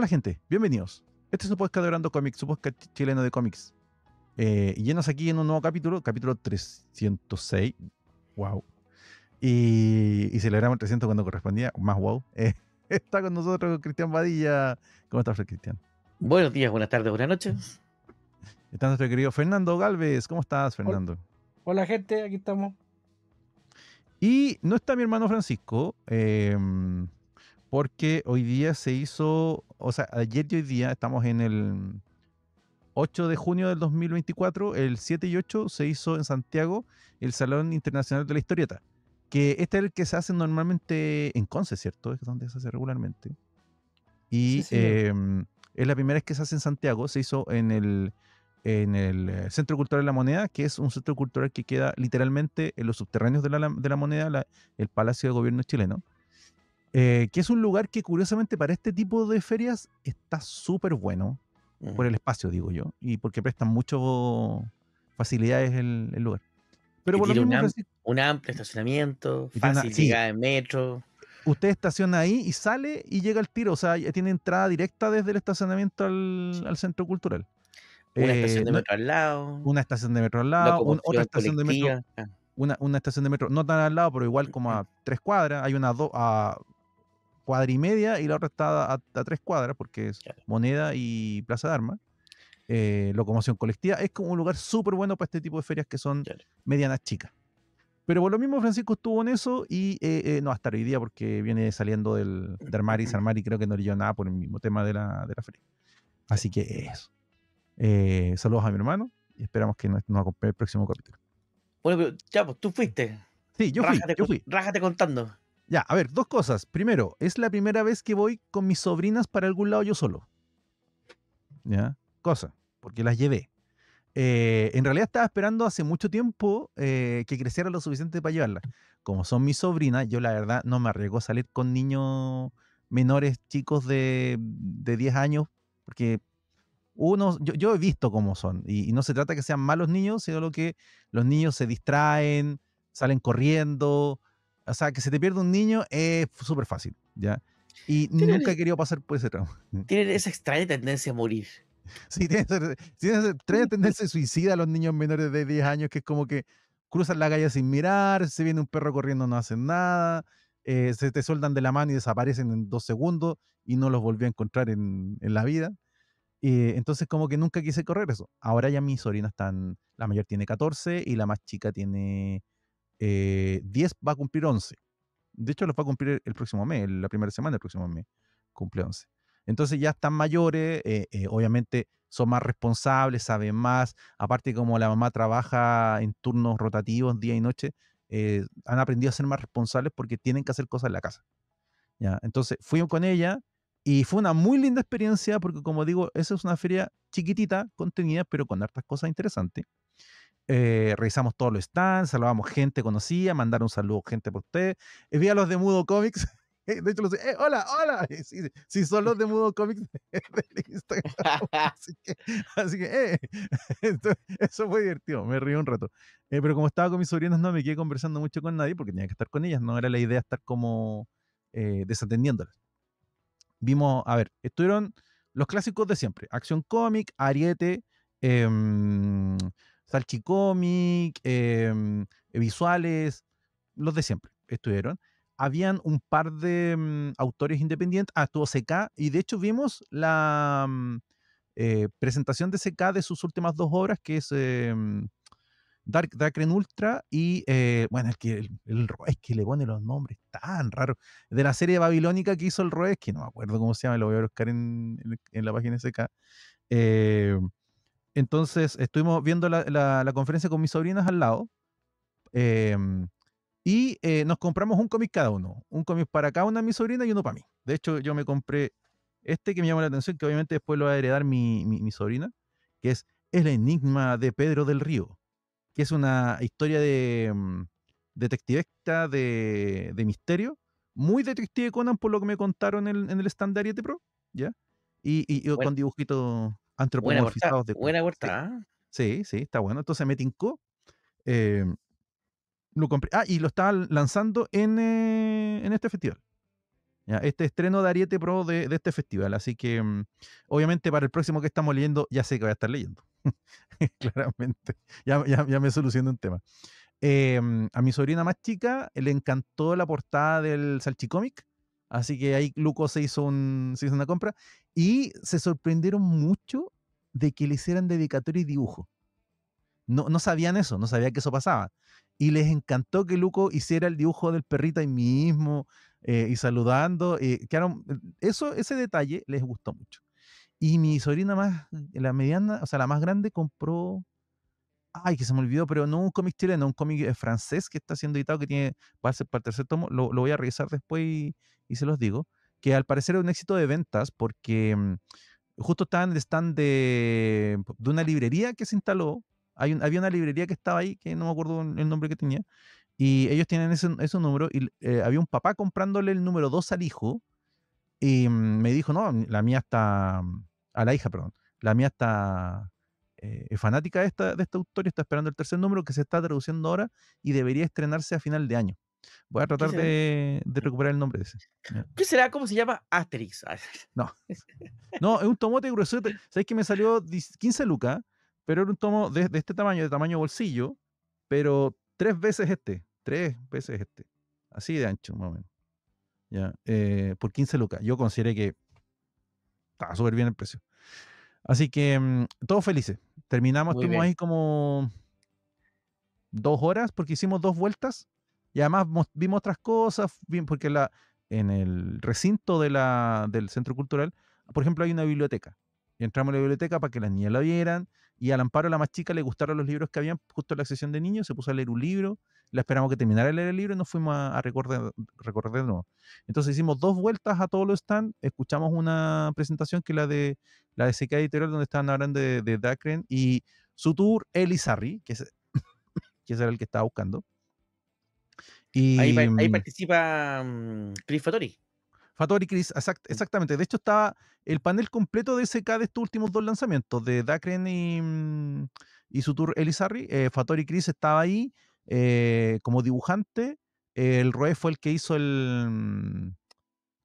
Hola gente, bienvenidos. Este es un podcast de Orando Comics, su podcast chileno de cómics. Eh, llenos aquí en un nuevo capítulo, capítulo 306. Wow. Y, celebramos el 300 cuando correspondía, más wow. Eh, está con nosotros Cristian Vadilla. ¿Cómo estás, Cristian? Buenos días, buenas tardes, buenas noches. Está nuestro querido Fernando Galvez. ¿Cómo estás, Fernando? Hola, gente, aquí estamos. Y no está mi hermano Francisco. Eh, porque hoy día se hizo, o sea, ayer y hoy día estamos en el 8 de junio del 2024, el 7 y 8 se hizo en Santiago el Salón Internacional de la Historieta, que este es el que se hace normalmente en Conce, ¿cierto? Es donde se hace regularmente. Y em, es la primera vez que se hace en Santiago, se hizo en el, en el Centro Cultural de la Moneda, que es un centro cultural que queda literalmente en los subterráneos de la, de la Moneda, el Palacio de Gobierno chileno. Eh, que es un lugar que curiosamente para este tipo de ferias está súper bueno, por el espacio, digo yo, y porque prestan muchas facilidades el, lugar. Pero un, amplio estacionamiento, fácil de metro. Usted estaciona ahí y sale y llega al tiro, o sea, tiene entrada directa desde el estacionamiento al, centro cultural. Una eh, estación de metro al lado. Una estación de metro al lado, otra estación de metro. Ah. Una, estación de metro, no tan al lado, pero igual como a tres cuadras, hay una dos a cuadra y media y la otra está a, tres cuadras, porque es Moneda y Plaza de Armas. Eh, locomoción colectiva, es como un lugar súper bueno para este tipo de ferias que son medianas chicas. Pero por lo mismo Francisco estuvo en eso y eh, eh, no hasta hoy día porque viene saliendo del, de Armari, y creo que no dio nada por el mismo tema de la, de la feria. Así que eso. saludos a mi hermano y esperamos que nos, acompañe el próximo capítulo. Bueno, pero pues, tú fuiste. Sí, yo fui. yo fui. rájate contando. Ya, a ver, dos cosas. Primero, es la primera vez que voy con mis sobrinas para algún lado yo solo. ¿Ya? Cosa, porque las llevé. Eh, en realidad estaba esperando hace mucho tiempo eh, que creciera lo suficiente para llevarlas. Como son mis sobrinas, yo la verdad no me arriesgo a salir con niños menores, chicos de, de 10 años, porque uno, yo, he visto cómo son, y, y no se trata que sean malos niños, sino lo que los niños se distraen, salen corriendo, o sea, que se te pierda un niño es súper fácil, ¿ya? Y nunca he querido pasar por ese trauma. Tienen esa extraña tendencia a morir. Sí, tienen esa, extraña tendencia suicida a los niños menores de 10 años, que es como que cruzan la calle sin mirar, se viene un perro corriendo, no hacen nada, eh, se te sueltan de la mano y desaparecen en dos segundos y no los volví a encontrar en, la vida. Eh, entonces como que nunca quise correr eso. Ahora ya mis sobrinas están, la mayor tiene 14 y la más chica tiene 10 eh, va a cumplir 11. De hecho, los va a cumplir el próximo mes, la primera semana del próximo mes, cumple 11. Entonces ya están mayores, eh, eh, obviamente son más responsables, saben más. Aparte, como la mamá trabaja en turnos rotativos día y noche, han aprendido a ser más responsables porque tienen que hacer cosas en la casa. ¿ya? Entonces fui con ella y fue una muy linda experiencia porque, como digo, esa es una feria chiquitita, contenida, pero con hartas cosas interesantes. Eh, revisamos todos los stands, saludamos gente conocida, mandaron un saludo gente por usted. Eh, vi a los de Mudo Comics. Eh, de hecho, los, eh, hola, hola. Si son los de Mudo Comics Así que, así que eh, eso fue divertido. Me río un rato. pero como estaba con mis sobrinos, no me quedé conversando mucho con nadie porque tenía que estar con ellas. No era la idea estar como desatendiéndolas. Vimos, a ver, estuvieron los clásicos de siempre: Acción Comic, Ariete, eh, Salchicomic, eh, visuales, los de siempre estuvieron. Habían un par de mm, autores independientes. Ah, estuvo CK. Y de hecho vimos la mm, eh, presentación de CK de sus últimas dos obras, que es em, Dark en Ultra y, eh, bueno, el que, el, el que le pone los nombres tan raros. De la serie babilónica que hizo el Roes, que no me acuerdo cómo se llama, lo voy a buscar en, en, la página de CK. Eh, entonces estuvimos viendo la, conferencia con mis sobrinas al lado em, y eh, nos compramos un cómic cada uno. Un cómic para cada una de mis sobrinas y uno para mí. De hecho, yo me compré este que me llamó la atención, que obviamente después lo va a heredar mi, sobrina, que es El Enigma de Pedro del Río, que es una historia de um, de, misterio, muy detective Conan por lo que me contaron en, el Standard e Pro, ¿ya? Y, con dibujitos antropomorfizados de Buena cortada. ¿ah? Sí, sí, está bueno. Entonces me tincó. Eh, lo compré. Ah, y lo estaba lanzando en, eh, este festival. este estreno de Ariete Pro de, este festival. Así que, mm, obviamente, para el próximo que estamos leyendo, ya sé que voy a estar leyendo. Claramente. Ya, ya, ya me solucioné un tema. Em, a mi sobrina más chica le encantó la portada del Salchicomic Así que ahí Luco se hizo, una compra y se sorprendieron mucho de que le hicieran dedicatoria y dibujo. No, no sabían eso, no sabían que eso pasaba. Y les encantó que Luco hiciera el dibujo del perrito ahí mismo eh, y saludando. Eh, eso, ese detalle les gustó mucho. Y mi sobrina más, la mediana, o sea, la más grande, compró Ay, que se me olvidó, pero no un cómic chileno, un cómic eh, francés que está siendo editado, que tiene, va a ser para el tercer tomo, lo, lo voy a revisar después y, se los digo, que al parecer es un éxito de ventas porque mm, justo estaba en el stand de, de, una librería que se instaló, Hay había una librería que estaba ahí, que no me acuerdo el nombre que tenía, y ellos tienen ese, ese número, y eh, había un papá comprándole el número 2 al hijo, y mm, me dijo, no, la mía está, mm, a la hija, perdón, la mía está eh, fanática de, esta, de este está esperando el tercer número que se está traduciendo ahora y debería estrenarse a final de año. Voy a tratar de, recuperar el nombre de ese. ¿Qué será? ¿Cómo se llama? Asterix. No. No, es un tomote grueso. ¿Sabes que me salió 15 lucas? Pero era un tomo de, este tamaño, de tamaño bolsillo, pero tres veces este. Tres veces este. Así de ancho, más o Ya, eh, por 15 lucas. Yo consideré que estaba súper bien el precio. Así que mm, todos felices. Terminamos, estuvimos ahí como dos horas porque hicimos dos vueltas y además vimos otras cosas, porque la, en el recinto de la, del centro cultural, por ejemplo, hay una biblioteca. Y entramos a la biblioteca para que las niñas la vieran y al Amparo, la más chica, le gustaron los libros que habían justo en la sesión de niños, se puso a leer un libro, la esperamos que terminara de leer el libro y nos fuimos a, recorrer, de nuevo. Entonces hicimos dos vueltas a todos los stands, escuchamos una presentación que es la de la de CK Editorial, donde estaban hablando de, de Dacren y su tour Sarri, que, es, que era el que estaba buscando. Y, ahí, mm, participa mm, Chris y Cris, exactamente. De hecho, estaba el panel completo de SK de estos últimos dos lanzamientos, de Dakren y, mm, y tour Elizarri. Eh, Fator y Cris estaba ahí eh, como dibujante. el Roe fue el que hizo el. Mm,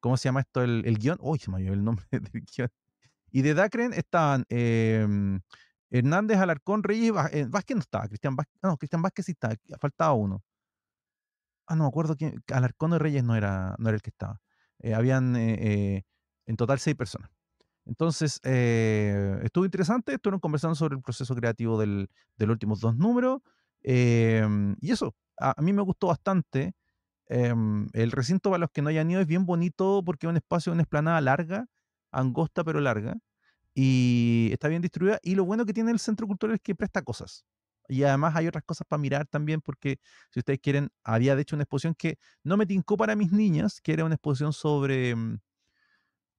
¿Cómo se llama esto? El, guión. Uy, se me olvidó el nombre del guión. Y de Dakren estaban em, Hernández, Alarcón, Reyes. Eh, Vázquez no estaba. Cristian Vázquez, no, Cristian Vázquez sí estaba. Faltaba uno. Ah, no me acuerdo quién. Alarcón de Reyes no era, no era el que estaba. Eh, habían eh, eh, en total seis personas. Entonces, estuvo interesante, estuvieron conversando sobre el proceso creativo del, de últimos dos números. Em, y eso, a, a, mí me gustó bastante. Em, el recinto para los que no hayan ido es bien bonito porque es un espacio, una esplanada larga, angosta pero larga y está bien distribuida. Y lo bueno que tiene el Centro Cultural es que presta cosas. Y además hay otras cosas para mirar también, porque si ustedes quieren, había de hecho una exposición que no me tincó para mis niñas, que era una exposición sobre mm,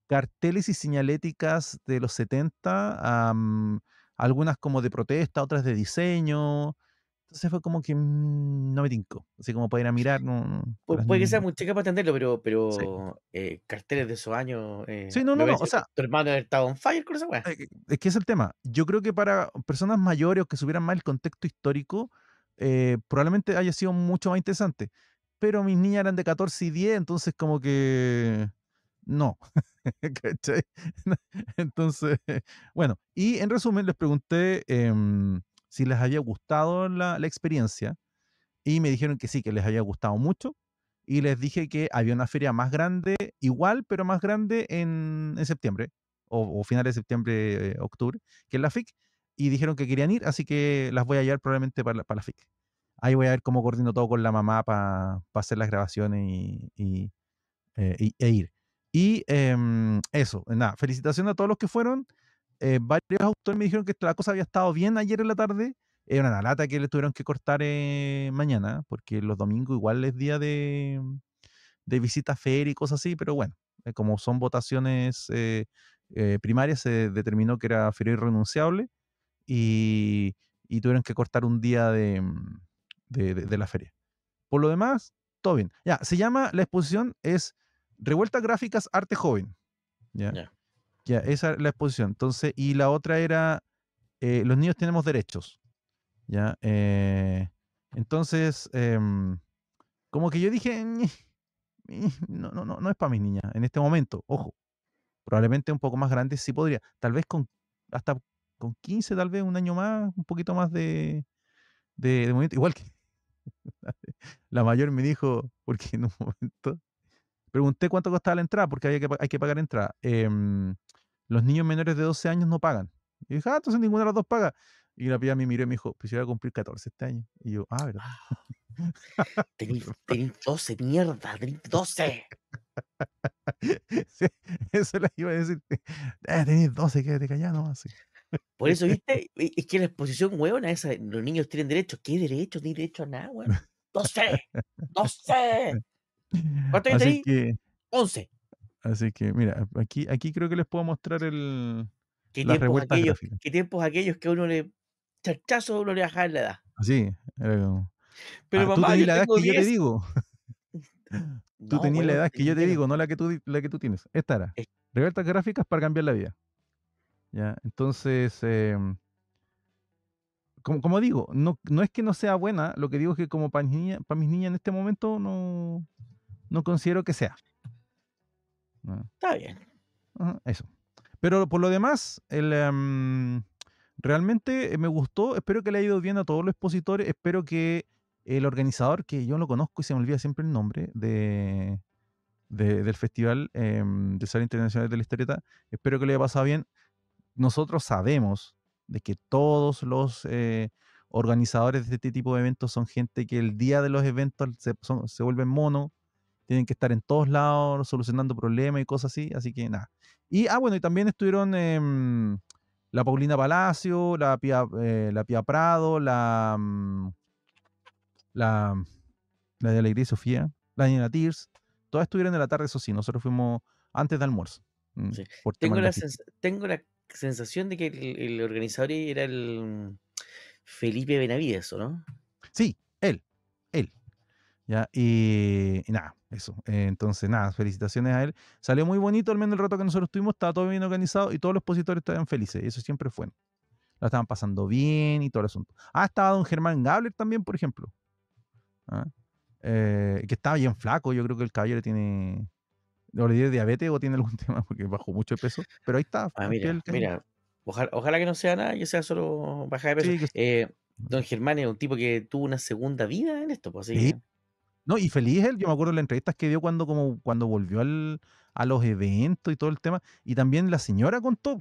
carteles y señaléticas de los 70, algunas como de protesta, otras de diseño, se fue como que mm, no me tinco. Así como para ir a mirar. No, puede que sea muy chica para atenderlo, pero, pero eh, carteles de esos años. Eh, sí, no, no, no. tu hermano estaba on fire con eh, Es que es el tema. Yo creo que para personas mayores o que supieran más el contexto histórico, probablemente haya sido mucho más interesante. Pero mis niñas eran de 14 y 10, entonces como que no. Entonces, bueno, y en resumen les pregunté em, si les había gustado la, experiencia y me dijeron que sí, que les había gustado mucho y les dije que había una feria más grande, igual, pero más grande en, septiembre, o, finales de septiembre, eh, octubre, que es la FIC, y dijeron que querían ir, así que las voy a llevar probablemente para la, para FIC. Ahí voy a ver cómo coordino todo con la mamá para hacer las grabaciones y, eh, e ir. Y em, eso, nada, felicitación a todos los que fueron. Eh, varios autores me dijeron que la cosa había estado bien ayer en la tarde. Era una lata que le tuvieron que cortar eh, mañana, porque los domingos igual es día de, de visita feria y cosas así, pero bueno, eh, como son votaciones primarias, se determinó que era feria irrenunciable y, y, tuvieron que cortar un día mm, de, de, la feria. Por lo demás, todo bien. Ya, se llama, la exposición es Revueltas Gráficas Arte Joven. ¿Ya? esa es la exposición. Entonces, y la otra era, eh, los niños tenemos derechos. Ya, eh, entonces, em, como que yo dije, no, no, no, no es para mis niñas en este momento, ojo. Probablemente un poco más grande sí podría. Tal vez con hasta con 15, tal vez un año más, un poquito más de, de, momento. Igual que la mayor me dijo, porque en un momento pregunté cuánto costaba la entrada, porque que, hay que pagar entrada. Em, los niños menores de 12 años no pagan. Y dije, ah, entonces ninguna de las dos paga. Y la piba me miró y me dijo, pues yo voy a cumplir 14 este año. Y yo, ah, ¿verdad? Tenís, 12, mierda, tenés 12. eso le iba a decir. Ah, tenés 12, quédate callado Por eso, viste, es que la exposición huevona esa, los niños tienen derecho. ¿Qué derecho? No Ni derecho a nada, weón. 12, 12. ¿Cuánto tenés? 11. Así que, mira, aquí, aquí creo que les puedo mostrar el. ¿Qué, la tiempos, aquellos, ¿qué tiempos aquellos que uno le. Chachazo, uno le baja la edad. Ah, sí, Pero ah, tú tenías la edad que yo te digo. tú tenías la edad que yo te digo, no la que tú, la que tú tienes. Esta era. Revertas gráficas para cambiar la vida. ¿Ya? Entonces. Em, como, como, digo, no, no es que no sea buena, lo que digo es que como para mis niñas, mis niñas en este momento no, no considero que sea. Ah. Está bien. eso. Pero por lo demás, em, realmente eh, me gustó. Espero que le haya ido bien a todos los expositores. Espero que el organizador, que yo lo conozco y se me olvida siempre el nombre, de, del Festival em, de Sala Internacional de la Historieta, espero que le haya pasado bien. Nosotros sabemos de que todos los eh, organizadores de este tipo de eventos son gente que el día de los eventos se, se vuelven mono, tienen que estar en todos lados solucionando problemas y cosas así, así que nada. Y, ah, bueno, y también estuvieron em, la Paulina Palacio, la Pia eh, la pia Prado, la, mm, mm, la, de Alegría y Sofía, la Nina Tears, todas estuvieron en la tarde, eso sí, nosotros fuimos antes de almuerzo. Mm, tengo, la tengo la sensación de que el, organizador era el Felipe Benavides, ¿o no? Sí, él, él. Ya, y nada, eso. entonces, nada, felicitaciones a él. Salió muy bonito, al menos el rato que nosotros estuvimos, estaba todo bien organizado y todos los expositores estaban felices. Y eso siempre fue. La estaban pasando bien y todo el asunto. Ah, estaba don Germán Gabler también, por ejemplo. ¿ah? Eh, que estaba bien flaco. Yo creo que el caballero tiene. O le dio diabetes o tiene algún tema porque bajó mucho de peso. Pero ahí está. Ah, mira, Ojalá, que no sea nada, que sea solo baja de peso. Eh, don Germán es un tipo que tuvo una segunda vida en esto, pues así. No, y feliz él, yo me acuerdo de las entrevistas que dio cuando, como, cuando volvió a los eventos y todo el tema. Y también la señora contó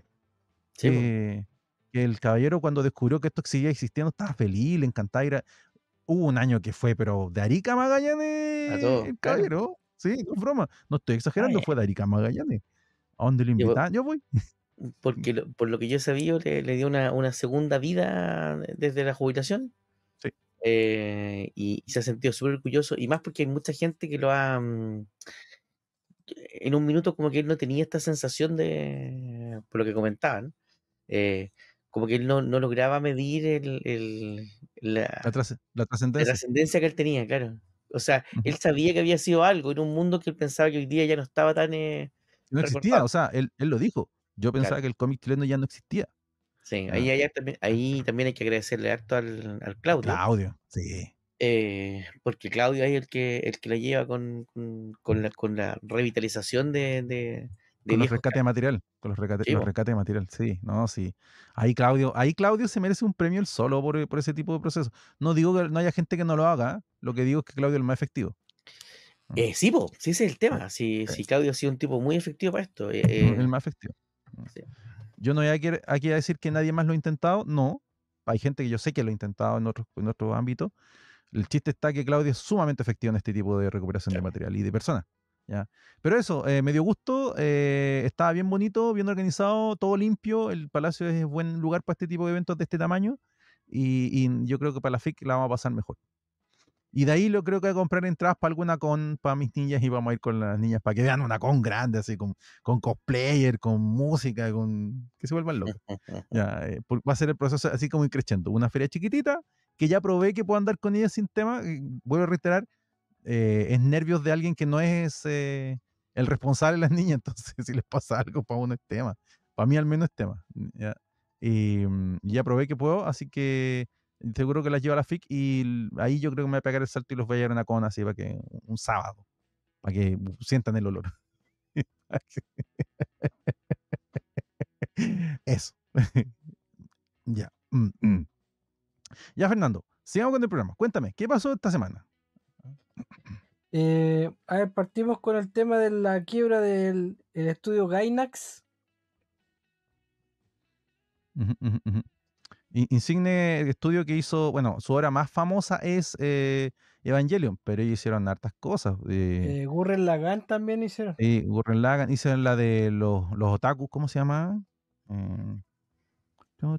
eh, que, el caballero cuando descubrió que esto seguía existiendo estaba feliz, le encantaba ir Hubo un año que fue, pero de Arica Magallanes, el caballero. Sí, no broma. No estoy exagerando, eh. fue de Arica Magallanes. ¿A dónde lo Yo voy. Porque por lo que yo sabía, le, le dio una segunda vida desde la jubilación. Eh, y, se ha sentido súper orgulloso, y más porque hay mucha gente que lo ha... Mm, en un minuto como que él no tenía esta sensación de, por lo que comentaban, eh, como que él no, lograba medir el, la, trascendencia. que él tenía, claro. O sea, él sabía que había sido algo en un mundo que él pensaba que hoy día ya no estaba tan... Eh, no existía, o sea, él, lo dijo. Yo pensaba que el cómic chileno ya no existía. Sí, ahí, también, hay que agradecerle harto al, Claudio. Claudio, sí. Eh, porque Claudio es el que, el que la lleva con, la, revitalización de... de, con los rescates de material, con los rescates, de material, sí, no, sí. Ahí Claudio, ahí Claudio se merece un premio el solo por, ese tipo de proceso No digo que no haya gente que no lo haga, lo que digo es que Claudio es el más efectivo. Mm. Eh, sí, sí, ese es el eh, tema. Si, eh. sí, Claudio ha sido un tipo muy efectivo para esto. Eh, el más efectivo. Mm. Sí. Yo no voy aquí, a decir que nadie más lo ha intentado, no. Hay gente que yo sé que lo ha intentado en otros en otro ámbito. El chiste está que Claudia es sumamente efectiva en este tipo de recuperación de material y de personas. ¿ya? Pero eso, eh, me dio gusto, eh, estaba bien bonito, bien organizado, todo limpio, el palacio es buen lugar para este tipo de eventos de este tamaño y, y yo creo que para la FIC la vamos a pasar mejor. Y de ahí lo creo que voy a comprar entradas para alguna con para mis niñas y vamos a ir con las niñas para que vean una con grande, así con, con cosplayer, con música, con que se vuelvan locos. ya, eh, va a ser el proceso así como ir creciendo. Una feria chiquitita que ya probé que puedo andar con ellas sin tema. vuelvo a reiterar, eh, es nervios de alguien que no es eh, el responsable de las niñas. Entonces, si les pasa algo, para uno es tema. Para mí al menos es tema. Ya, y mm, ya probé que puedo, así que Seguro que las llevo a la FIC y ahí yo creo que me voy a pegar el salto y los voy a llevar a una cona así para que un sábado, para que sientan el olor. Eso. ya. Mm, mm. Ya, Fernando, sigamos con el programa. Cuéntame, ¿qué pasó esta semana? Eh, a ver, partimos con el tema de la quiebra del estudio Gainax. Insigne estudio que hizo, bueno, su obra más famosa es eh, Evangelion, pero ellos hicieron hartas cosas. Eh. Eh, Gurren Lagan también hicieron. Sí, Gurren Lagan, hicieron la de los, otakus, ¿cómo se llama? la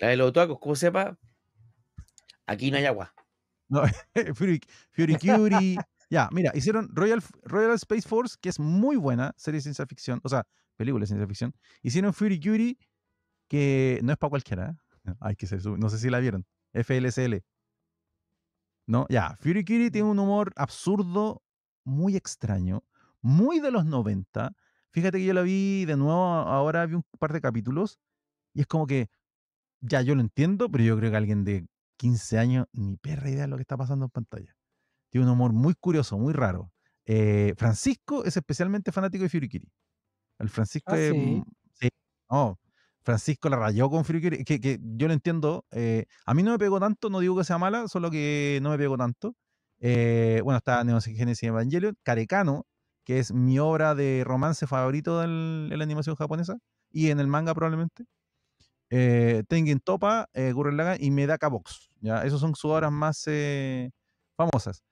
de los otakus, Como sepa... Aquí no hay agua. Fury, Fury Curie. ya, mira, hicieron Royal, Royal Space Force, que es muy buena, serie de ciencia ficción, o sea, película de ciencia ficción. Hicieron Fury Curie que no es para cualquiera. Hay ¿eh? que ser, no sé si la vieron. FLSL ¿No? Ya, Furikiri tiene un humor absurdo, muy extraño, muy de los 90. Fíjate que yo la vi de nuevo ahora, vi un par de capítulos y es como que, ya yo lo entiendo, pero yo creo que alguien de 15 años ni perra idea de lo que está pasando en pantalla. Tiene un humor muy curioso, muy raro. Eh, Francisco es especialmente fanático de Fury El Francisco ah, es... Sí, Francisco la rayó con que, que yo lo entiendo. Eh, a mí no me pegó tanto, no digo que sea mala, solo que no me pegó tanto. Eh, bueno, está Neon Genesis Evangelion. Carecano, que es mi obra de romance favorito de la animación japonesa y en el manga probablemente. Eh, Tengen Topa, eh, Gurren Lagann y Medaka Box. ¿ya? Esas son sus obras más famosas.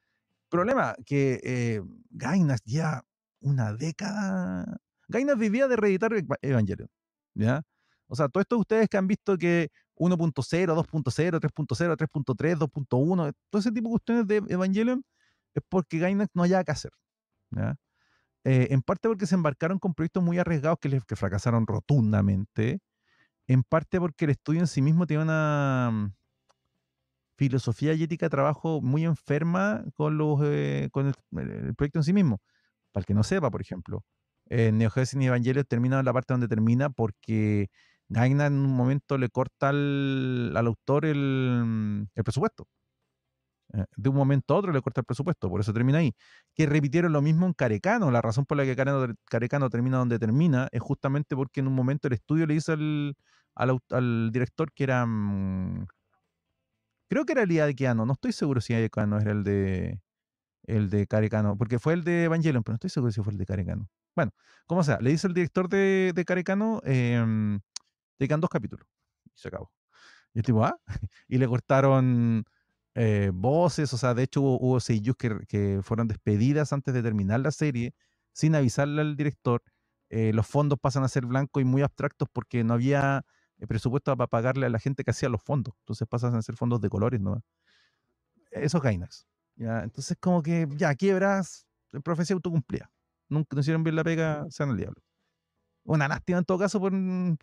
Problema que Gainas ya una década... Gainas vivía de reeditar Evangelion. ¿ya? O sea, todos estos ustedes que han visto que 1.0, 2.0, 3.0, 3.3, 2.1, todo ese tipo de cuestiones de Evangelion es porque Gainax no haya que hacer. Eh, en parte porque se embarcaron con proyectos muy arriesgados que, fracasaron rotundamente. En parte porque el estudio en sí mismo tiene una mm, filosofía y ética de trabajo muy enferma con, los, eh, con el, proyecto en sí mismo. Para el que no sepa, por ejemplo, eh, Neo y Evangelion termina la parte donde termina porque Gaina en un momento le corta al, autor el, presupuesto. Eh, de un momento a otro le corta el presupuesto, por eso termina ahí. Que repitieron lo mismo en Carecano. La razón por la que Carecano, termina donde termina es justamente porque en un momento el estudio le dice al, director que era. Mm, creo que era el de Keanu, no estoy seguro si no era el de el de Carecano, porque fue el de Evangelion, pero no estoy seguro si fue el de Carecano. Bueno, como sea, le dice el director de, de Carecano, em, te dos capítulos. Y se acabó. Y ah", le cortaron eh, voces, o sea, de hecho hubo, seis que, que fueron despedidas antes de terminar la serie, sin avisarle al director. Eh, los fondos pasan a ser blancos y muy abstractos porque no había eh, presupuesto para pagarle a la gente que hacía los fondos. Entonces pasan a ser fondos de colores no. Eso es Gainax. ¿ya? Entonces, como que ya quiebras, el profecía autocumplida Nunca hicieron bien la pega, sean el diablo una lástima en todo caso por, mm,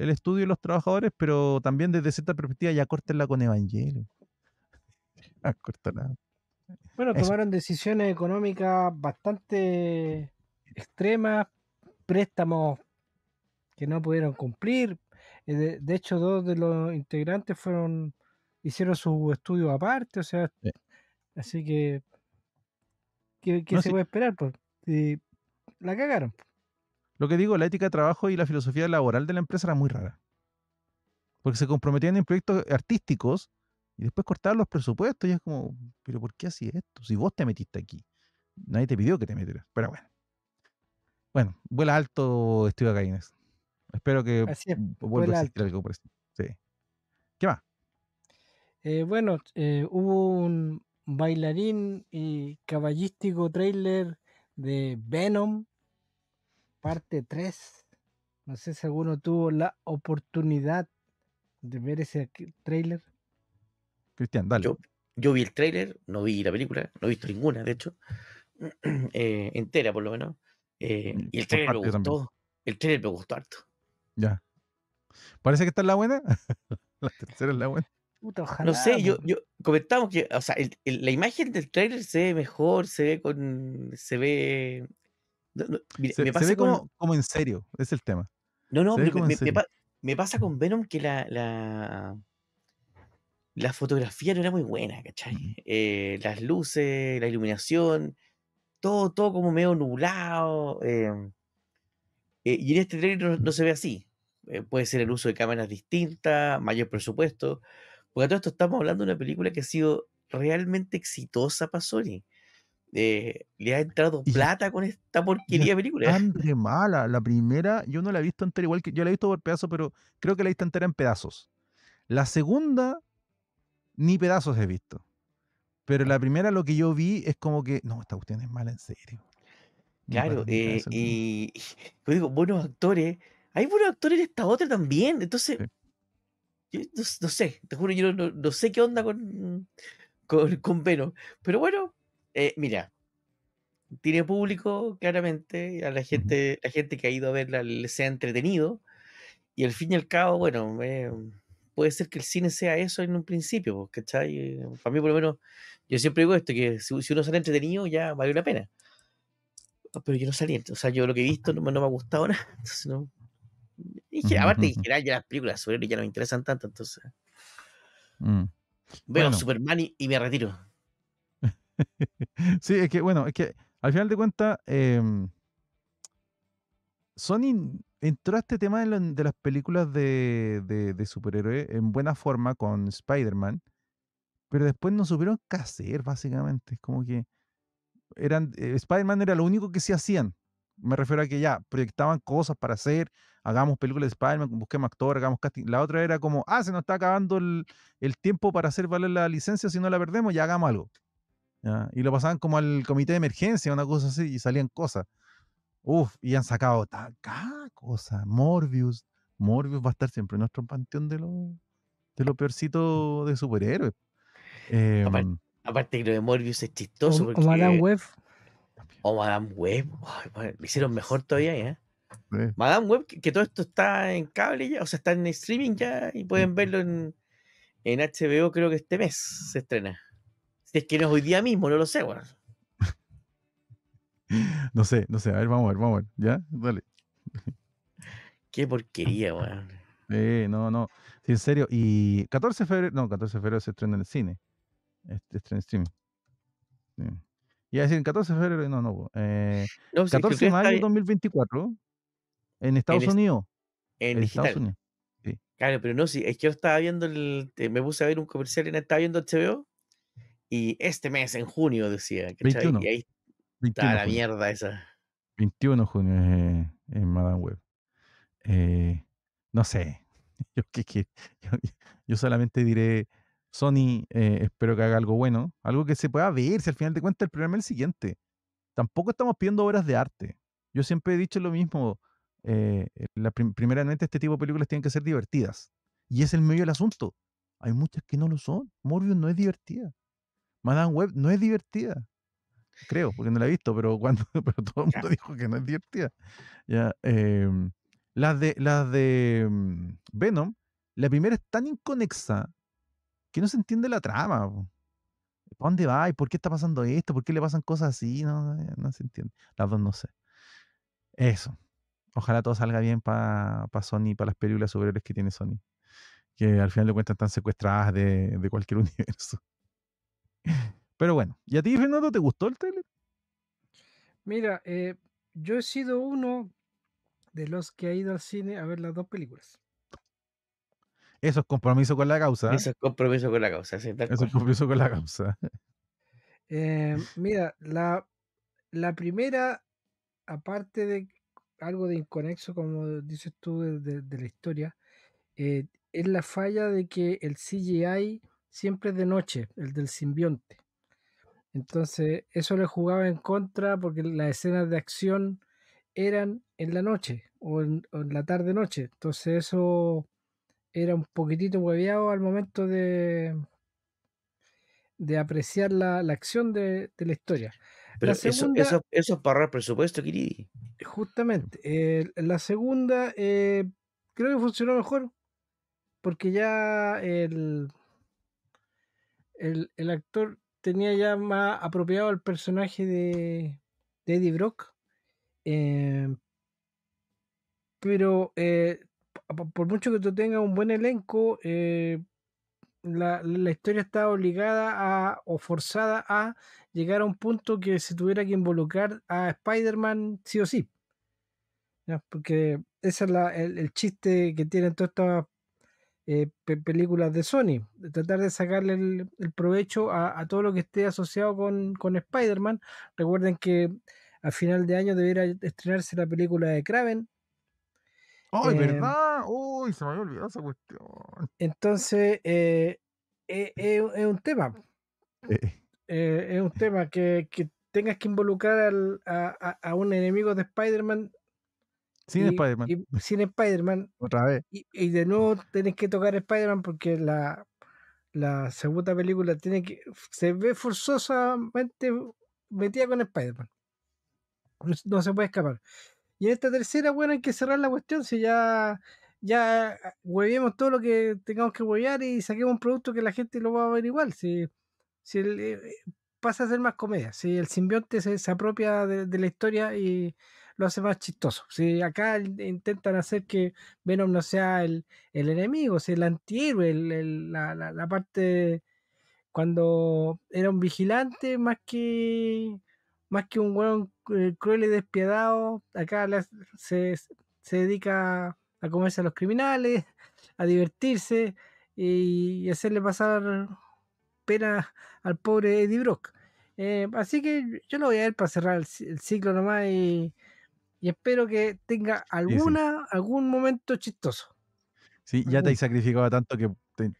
el, estudio de los trabajadores, pero también desde cierta perspectiva ya cortenla con Evangelio. bueno, tomaron decisiones económicas bastante extremas, préstamos que no pudieron cumplir. Eh, de, hecho, dos de los integrantes fueron hicieron su estudio aparte, o sea, así que ¿qué, se puede esperar? Pues, la cagaron. Lo que digo, la ética de trabajo y la filosofía laboral de la empresa era muy rara. Porque se comprometían en proyectos artísticos y después cortaban los presupuestos y es como, pero ¿por qué así esto? Si vos te metiste aquí. Nadie te pidió que te metieras. Pero bueno. Bueno, vuela alto, Steve Gaines. Espero que mm, vuelva a existir algo por ¿Qué más? Eh, bueno, eh, hubo un bailarín y caballístico trailer de Venom parte 3. No sé si alguno tuvo la oportunidad de ver ese trailer. Cristian, dale. Yo, vi el trailer, no vi la película, no he visto ninguna, de hecho, eh, entera por lo menos. Eh, mm, y el trailer me gustó. El trailer me gustó harto. Ya. Parece que está en la buena. la tercera es la buena. no sé, yo, comentamos que, o sea, la imagen del trailer se ve mejor, se ve con, se ve se, ve como, como, en serio, es el tema. No, no, me, me, pasa con Venom que la, la, la, fotografía no era muy buena, ¿cachai? Eh, las luces, la iluminación, todo, todo como medio nublado. Em, eh, y en este trailer no, se ve así. Eh, puede ser el uso de cámaras distintas, mayor presupuesto. Porque todo esto estamos hablando de una película que ha sido realmente exitosa para Sony. Eh, le ha entrado plata con esta porquería de película. mala. La primera, yo no la he visto entera, igual que yo la he visto por pedazos, pero creo que la he visto entera en pedazos. La segunda, ni pedazos he visto. Pero la primera, lo que yo vi es como que, no, esta cuestión es mala en serio. claro, eh, y digo, buenos actores. Hay buenos actores en esta otra también. Entonces, yo no, sé, te juro, yo no, sé qué onda con, con, con Pero bueno, eh, mira, tiene público, claramente, a la gente, la gente que ha ido a verla se ha entretenido, y al fin y al cabo, bueno, eh, puede ser que el cine sea eso en un principio, pues, ¿cachai? Para mí, por lo menos, yo siempre digo esto, que si, uno sale entretenido, ya vale la pena. Ah, pero yo no salí, o sea, yo lo que he visto no, me ha gustado nada, entonces no... aparte, en general, ya las películas sobre él ya no me interesan tanto, entonces... Mm. Veo bueno. Superman y me retiro. sí, es que bueno, es que al final de cuentas, eh, Sony entró a este tema de, las películas de, superhéroes en buena forma con Spider-Man, pero después no supieron qué hacer, básicamente. Es como que eran eh, Spider-Man era lo único que se hacían. Me refiero a que ya proyectaban cosas para hacer, hagamos películas de Spider-Man, busquemos actor, hagamos casting. La otra era como, ah, se nos está acabando el, el tiempo para hacer valer la licencia, si no la perdemos, ya hagamos algo. Y lo pasaban como al comité de emergencia, una cosa así, y salían cosas. Uf, y han sacado cada cosa. Morbius. Morbius va a estar siempre en nuestro panteón de los de los peorcito de superhéroes. Em, aparte, que lo de Morbius es chistoso. O, Madame Web. O Madame Web. hicieron mejor todavía, ¿eh? Madame Web, que, todo esto está en cable ya, o sea, está en streaming ya y pueden verlo en, en HBO, creo que este mes se estrena es que no es hoy día mismo, no lo sé, weón. No sé, no sé. A ver, vamos a ver, vamos a ver. ¿Ya? Dale. Qué porquería, weón. Eh, no, no. Sí, en serio. Y 14 de febrero, no, 14 de febrero se estrena en el cine. Este estrena en streaming. Y a decir, en 14 de febrero, no, no. Eh, 14 de mayo de 2024, en Estados Unidos. En, Estados Unidos. Claro, pero no, sí, es que yo estaba viendo el. Me puse a ver un comercial y estaba viendo HBO y este mes, en junio, decía. que y ahí está la mierda esa. 21 junio en Madame Web. Eh, no sé. Yo, solamente diré, Sony, eh, espero que haga algo bueno. Algo que se pueda ver, si al final de cuentas el problema es el siguiente. Tampoco estamos pidiendo obras de arte. Yo siempre he dicho lo mismo. Eh, primeramente, este tipo de películas tienen que ser divertidas. Y es el medio del asunto. Hay muchas que no lo son. Morbius no es divertida. Madame Web no es divertida. Creo, porque no la he visto, pero cuando todo el mundo dijo que no es divertida. Ya, em, las de, las de mm, Venom, la primera es tan inconexa que no se entiende la trama. dónde va? ¿Y por qué está pasando esto? ¿Por qué le pasan cosas así? No, se entiende. Las dos no sé. Eso. Ojalá todo salga bien para pa Sony, para las películas superiores que tiene Sony. Que al final de cuentas están secuestradas de cualquier universo. Pero bueno, ¿y a ti, Fernando, te gustó el tele Mira, eh, yo he sido uno de los que ha ido al cine a ver las dos películas. Eso es compromiso con la causa. ¿ah? Eso es compromiso con la causa. Sí, Eso es compromiso con la causa. Eh, mira, la, la, primera, aparte de algo de inconexo, como dices tú, de, la historia, eh, es la falla de que el CGI siempre de noche, el del simbionte. Entonces, eso le jugaba en contra porque las escenas de acción eran en la noche o en, la tarde-noche. Entonces, eso era un poquitito hueveado al momento de, de apreciar la, acción de, la historia. Pero eso, eso, es para el presupuesto, Kiridi. Justamente. Eh, la segunda eh, creo que funcionó mejor porque ya el el, actor tenía ya más apropiado el personaje de, Eddie Brock. Em, pero eh, por mucho que tú tengas un buen elenco, eh, la, historia está obligada a o forzada a llegar a un punto que se tuviera que involucrar a Spider-Man sí o sí. Porque ese es el, el, chiste que tienen todas estas eh, películas de Sony, de tratar de sacarle el, provecho a, todo lo que esté asociado con, Spider-Man. Recuerden que a final de año debiera estrenarse la película de Kraven. ¡Ay, em, verdad! ¡Uy, se me había olvidado esa cuestión! Entonces, eh, eh, es un tema. es un tema que, tengas que involucrar a, un enemigo de Spider-Man sin Spider-Man. Sin Spider-Man. Otra vez. Y, de nuevo tenés que tocar Spider-Man porque la, la segunda película tiene que. se ve forzosamente metida con Spider-Man. No, se puede escapar. Y en esta tercera, bueno, hay que cerrar la cuestión. Si ya. Ya ah, huevemos todo lo que tengamos que huevear y saquemos un producto que la gente lo va a ver igual. Si, si eh, eh, pasa a ser más comedia, si el simbionte se, apropia de la historia y, lo hace más chistoso. Si acá intentan hacer que Venom no sea el, enemigo, el antihéroe, el, la, parte cuando era un vigilante más que más que un hueón eh, cruel y despiadado, acá se, se dedica a comerse a los criminales, a divertirse y, hacerle pasar pena al pobre Eddie Brock. Eh, así que yo lo voy a ver para cerrar el ciclo nomás y, y espero que tenga alguna, algún momento chistoso. Sí, ya te has sacrificado tanto que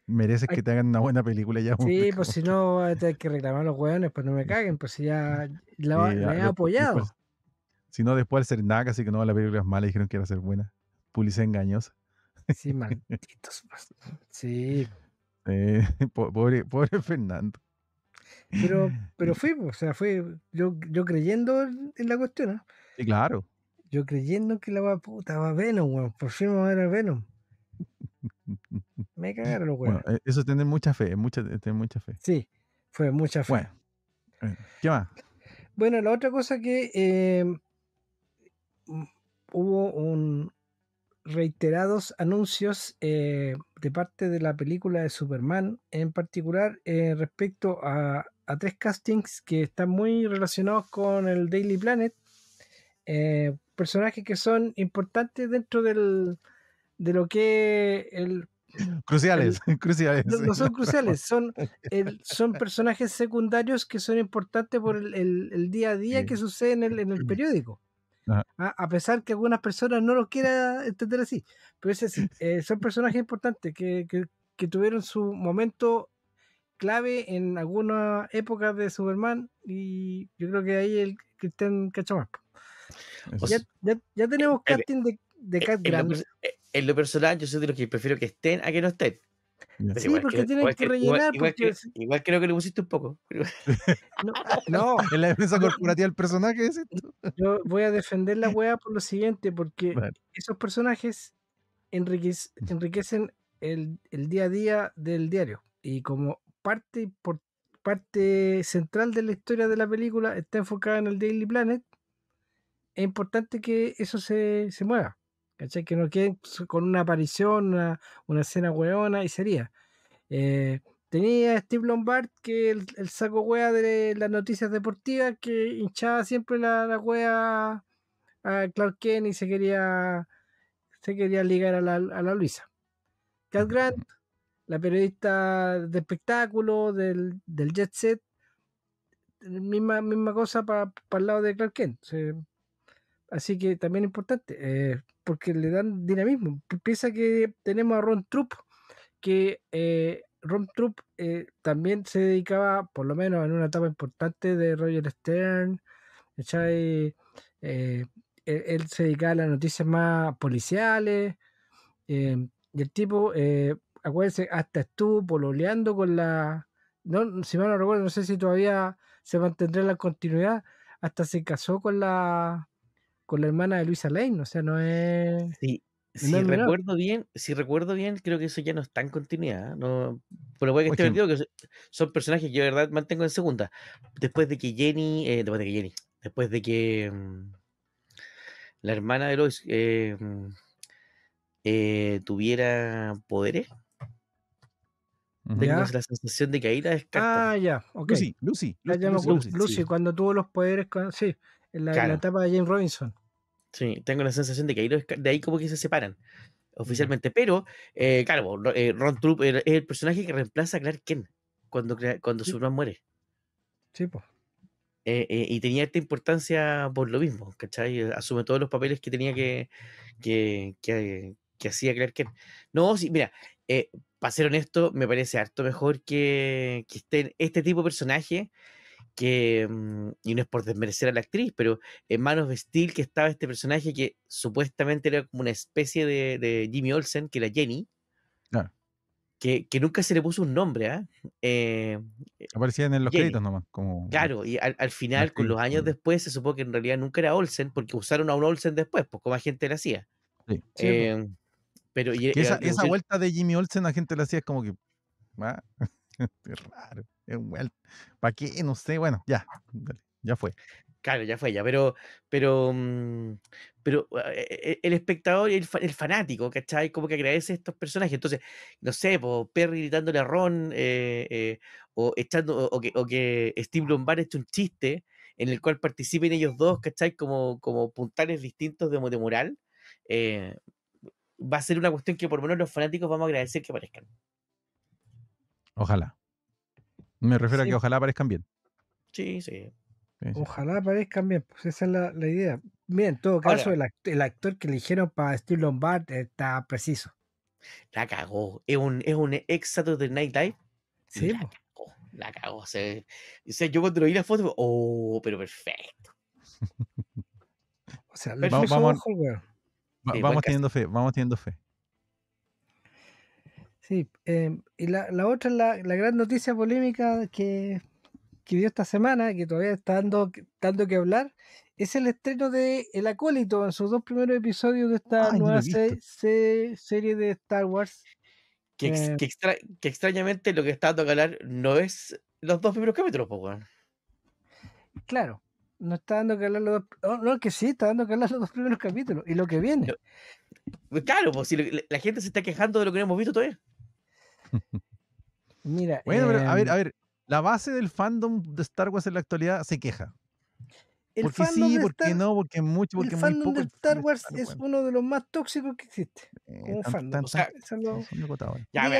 mereces que te hagan una buena película ya. Pues, sí, pues si no, te que reclamar los hueones, pues no me caguen, pues si ya la, he apoyado. si no, después al ser nada, así que no, la película es mala dijeron que iba ser buena. Publicidad engañosa. Sí, malditos. Pues, sí. pobre, Fernando. Pero, pero fui, pues, o sea, fui yo, yo creyendo en la cuestión. Sí, claro. Yo creyendo que la puta va a Venom, Por fin vamos a ver a Venom. Me cagaron los eh, eso es mucha fe, mucha, tener mucha fe. Sí, fue mucha fe. Bueno, eh, la otra cosa que eh, mm, hubo un reiterados anuncios de parte de la película de Superman, en particular respecto a, a, tres castings que están muy relacionados con el Daily Planet. Eh, personajes que son importantes dentro del, de lo que el... Cruciales, cruciales. No, son cruciales, son, el, son personajes secundarios que son importantes por el, el día a día que sucede en el, en periódico. A, pesar que algunas personas no lo quieran entender así. Pero es eh, son personajes importantes que, que, tuvieron su momento clave en alguna época de Superman y yo creo que ahí el Cristian cacha ya, tenemos eh, eh, casting de, Cat eh, en, Lo, en lo personal, yo soy de los que prefiero que estén a que no estén. Sí, igual porque tienen que, rellenar. Igual, creo, que le pusiste un poco. No, En la defensa corporativa del personaje, ¿es esto? Yo voy a defender la wea por lo siguiente, porque esos personajes enriquecen, el, el, día a día del diario. Y como parte, por, parte central de la historia de la película está enfocada en el Daily Planet, es importante que eso se, mueva. ¿Cachai? Que no queden con una aparición, una, escena hueona y sería. Eh, tenía Steve Lombard, que el, saco hueá de las noticias deportivas, que hinchaba siempre la, la a Clark Kent y se quería, se quería ligar a la, Luisa. Cat Grant, la periodista de espectáculo del, del jet set, misma, misma cosa para el lado de Clark Kent. Así que también importante, eh, porque le dan dinamismo. Piensa que tenemos a Ron Trupp, que eh, Ron Trupp eh, también se dedicaba, por lo menos en una etapa importante de Roger Stern, e-, él, se dedicaba a las noticias más policiales, em, y el tipo, acuérdense, hasta estuvo pololeando con la... No, si mal no recuerdo, no sé si todavía se mantendrá la continuidad, hasta se casó con la con la hermana de Luisa Lane, o sea, no es... si recuerdo bien, si recuerdo bien, creo que eso ya no está en continuidad. ¿eh? No, pero que esté perdido, son personajes que yo de verdad mantengo en segunda. Después de que Jenny, eh, después de que Jenny, después de que mm, la hermana de Lois eh, mm, tuviera poderes, tengo la sensación de que ahí la descarta. Ah, ya, ok. Lucy, Lucy. Ah, Lucy, cuando tuvo los poderes, sí, en la, en la etapa de James Robinson. Sí, tengo la sensación de que ahí de ahí como que se separan oficialmente. Pero, eh, claro, eh, Ron Troop eh, es el personaje que reemplaza a Clark Kent cuando, cuando Superman muere. Sí, pues. y tenía esta importancia por lo mismo, ¿cachai? Asume todos los papeles que tenía que, que, que, que hacía Clark Kent. No, sí, mira, para ser honesto, me parece harto mejor que, que estén este tipo de personaje que, mm, y no es por desmerecer a la actriz, pero en Manos de Steel que estaba este personaje que supuestamente era como una especie de, Jimmy Olsen, que era Jenny, que, nunca se le puso un nombre. ¿ah? Eh, ¿eh? Aparecían en los créditos nomás. claro, y al, al final, con los años después, se supo que en realidad nunca era Olsen, porque usaron a un Olsen después, pues como gente la hacía. Eh, pues. pero, esa, vuelta de Jimmy Olsen a gente la hacía es como que... ¿ah? es raro. Es ¿Para qué? No sé. Bueno, ya. ya fue. Claro, ya fue ya, pero, pero, mm, pero ah, e-, e-, el espectador, el, el, fanático, ¿cachai? Como que agradece a estos personajes. Entonces, no sé, por Perry gritándole a Ron, eh, eh, o echando, o, que, o que Steve Lombard eche un chiste en el cual participen ellos dos, ¿cachai? Como, como puntales distintos de, de moral. Eh, va a ser una cuestión que por lo menos los fanáticos vamos a agradecer que aparezcan. Ojalá. Me refiero a que ojalá aparezcan bien. Sí, sí. Ojalá aparezcan bien, pues esa es la, la idea. Mira, en todo caso, el, el, actor que eligieron para Steve Lombard está preciso. La cagó. Es un, es un ex de Night Sí. La cagó. La cagó. yo cuando lo vi la foto, oh, pero perfecto. o sea, vamos, vamos, vamos teniendo fe, vamos teniendo fe. Sí, em, y la, otra la, gran noticia polémica que, que vio esta semana, que todavía está dando, que hablar, es el estreno de El Acólito en sus dos primeros episodios de esta nueva serie de Star Wars. Que, eh, que, extrañamente lo que está dando que hablar no es los dos primeros capítulos, Claro, no está dando que hablar los dos. Oh, no, que sí, está dando que hablar los dos primeros capítulos y lo que viene. claro, pues si la gente se está quejando de lo que no hemos visto todavía. Mira. Bueno, a ver, em, a ver. La base del fandom de Star Wars en la actualidad se queja. porque sí, porque no, porque mucho, el fandom De Star Wars es uno de los más tóxicos que existe. Diga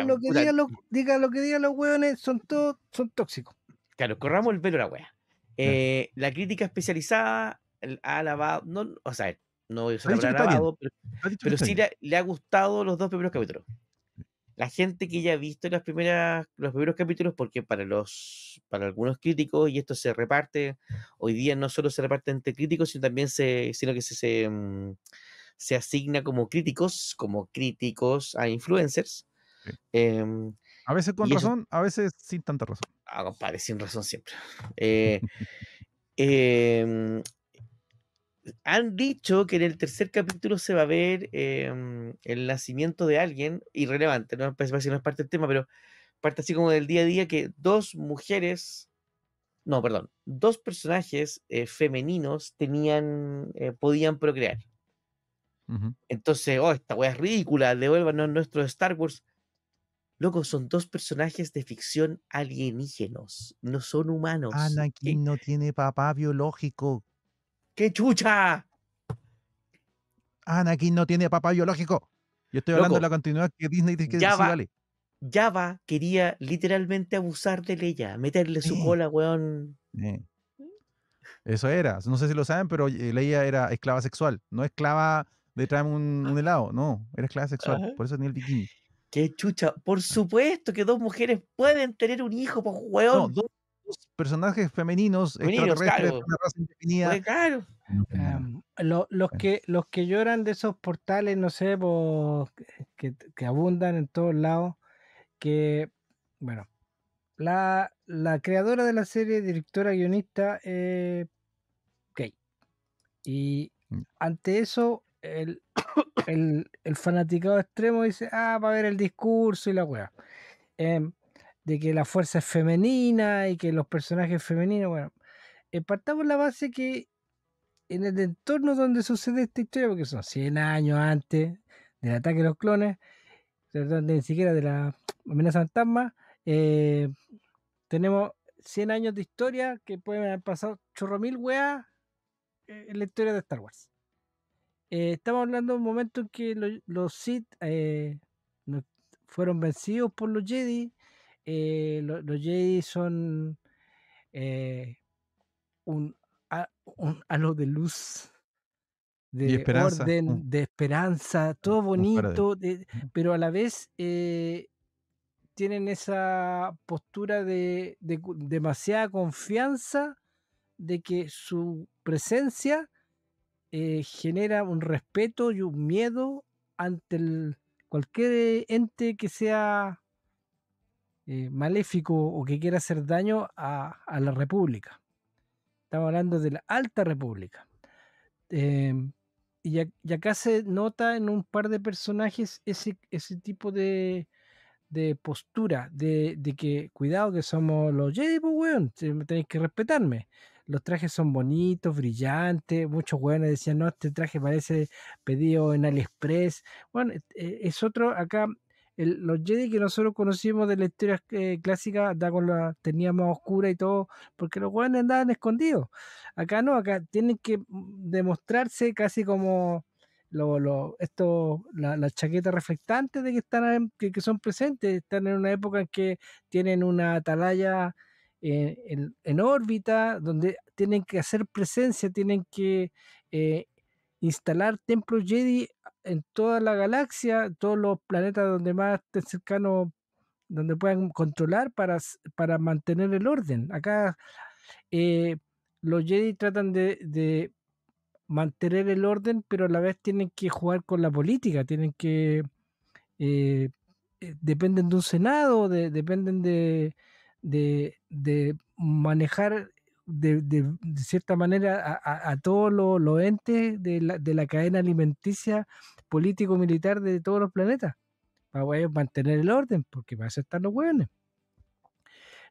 lo, que digan los, hueones, son todos son tóxicos. Claro, corramos el pelo a la wea. Eh, la crítica especializada ha alabado o sea, no se pero, sí le, le, ha gustado los dos primeros capítulos la gente que ya ha visto las primeras, los primeros capítulos, porque para, los, para algunos críticos, y esto se reparte, hoy día no solo se reparte entre críticos, sino también se, sino que se, mm, asigna como críticos, como críticos a influencers. Em, a veces con razón, a veces sin tanta razón. Ah, compadre, sin razón siempre. Eh, em, han dicho que en el tercer capítulo se va a ver em, el nacimiento de alguien irrelevante, no no es parte del tema, pero parte así como del día a día que dos mujeres, no, perdón, dos personajes eh, femeninos tenían, eh, podían procrear. Entonces, oh, esta weá es ridícula, devuélvanos nuestro Star Wars. Loco, son dos personajes de ficción alienígenos, no son humanos. Anakin no tiene papá biológico, ¡Qué chucha! Anakin no tiene papá biológico. Yo estoy hablando de la continuidad que Disney dice que Java, sí, quería literalmente abusar de Leia. meterle su cola, weón. Eso era. No sé si lo saben, pero eh, Leia era esclava sexual. No esclava de traer un, helado, no. Era esclava sexual. Por eso tenía el bikini. Qué chucha. Por ah. supuesto que dos mujeres pueden tener un hijo, pues, weón personajes femeninos, los, que, los que lloran de esos portales, no sé, que, abundan en todos lados, que, bueno, la, la creadora de la serie, directora, guionista, eh, Y mm. ante eso, el, el, fanaticado extremo dice, ah, va a ver el discurso y la weá. Em, de que la fuerza es femenina y que los personajes femeninos, bueno, eh, partamos la base que en el entorno donde sucede esta historia, porque son 100 años antes del ataque de los clones, donde ni siquiera de la amenaza fantasma, eh, tenemos 100 años de historia que pueden haber pasado chorro mil weas eh, en la historia de Star Wars. estamos hablando de un momento en que los Sith fueron vencidos por los Jedi, eh, los, los son eh, un, a, halo de luz, de esperanza. Mm. orden, de esperanza, mm, todo bonito, mm. pero a la vez eh, tienen esa postura de, demasiada confianza de que su presencia genera un respeto y un miedo ante cualquier ente que sea eh, maléfico o que quiera hacer daño a, la República. Estamos hablando de la Alta República. Em, y, acá se nota en un par de personajes ese, tipo de, postura, de, de, que cuidado que somos los Jedi, pues tenéis que respetarme. Los trajes son bonitos, brillantes, muchos weones decían, no, este traje parece pedido en AliExpress. Bueno, e-, e-, es otro, acá los Jedi que nosotros conocimos de la historia eh, clásica, da con la teníamos oscura y todo, porque los jóvenes andaban escondidos. Acá no, acá tienen que mm, demostrarse casi como lo, lo, esto, la, chaqueta reflectante de que están que, son presentes, están en una época en que tienen una atalaya eh, en, en, órbita, donde tienen que hacer presencia, tienen que eh, instalar templos Jedi en toda la galaxia, todos los planetas donde más estén cercanos, donde puedan controlar para, para mantener el orden. Acá eh, los Jedi tratan de, mantener el orden, pero a la vez tienen que jugar con la política, tienen que... Eh, eh, dependen de un Senado, dependen de, de manejar de, cierta manera a, todos los, entes de la, cadena alimenticia político-militar de todos los planetas, para mantener el orden, porque para eso están los hueones.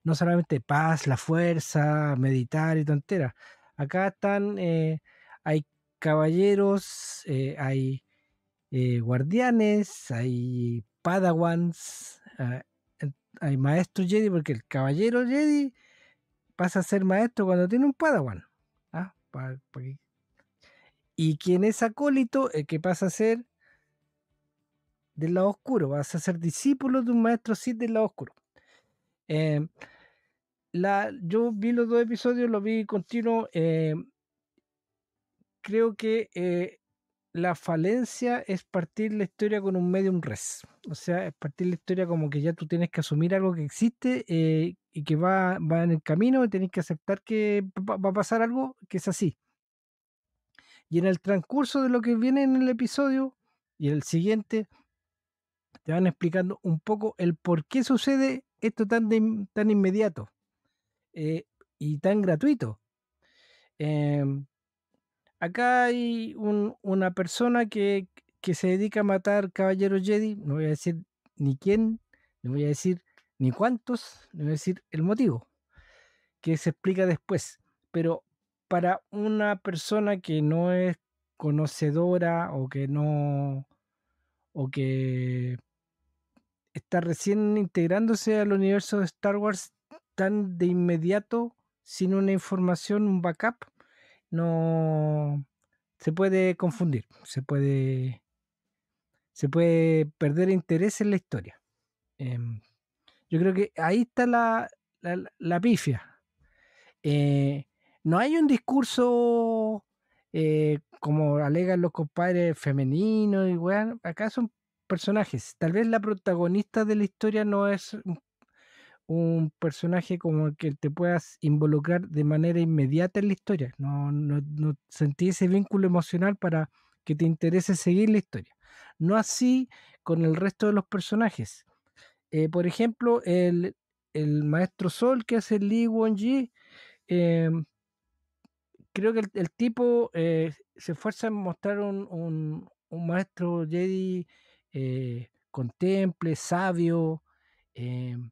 No solamente paz, la fuerza, meditar y tontera Acá están, eh, hay caballeros, eh, hay eh, guardianes, hay padawans, ah, hay maestros Jedi, porque el caballero Jedi pasa a ser maestro cuando tiene un padawan. ¿ah? Y quien es acólito, el que pasa a ser del lado oscuro, vas a ser discípulo de un maestro sí del lado oscuro. Em, la, yo vi los dos episodios, los vi continuo. Em, creo que eh, la falencia es partir la historia con un medium res. O sea, es partir la historia como que ya tú tienes que asumir algo que existe, eh, y que va, va en el camino y tenéis que aceptar que va a pasar algo que es así. Y en el transcurso de lo que viene en el episodio y el siguiente, te van explicando un poco el por qué sucede esto tan, tan inmediato eh, y tan gratuito. Em, acá hay una persona que, que se dedica a matar caballeros Jedi, no voy a decir ni quién, no voy a decir ni cuántos, es decir, el motivo, que se explica después. Pero para una persona que no es conocedora o que no, o que está recién integrándose al universo de Star Wars tan de inmediato, sin una información, un backup, no se puede confundir, se puede, se puede perder interés en la historia. Em, yo creo que ahí está la, pifia. Eh, no hay un discurso eh, como alegan los compadres femeninos y weón. Acá son personajes. Tal vez la protagonista de la historia no es un personaje como el que te puedas involucrar de manera inmediata en la historia. No, no, no sentí ese vínculo emocional para que te interese seguir la historia. No así con el resto de los personajes. Eh, por ejemplo, el, maestro Sol que hace Lee Won-ji, em, creo que el, tipo eh, se esfuerza en mostrar un, un, maestro Jedi eh, contemple, sabio, em,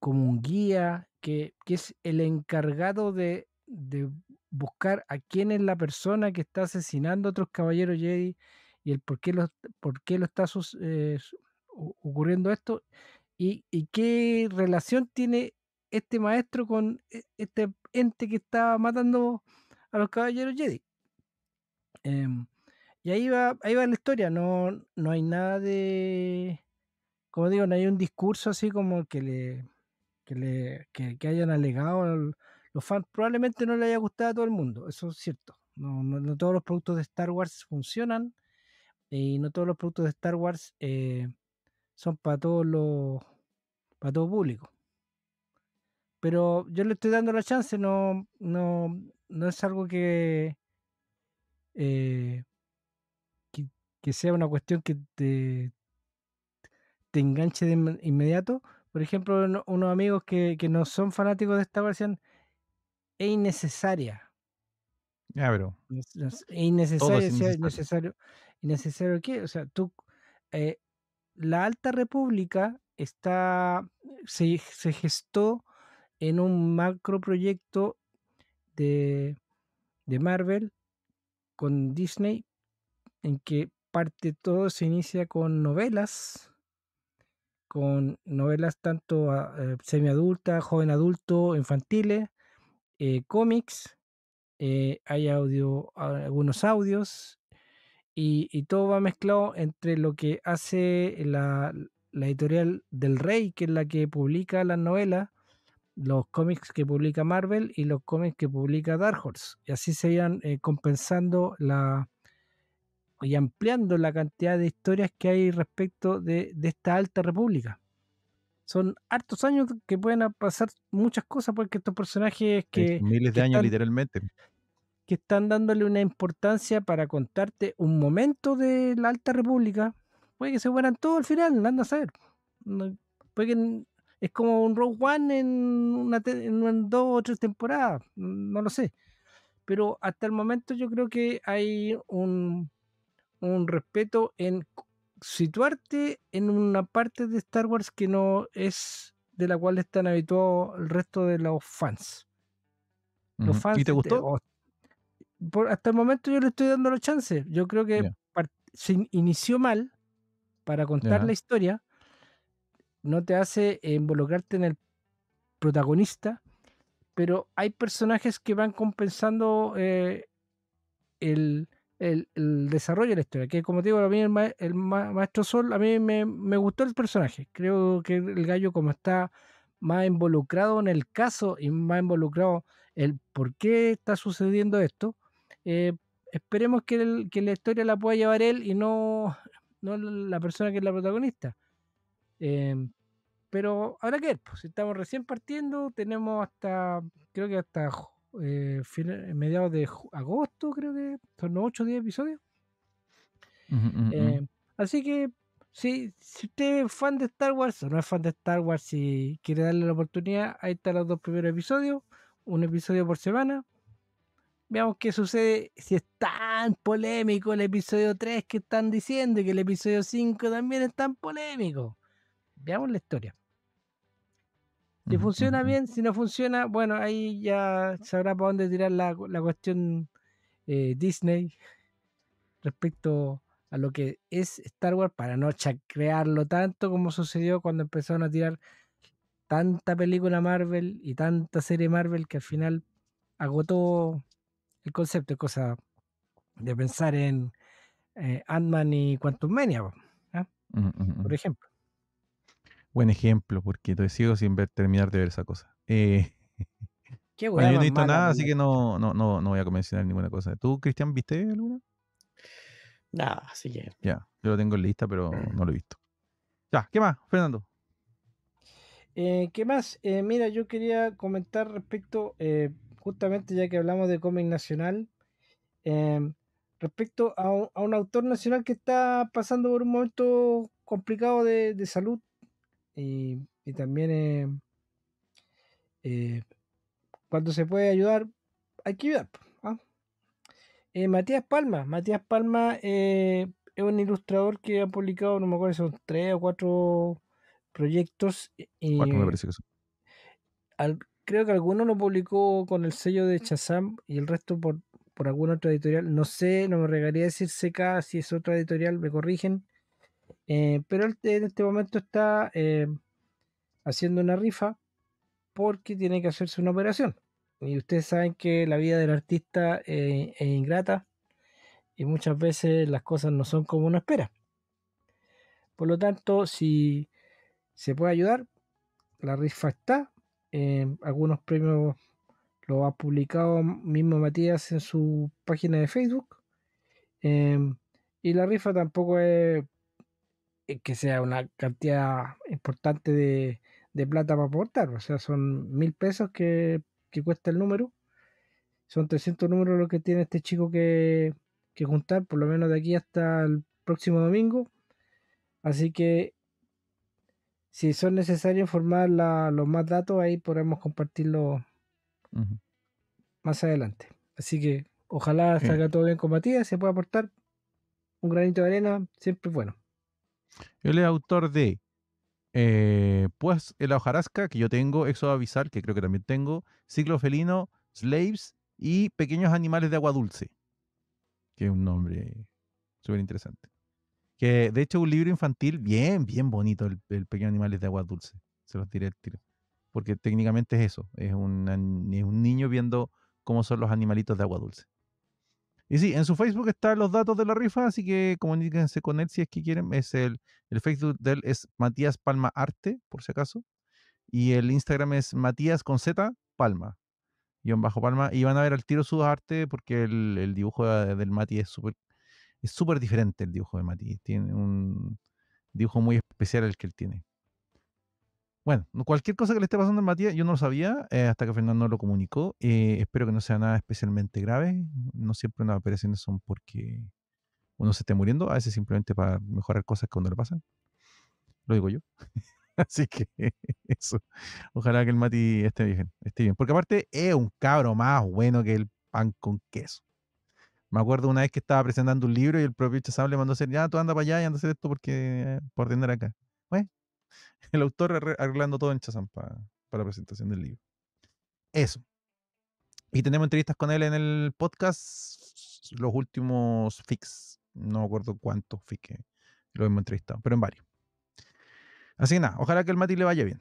como un guía, que, es el encargado de, buscar a quién es la persona que está asesinando a otros caballeros Jedi y el por qué lo, por lo está sus, ocurriendo esto? ¿Y, qué relación tiene este maestro con e, este ente que estaba matando a los caballeros Jedi? Em, y ahí va, ahí va la historia, no, no hay nada de, como digo, no hay un discurso así como que le, que le, que, hayan alegado los fans, probablemente no le haya gustado a todo el mundo, eso es cierto. No, no, no todos los productos de Star Wars funcionan eh, y no todos los productos de Star Wars eh, son para todos los, para todo público. Pero yo le estoy dando la chance, no, no, no es algo que, eh, que, sea una cuestión que te, te enganche de inmediato. Por ejemplo, unos amigos que, que, no son fanáticos de esta versión es innecesaria. Ya, ah, pero. Es, es innecesario, es innecesario. qué? O sea, tú. Eh, la Alta República está, se, gestó en un macro proyecto de, de Marvel con Disney, en que parte todo se inicia con novelas, con novelas tanto ah, eh, semi adulta joven adulto, infantiles, eh, cómics, eh, hay audio, algunos audios, y, todo va mezclado entre lo que hace la, editorial del Rey, que es la que publica las novelas, los cómics que publica Marvel y los cómics que publica Dark Horse. Y así se iban eh, compensando la y ampliando la cantidad de historias que hay respecto de, esta alta república. Son hartos años que pueden pasar muchas cosas porque estos personajes eh, que... miles de años literalmente que están dándole una importancia para contarte un momento de la Alta República. Puede que se mueran todo al final, anda a saber. Puede que es como un Rogue One en, una en, dos o tres temporadas, no lo sé. Pero hasta el momento yo creo que hay un, respeto en situarte en una parte de Star Wars que no es de la cual están habituados el resto de los fans. Los fans ¿Y te gustó? hasta el momento yo le estoy dando la chances Yo creo que se inició mal para contar la historia. No te hace eh, involucrarte en el protagonista, pero hay personajes que van compensando eh, el, desarrollo de la historia. Que como te digo, a mí el, maestro Sol, a mí me, me, gustó el personaje. Creo que el gallo como está más involucrado en el caso y más involucrado el por qué está sucediendo esto, eh, esperemos que, la historia la pueda llevar él y no, la persona que es la protagonista. Eh, pero ahora que pues, estamos recién partiendo, tenemos hasta, creo que hasta eh, mediados de agosto, creo que son los 8 o 10 episodios. así que si, si usted es fan de Star Wars o no es fan de Star Wars y quiere darle la oportunidad, ahí están los dos primeros episodios, un episodio por semana veamos qué sucede si es tan polémico el episodio 3 que están diciendo y que el episodio 5 también es tan polémico. Veamos la historia. Si funciona bien, si no funciona, bueno, ahí ya sabrá para dónde tirar la, cuestión eh, Disney respecto a lo que es Star Wars para no chacrearlo tanto como sucedió cuando empezaron a tirar tanta película Marvel y tanta serie Marvel que al final agotó el concepto, es cosa de pensar en eh, ant y Quantum Mania, mm, mm, por mm. ejemplo. Buen ejemplo, porque te sigo sin ver, terminar de ver esa cosa. Eh, Qué bueno, yo no he visto nada, así que no, no, voy a mencionar ninguna cosa. ¿Tú, Cristian, viste alguna? Nada, así que. Ya, yo lo tengo en lista, pero no lo he visto. Ya, ¿qué más, Fernando? Eh, ¿Qué más? Eh, mira, yo quería comentar respecto. Eh, justamente ya que hablamos de cómic nacional, em, respecto a un, autor nacional que está pasando por un momento complicado de, salud y, también em, eh, cuando se puede ayudar, hay que ayudar. ¿ah? Eh, Matías Palma, Matías Palma eh, es un ilustrador que ha publicado, no me acuerdo, son tres o cuatro proyectos. Al, creo que alguno lo publicó con el sello de Chazam y el resto por, por alguna otra editorial. No sé, no me regaría decir CK si es otra editorial, me corrigen. Eh, pero en este momento está eh, haciendo una rifa porque tiene que hacerse una operación. Y ustedes saben que la vida del artista eh, es ingrata y muchas veces las cosas no son como uno espera. Por lo tanto, si se puede ayudar, la rifa está Em, algunos premios lo ha publicado mismo Matías en su página de Facebook. Em, y la rifa tampoco es, que sea una cantidad importante de, plata para aportar. O sea, son mil pesos que, que, cuesta el número. Son 300 números los que tiene este chico que, que juntar, por lo menos de aquí hasta el próximo domingo. Así que si son necesarios formar la, los más datos, ahí podremos compartirlo más adelante. Así que ojalá salga todo bien con se puede aportar un granito de arena, siempre bueno. Él es autor de eh, Pues el hojarasca que yo tengo, Exo Avisar, que creo que también tengo, Ciclo Felino, Slaves y Pequeños Animales de Agua Dulce, que es un nombre súper interesante. Que de hecho es un libro infantil bien, bien bonito, el, el Pequeño Animales de Agua Dulce. Se los tiré el tiro. Porque técnicamente es eso. Es, es un niño viendo cómo son los animalitos de agua dulce. Y sí, en su Facebook están los datos de la rifa, así que comuníquense con él si es que quieren. Es el, el Facebook de él es Matías Palma Arte, por si acaso. Y el Instagram es Matías con Z Palma, guión bajo Palma. Y van a ver al tiro su arte porque el, el dibujo del Mati es súper es súper diferente el dibujo de Mati Tiene un dibujo muy especial el que él tiene. Bueno, cualquier cosa que le esté pasando a Matías, yo no lo sabía eh, hasta que Fernando lo comunicó. Eh, espero que no sea nada especialmente grave. No siempre las operaciones son porque uno se esté muriendo, a veces simplemente para mejorar cosas que cuando le pasan. Lo digo yo. Así que eso. Ojalá que el Mati esté bien, esté bien. Porque aparte es un cabro más bueno que el pan con queso. Me acuerdo una vez que estaba presentando un libro y el propio Chazam le mandó a hacer, ya, tú anda para allá y anda a hacer esto porque, por tener acá. Bueno, el autor arreglando todo en Chazam para la presentación del libro. Eso. Y tenemos entrevistas con él en el podcast, los últimos fix, no me acuerdo cuántos fix lo hemos entrevistado, pero en varios. Así que nada, ojalá que el Mati le vaya bien.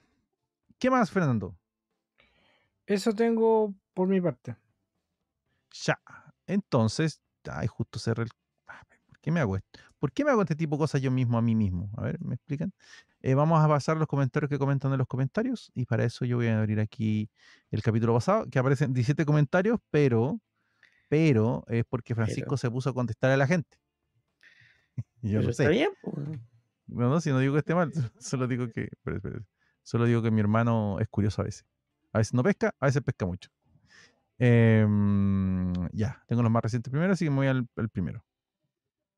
¿Qué más, Fernando? Eso tengo por mi parte. Ya. Entonces, ay, justo cerré el... Ah, ¿Por qué me hago me hago este tipo de cosas yo mismo a mí mismo? A ver, ¿me explican? Eh, vamos a pasar los comentarios que comentan en los comentarios y para eso yo voy a abrir aquí el capítulo pasado, que aparecen 17 comentarios, pero, pero es porque Francisco se puso a contestar a la gente. yo lo sé. Está bien. Pues. No, si no digo que esté mal, solo digo que, solo digo que mi hermano es curioso a veces. A veces no pesca, a veces pesca mucho. Em, ya, tengo los más recientes primero, así que voy al, primero.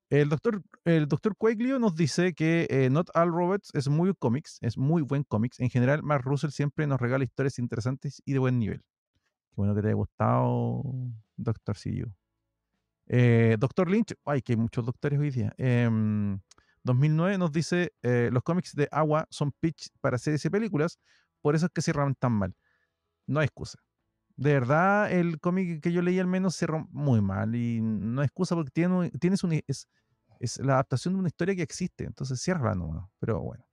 El doctor, el doctor Quaglio nos dice que eh, Not All Roberts es muy cómics, es muy buen cómics. En general, Mark Russell siempre nos regala historias interesantes y de buen nivel. Qué bueno que te haya gustado, Doctor C.U eh, doctor Lynch, ay, que hay muchos doctores hoy día. 2009 em, nos dice, eh, los cómics de agua son pitch para series y películas, por eso es que cierran tan mal. No hay excusa. De verdad, el cómic que yo leí al menos se muy mal y no excusa porque tiene, tienes es, la adaptación de una historia que existe, entonces cierra no, pero bueno.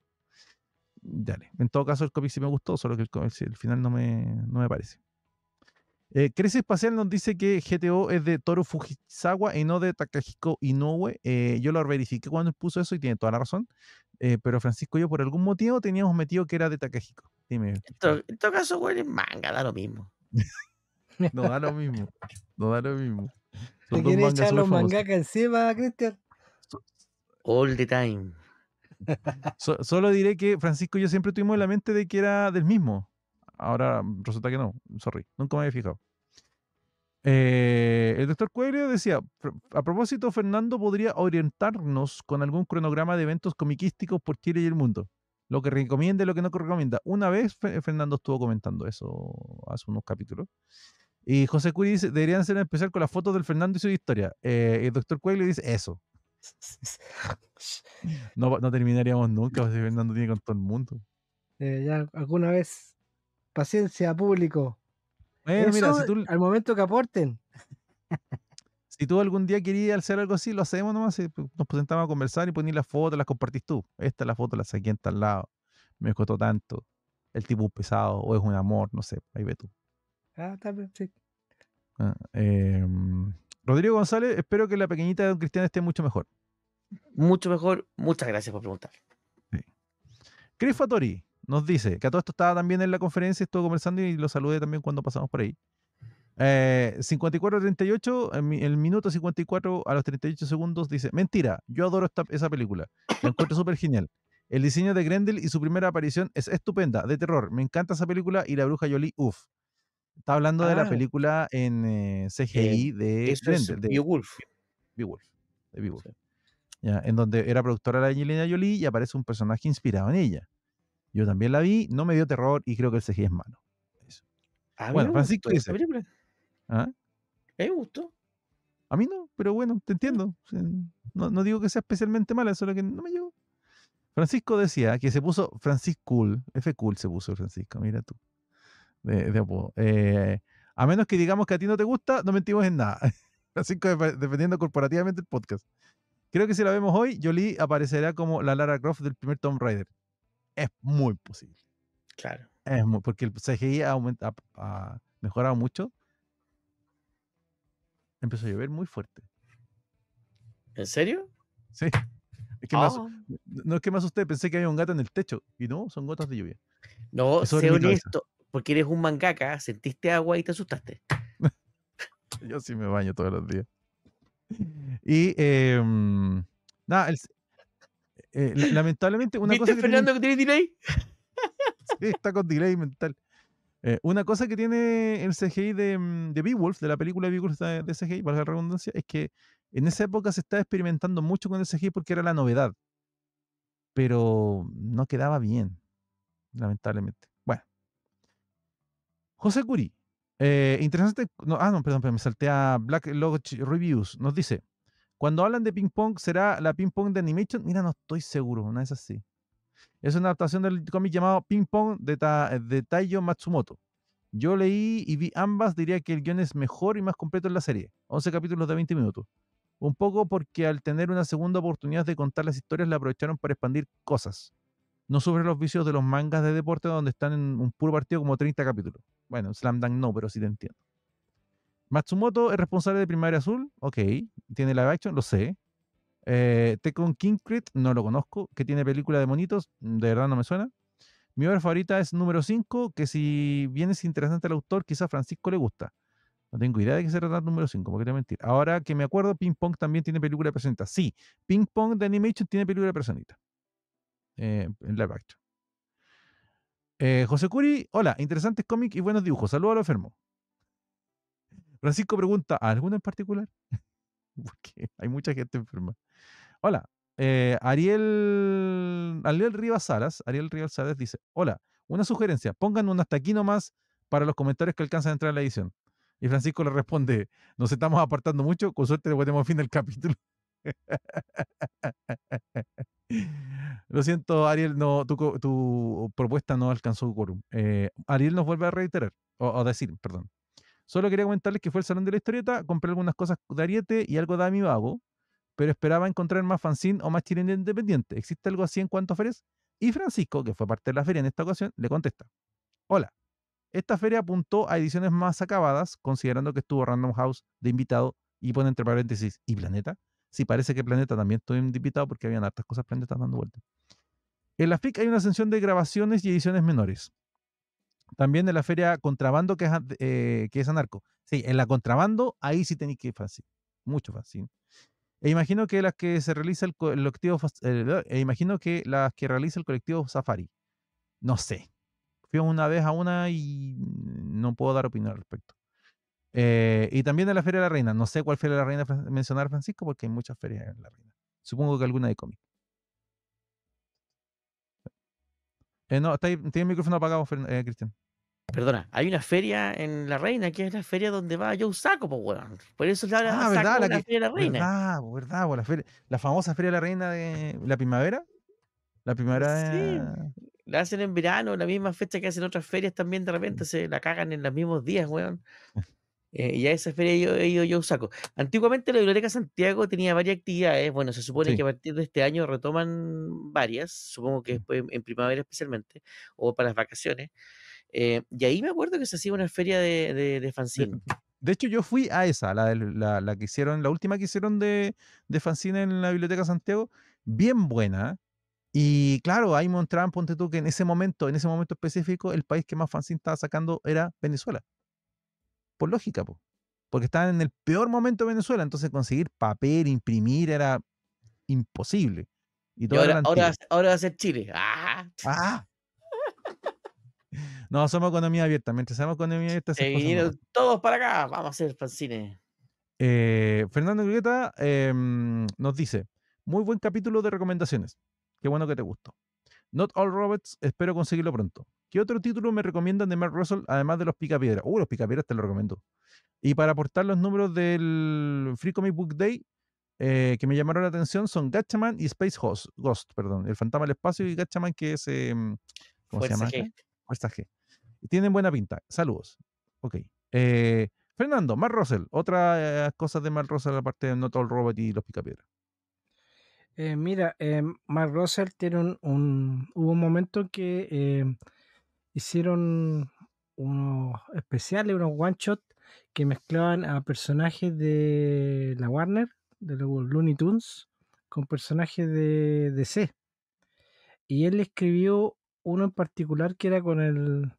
Dale, en todo caso el cómic sí me gustó, solo que el, final no me, me parece. Eh, Espacial nos dice que GTO es de Toru Fujisawa y no de Takahiko Inoue. Eh, yo lo verifiqué cuando puso eso y tiene toda la razón. Eh, pero Francisco y yo, por algún motivo, teníamos metido que era de Takahiko. En todo, caso, güey, manga, da lo mismo no da lo mismo. No da lo mismo. ¿Te quieres echar los mangakas encima, Cristian? All the time. solo diré que Francisco y yo siempre tuvimos en la mente de que era del mismo. Ahora resulta que no. Sorry. Nunca me había fijado. Eh, el doctor Cuello decía, a propósito, Fernando podría orientarnos con algún cronograma de eventos comiquísticos por Chile y el mundo. Lo que recomienda y lo que no recomienda. Una vez Fernando estuvo comentando eso hace unos capítulos. Y José Curi dice, deberían ser empezar especial con las fotos del Fernando y su historia. Eh, el doctor Cuello dice, eso. No, terminaríamos nunca, Fernando tiene con todo el mundo. Eh, ya alguna vez, paciencia público. mira, Al momento que aporten. si tú algún día querías hacer algo así, lo hacemos nomás. Pues, nos presentamos a conversar y poní las fotos, las compartís tú. Esta es la foto, la saqué en tal lado. Me costó tanto. El tipo pesado o es un amor, no sé. Ahí ve tú. Ah, también, sí. Ah, em, Rodrigo González, espero que la pequeñita de Don Cristiano esté mucho mejor. Mucho mejor. Muchas gracias por preguntar. Chris nos dice que a todo esto estaba también en la conferencia, estuvo conversando y lo saludé también cuando pasamos por ahí. Eh, 54-38, el, minuto 54 a los 38 segundos dice, mentira, yo adoro esa película, me encuentro súper genial. El diseño de Grendel y su primera aparición es estupenda, de terror, me encanta esa película y la bruja Jolie, uff. Está hablando de la ah. película en eh, eh, CGI de Grendel. De Beowulf. Beowulf, de en donde era productora la Angelina Jolie y aparece un personaje inspirado en ella. Yo también la vi, no me dio terror y creo que el CGI es malo. Ah, bueno, Francisco dice, ¿Ah? Me gustó. A mí no, pero bueno, te entiendo. No, digo que sea especialmente mala, solo que no me llegó. Francisco decía que se puso Francisco Cool, F Cool se puso Francisco, mira tú, de, apodo. Eh, a menos que digamos que a ti no te gusta, no mentimos en nada. Francisco defendiendo corporativamente el podcast. Creo que si la vemos hoy, Jolie aparecerá como la Lara Croft del primer Tomb Raider. Es muy posible. Claro. Es muy, porque el CGI ha mejorado mucho empezó a llover muy fuerte. ¿En serio? Sí. Es más, ah. no es que me asusté, pensé que había un gato en el techo. Y no, son gotas de lluvia. No, sé honesto, porque eres un mangaka, sentiste agua y te asustaste. Yo sí me baño todos los días. Y em, eh, nada, lamentablemente una cosa. Fernando que tiene delay? sí, está con delay mental. Eh, una cosa que tiene el CGI de, mm, de wolf de la película Beowulf de, de CGI, para la redundancia, es que en esa época se estaba experimentando mucho con el CGI porque era la novedad. Pero no quedaba bien, lamentablemente. Bueno. José Curí. Eh, interesante. ah, no, perdón, pero me salté a Black Log Reviews. Nos dice: Cuando hablan de ping-pong, ¿será la ping-pong de Animation? Mira, no estoy seguro, una es así. Es una adaptación del cómic llamado Ping Pong de, Tayo Matsumoto. Yo leí y vi ambas, diría que el guión es mejor y más completo en la serie. 11 capítulos de 20 minutos. Un poco porque al tener una segunda oportunidad de contar las historias la aprovecharon para expandir cosas. No sufre los vicios de los mangas de deporte donde están en un puro partido como 30 capítulos. Bueno, Slam Dunk no, pero sí te entiendo. Matsumoto es responsable de Primaria Azul, ok. Tiene la action, lo sé. Eh, King Kinkrit, no lo conozco, que tiene película de monitos, mm, de verdad no me suena. Mi obra favorita es número 5, que si bien es interesante el autor, quizás Francisco le gusta. No tengo idea de que se el número 5, porque te mentir. Ahora que me acuerdo, Ping Pong también tiene película de Sí, Ping Pong de Animation tiene película de personita. Eh, en live action. Eh, José Curi, hola, interesantes cómics y buenos dibujos. Saludos a los enfermos. Francisco pregunta, alguno en particular? porque hay mucha gente enferma. Hola. Eh, Ariel, Ariel Rivas Salas, Ariel Rivas Salas dice, hola, una sugerencia, pongan un hasta aquí nomás para los comentarios que alcanzan a entrar en la edición. Y Francisco le responde, nos estamos apartando mucho, con suerte le ponemos fin al capítulo. Lo siento, Ariel, no, tu, propuesta no alcanzó quórum. Eh, Ariel nos vuelve a reiterar, o a decir, perdón. Solo quería comentarles que fue el Salón de la Historieta, compré algunas cosas de Ariete y algo de Vago pero esperaba encontrar más fanzine o más chileno independiente. ¿Existe algo así en cuanto a ferias? Y Francisco, que fue parte de la feria en esta ocasión, le contesta. Hola, esta feria apuntó a ediciones más acabadas, considerando que estuvo Random House de invitado y pone entre paréntesis y Planeta. Sí, parece que Planeta también estuvo invitado porque habían hartas cosas planetas dando vueltas. En la FIC hay una ascensión de grabaciones y ediciones menores. También en la feria Contrabando, que es, eh, que es anarco. Sí, en la Contrabando, ahí sí tenéis que ir, fácil. Mucho e imagino que las que se realiza el colectivo, eh, e imagino que las que realiza el colectivo Safari. No sé. Fui una vez a una y no puedo dar opinión al respecto. Eh, y también de la Feria de la Reina. No sé cuál Feria de la Reina mencionar, Francisco, porque hay muchas ferias en la Reina. Supongo que alguna de cómic. Eh, no, tiene el micrófono apagado, Cristian. Perdona, hay una feria en La Reina, que es la feria donde va Joe Saco, pues, weón. Por eso se la, ah, feria de La Reina. Ah, verdad, pues la, famosa feria de La Reina de la primavera. La primavera Sí, la hacen en verano, la misma fecha que hacen otras ferias también, de repente se la cagan en los mismos días, weón. Eh, y a esa feria yo, ido yo saco. Antiguamente la Biblioteca Santiago tenía varias actividades. Bueno, se supone que a partir de este año retoman varias, supongo que mm. en primavera especialmente, o para las vacaciones. Eh, y ahí me acuerdo que se hacía una feria de, de, de De hecho, yo fui a esa, la, la, que hicieron, la última que hicieron de, de fanzine en la Biblioteca Santiago, bien buena. Y claro, ahí mostraban, ponte tú, que en ese momento, en ese momento específico, el país que más fanzine estaba sacando era Venezuela. Por lógica, porque estaban en el peor momento de Venezuela, entonces conseguir papel, imprimir era imposible. Y, todo ahora, ahora, ahora, va a ser Chile. ¡Ah! ¡Ah! No, somos economía abierta. Mientras seamos economía abierta, eh, todos para acá. Vamos a hacer fanzine. Eh, Fernando em, nos dice: Muy buen capítulo de recomendaciones. Qué bueno que te gustó. Not All Robots, espero conseguirlo pronto. ¿Qué otro título me recomiendan de Mark Russell, además de los Picapiedras? Uh, los Picapiedras te lo recomiendo. Y para aportar los números del Free Comic Book Day, eh, que me llamaron la atención son Gatchaman y Space Host, Ghost, perdón, El Fantasma del Espacio y Gatchaman que es... Em, ¿Cómo se llama? Esta Tienen buena pinta. Saludos. Ok. Eh, Fernando, Mark Russell. Otras eh, cosas de Mark Russell, aparte de Not All Robot y los Picapiedra. Eh, mira, Mark Russell tiene un, Hubo un momento que hicieron unos especiales, unos one shot que mezclaban a personajes de la Warner, de los Looney Tunes, con personajes de DC. Y él escribió uno en particular que era con el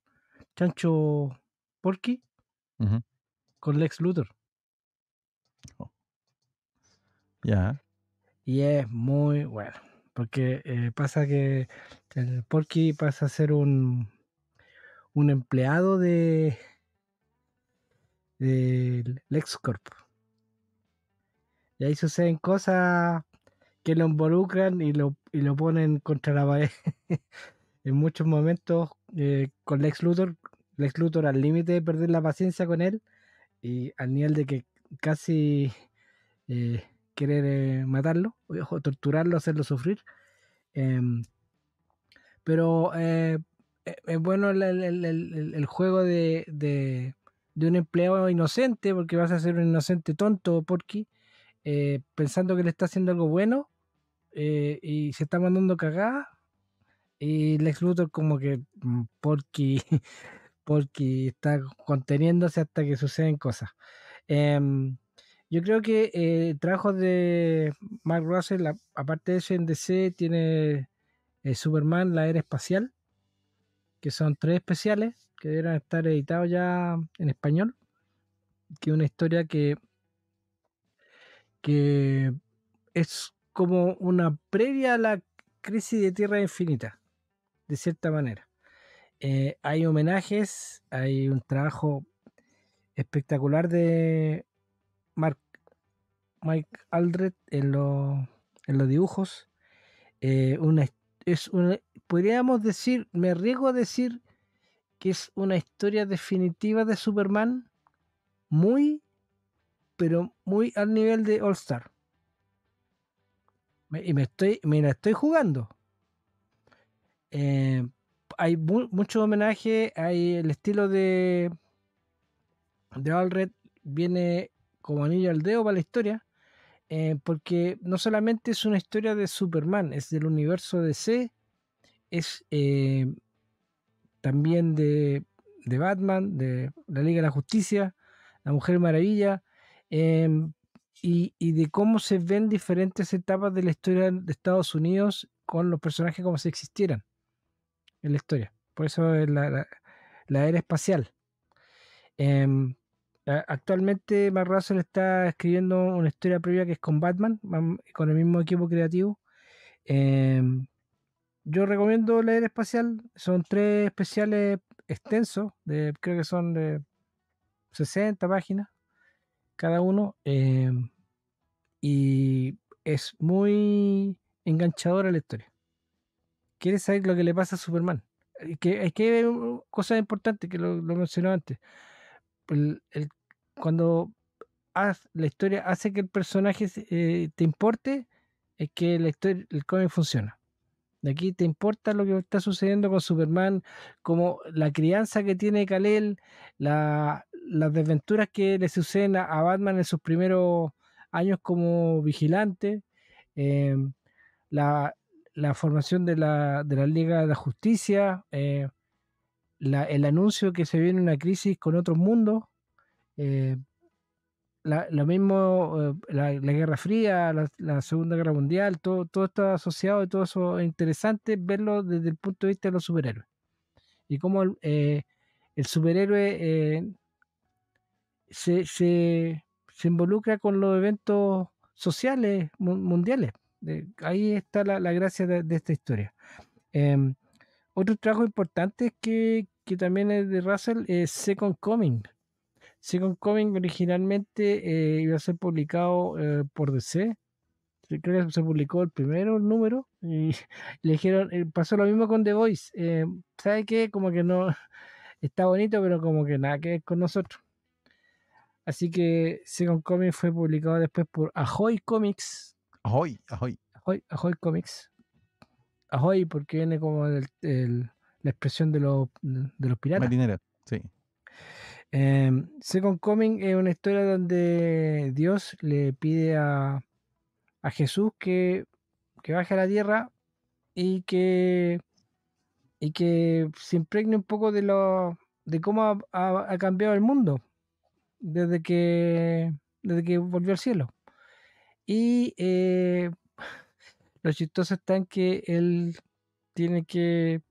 chancho Porky, con Lex Luthor. Oh. Ya. Y es muy bueno, porque eh, pasa que el Porky pasa a ser un, un empleado de, de LexCorp. Y ahí suceden cosas que lo involucran y lo, y lo ponen contra la pared en muchos momentos eh, con Lex Luthor, Lex Luthor al límite de perder la paciencia con él y al nivel de que casi eh, querer eh, matarlo, o torturarlo, hacerlo sufrir. Em, pero e, es bueno el, juego de, un empleado inocente, porque vas a ser un inocente tonto, porque pensando que le está haciendo algo bueno y se está mandando cagada y Lex Luthor como que mm, porque, porque está conteniéndose hasta que suceden cosas. Em, yo creo que trabajos eh, el trabajo de Mark Russell, aparte de eso en DC, tiene eh, Superman, la era espacial, que son tres especiales que deberían estar editados ya en español, que una historia que, que es como una previa a la crisis de Tierra Infinita de cierta manera. Eh, hay homenajes, hay un trabajo espectacular de Mark, Mike Aldred en, los dibujos. Eh, es podríamos decir, me arriesgo a decir que es una historia definitiva de Superman, muy, pero muy al nivel de All Star. Y me estoy, me la estoy jugando. Eh, hay mucho homenaje, hay el estilo de, de viene como anillo al dedo para la historia, eh, porque no solamente es una historia de Superman, es del universo DC, es eh, también de, Batman, de la Liga de la Justicia, la Mujer Maravilla, em, y, y, de cómo se ven diferentes etapas de la historia de Estados Unidos con los personajes como si existieran la historia. Por eso es la, era espacial. Em, actualmente Mark Russell está escribiendo una historia previa que es con Batman, con el mismo equipo creativo. Em, yo recomiendo la era espacial. Son tres especiales extensos, de, creo que son de 60 páginas cada uno. Em, y es muy enganchadora la historia quiere saber lo que le pasa a Superman. Eh, que, es que hay cosas importantes que lo, mencionó antes. cuando la historia hace que el personaje eh, te importe, es que el cómic funciona. De aquí te importa lo que está sucediendo con Superman, como la crianza que tiene Kalel, las desventuras que le suceden a, Batman en sus primeros años como vigilante, em, la, la formación de la, de la Liga de eh, la Justicia, el anuncio que se viene una crisis con otros mundos, eh, la, lo mismo, eh, la, Guerra Fría, la, Segunda Guerra Mundial, todo, todo está asociado y todo eso es interesante verlo desde el punto de vista de los superhéroes. Y cómo el, superhéroe se involucra con los eventos sociales mundiales ahí está la, gracia de, esta historia. Em, otro trabajo importante que, también es de Russell es Second Coming. Second Coming originalmente eh, iba a ser publicado eh, por DC. Creo que se publicó el primero número y le dijeron, eh, pasó lo mismo con The Voice. Em, ¿Sabe qué? Como que no, está bonito, pero como que nada que ver con nosotros. Así que Second Coming fue publicado después por Ahoy Comics, Ahoy, ahoy. Ahoy, ahoy cómics. Ahoy porque viene como la expresión de los, de los piratas. Marinera, sí. Em, Second Coming es una historia donde Dios le pide a, Jesús que, baje a la tierra y que, se impregne un poco de, lo, cómo ha, ha cambiado el mundo desde que, desde que volvió al cielo. Y eh, lo chistoso está en que él tiene que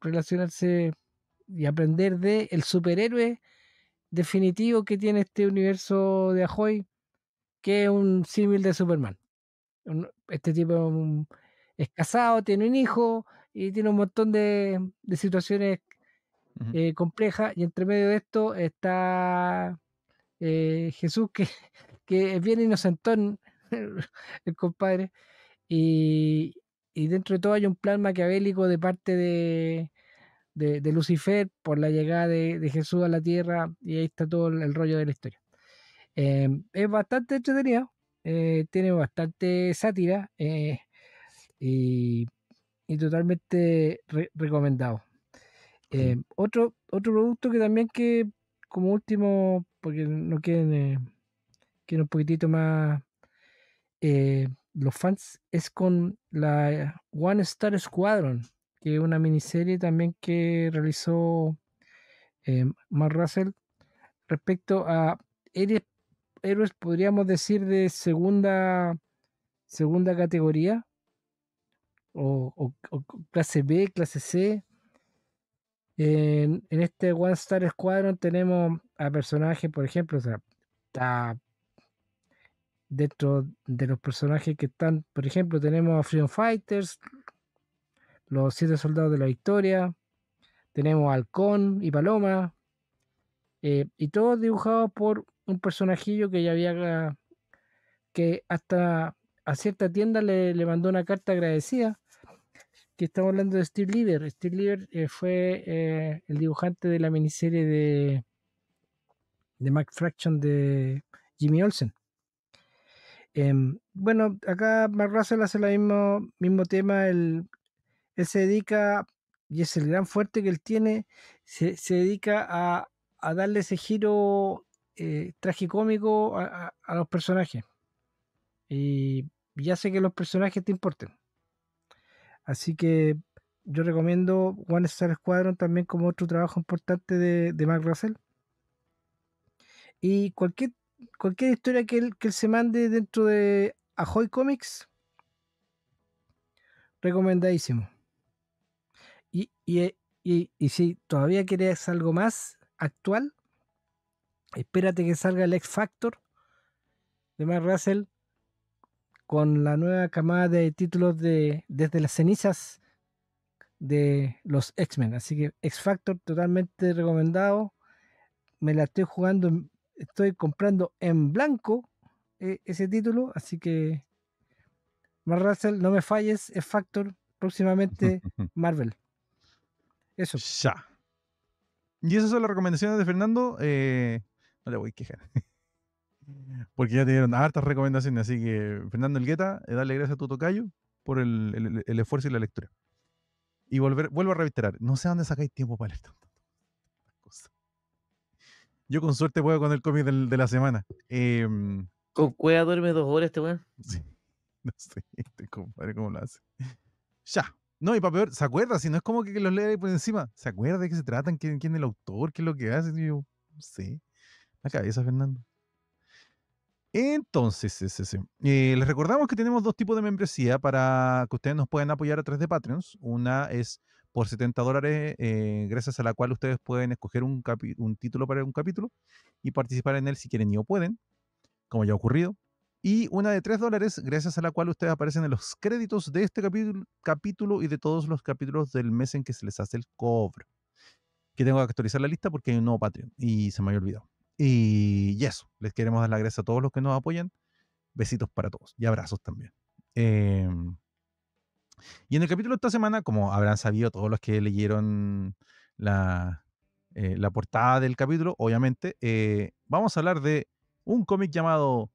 relacionarse y aprender de el superhéroe definitivo que tiene este universo de Ahoy que es un símil de Superman. Este tipo es casado, tiene un hijo y tiene un montón de, situaciones eh, complejas. Y entre medio de esto está eh, Jesús, que es bien inocentón el compadre. Y, dentro de todo hay un plan maquiavélico de parte de, Lucifer por la llegada de, Jesús a la tierra y ahí está todo el, rollo de la historia. Em, es bastante entretenido, eh, tiene bastante sátira eh, y, totalmente recomendado. Em, otro, otro producto que también que como último, porque no quieren, eh, quieren un poquitito más, eh, los fans es con la One Star Squadron, que es una miniserie también que realizó eh, Mark Russell respecto a héroes, podríamos decir, de segunda, segunda categoría, o, clase B, clase C. En, este One Star Squadron tenemos a personajes, por ejemplo, sea, está dentro de los personajes que están, por ejemplo, tenemos a Freedom Fighters, los siete soldados de la victoria, tenemos a Halcón y Paloma, eh, y todos dibujados por un personajillo que ya había que hasta a cierta tienda le, le mandó una carta agradecida que estamos hablando de Steve Lieber. Steve Lieber eh, fue eh, el dibujante de la miniserie de, de Mac Fraction de Jimmy Olsen. Em, bueno, acá Mark Russell hace el mismo, mismo tema, él, se dedica, y es el gran fuerte que él tiene, se, dedica a, darle ese giro eh, tragicómico a, los personajes. Y, ya sé que los personajes te importen. Así que yo recomiendo One Star Squadron también como otro trabajo importante de, de Mark Russell. Y cualquier cualquier historia que él, que se mande dentro de Ahoy Comics, recomendadísimo. Y, si todavía quieres algo más actual, espérate que salga el X Factor de Mark Russell con la nueva camada de títulos de Desde las cenizas de los X-Men. Así que X Factor totalmente recomendado. Me la estoy jugando estoy comprando en blanco eh, ese título, así que Marvel no me falles, es Factor, próximamente Marvel. Eso. Ya. Y esas son las recomendaciones de Fernando. Eh, no le voy a quejar. Porque ya te hartas recomendaciones. Así que, Fernando Elgueta, eh, dale gracias a tu tocayo por el, esfuerzo y la lectura. Y volver, vuelvo a reiterar, no sé dónde sacáis tiempo para esto yo con suerte puedo con el cómic de la semana. Em, ¿Con cueva duerme dos horas este weón? Sí. No sé, este compadre, ¿cómo lo hace? Ya. No, y para peor, ¿se acuerda? Si no es como que los lee ahí por encima, ¿se acuerda de qué se tratan? ¿Quién, es el autor? ¿Qué es lo que hace? Yo, no La cabeza, Fernando. Entonces, eh, les recordamos que tenemos dos tipos de membresía para que ustedes nos puedan apoyar a través de Patreons. Una es por 70 dólares, eh, gracias a la cual ustedes pueden escoger un, un título para un capítulo y participar en él si quieren y o pueden, como ya ha ocurrido. Y una de 3 dólares, gracias a la cual ustedes aparecen en los créditos de este capítulo, capítulo y de todos los capítulos del mes en que se les hace el cobro. Que tengo que actualizar la lista porque hay un nuevo Patreon y se me había olvidado. Y, eso, les queremos dar las gracias a todos los que nos apoyan. Besitos para todos y abrazos también. Em, y en el capítulo de esta semana, como habrán sabido todos los que leyeron la, eh, la portada del capítulo, obviamente, eh, vamos a hablar de un cómic llamado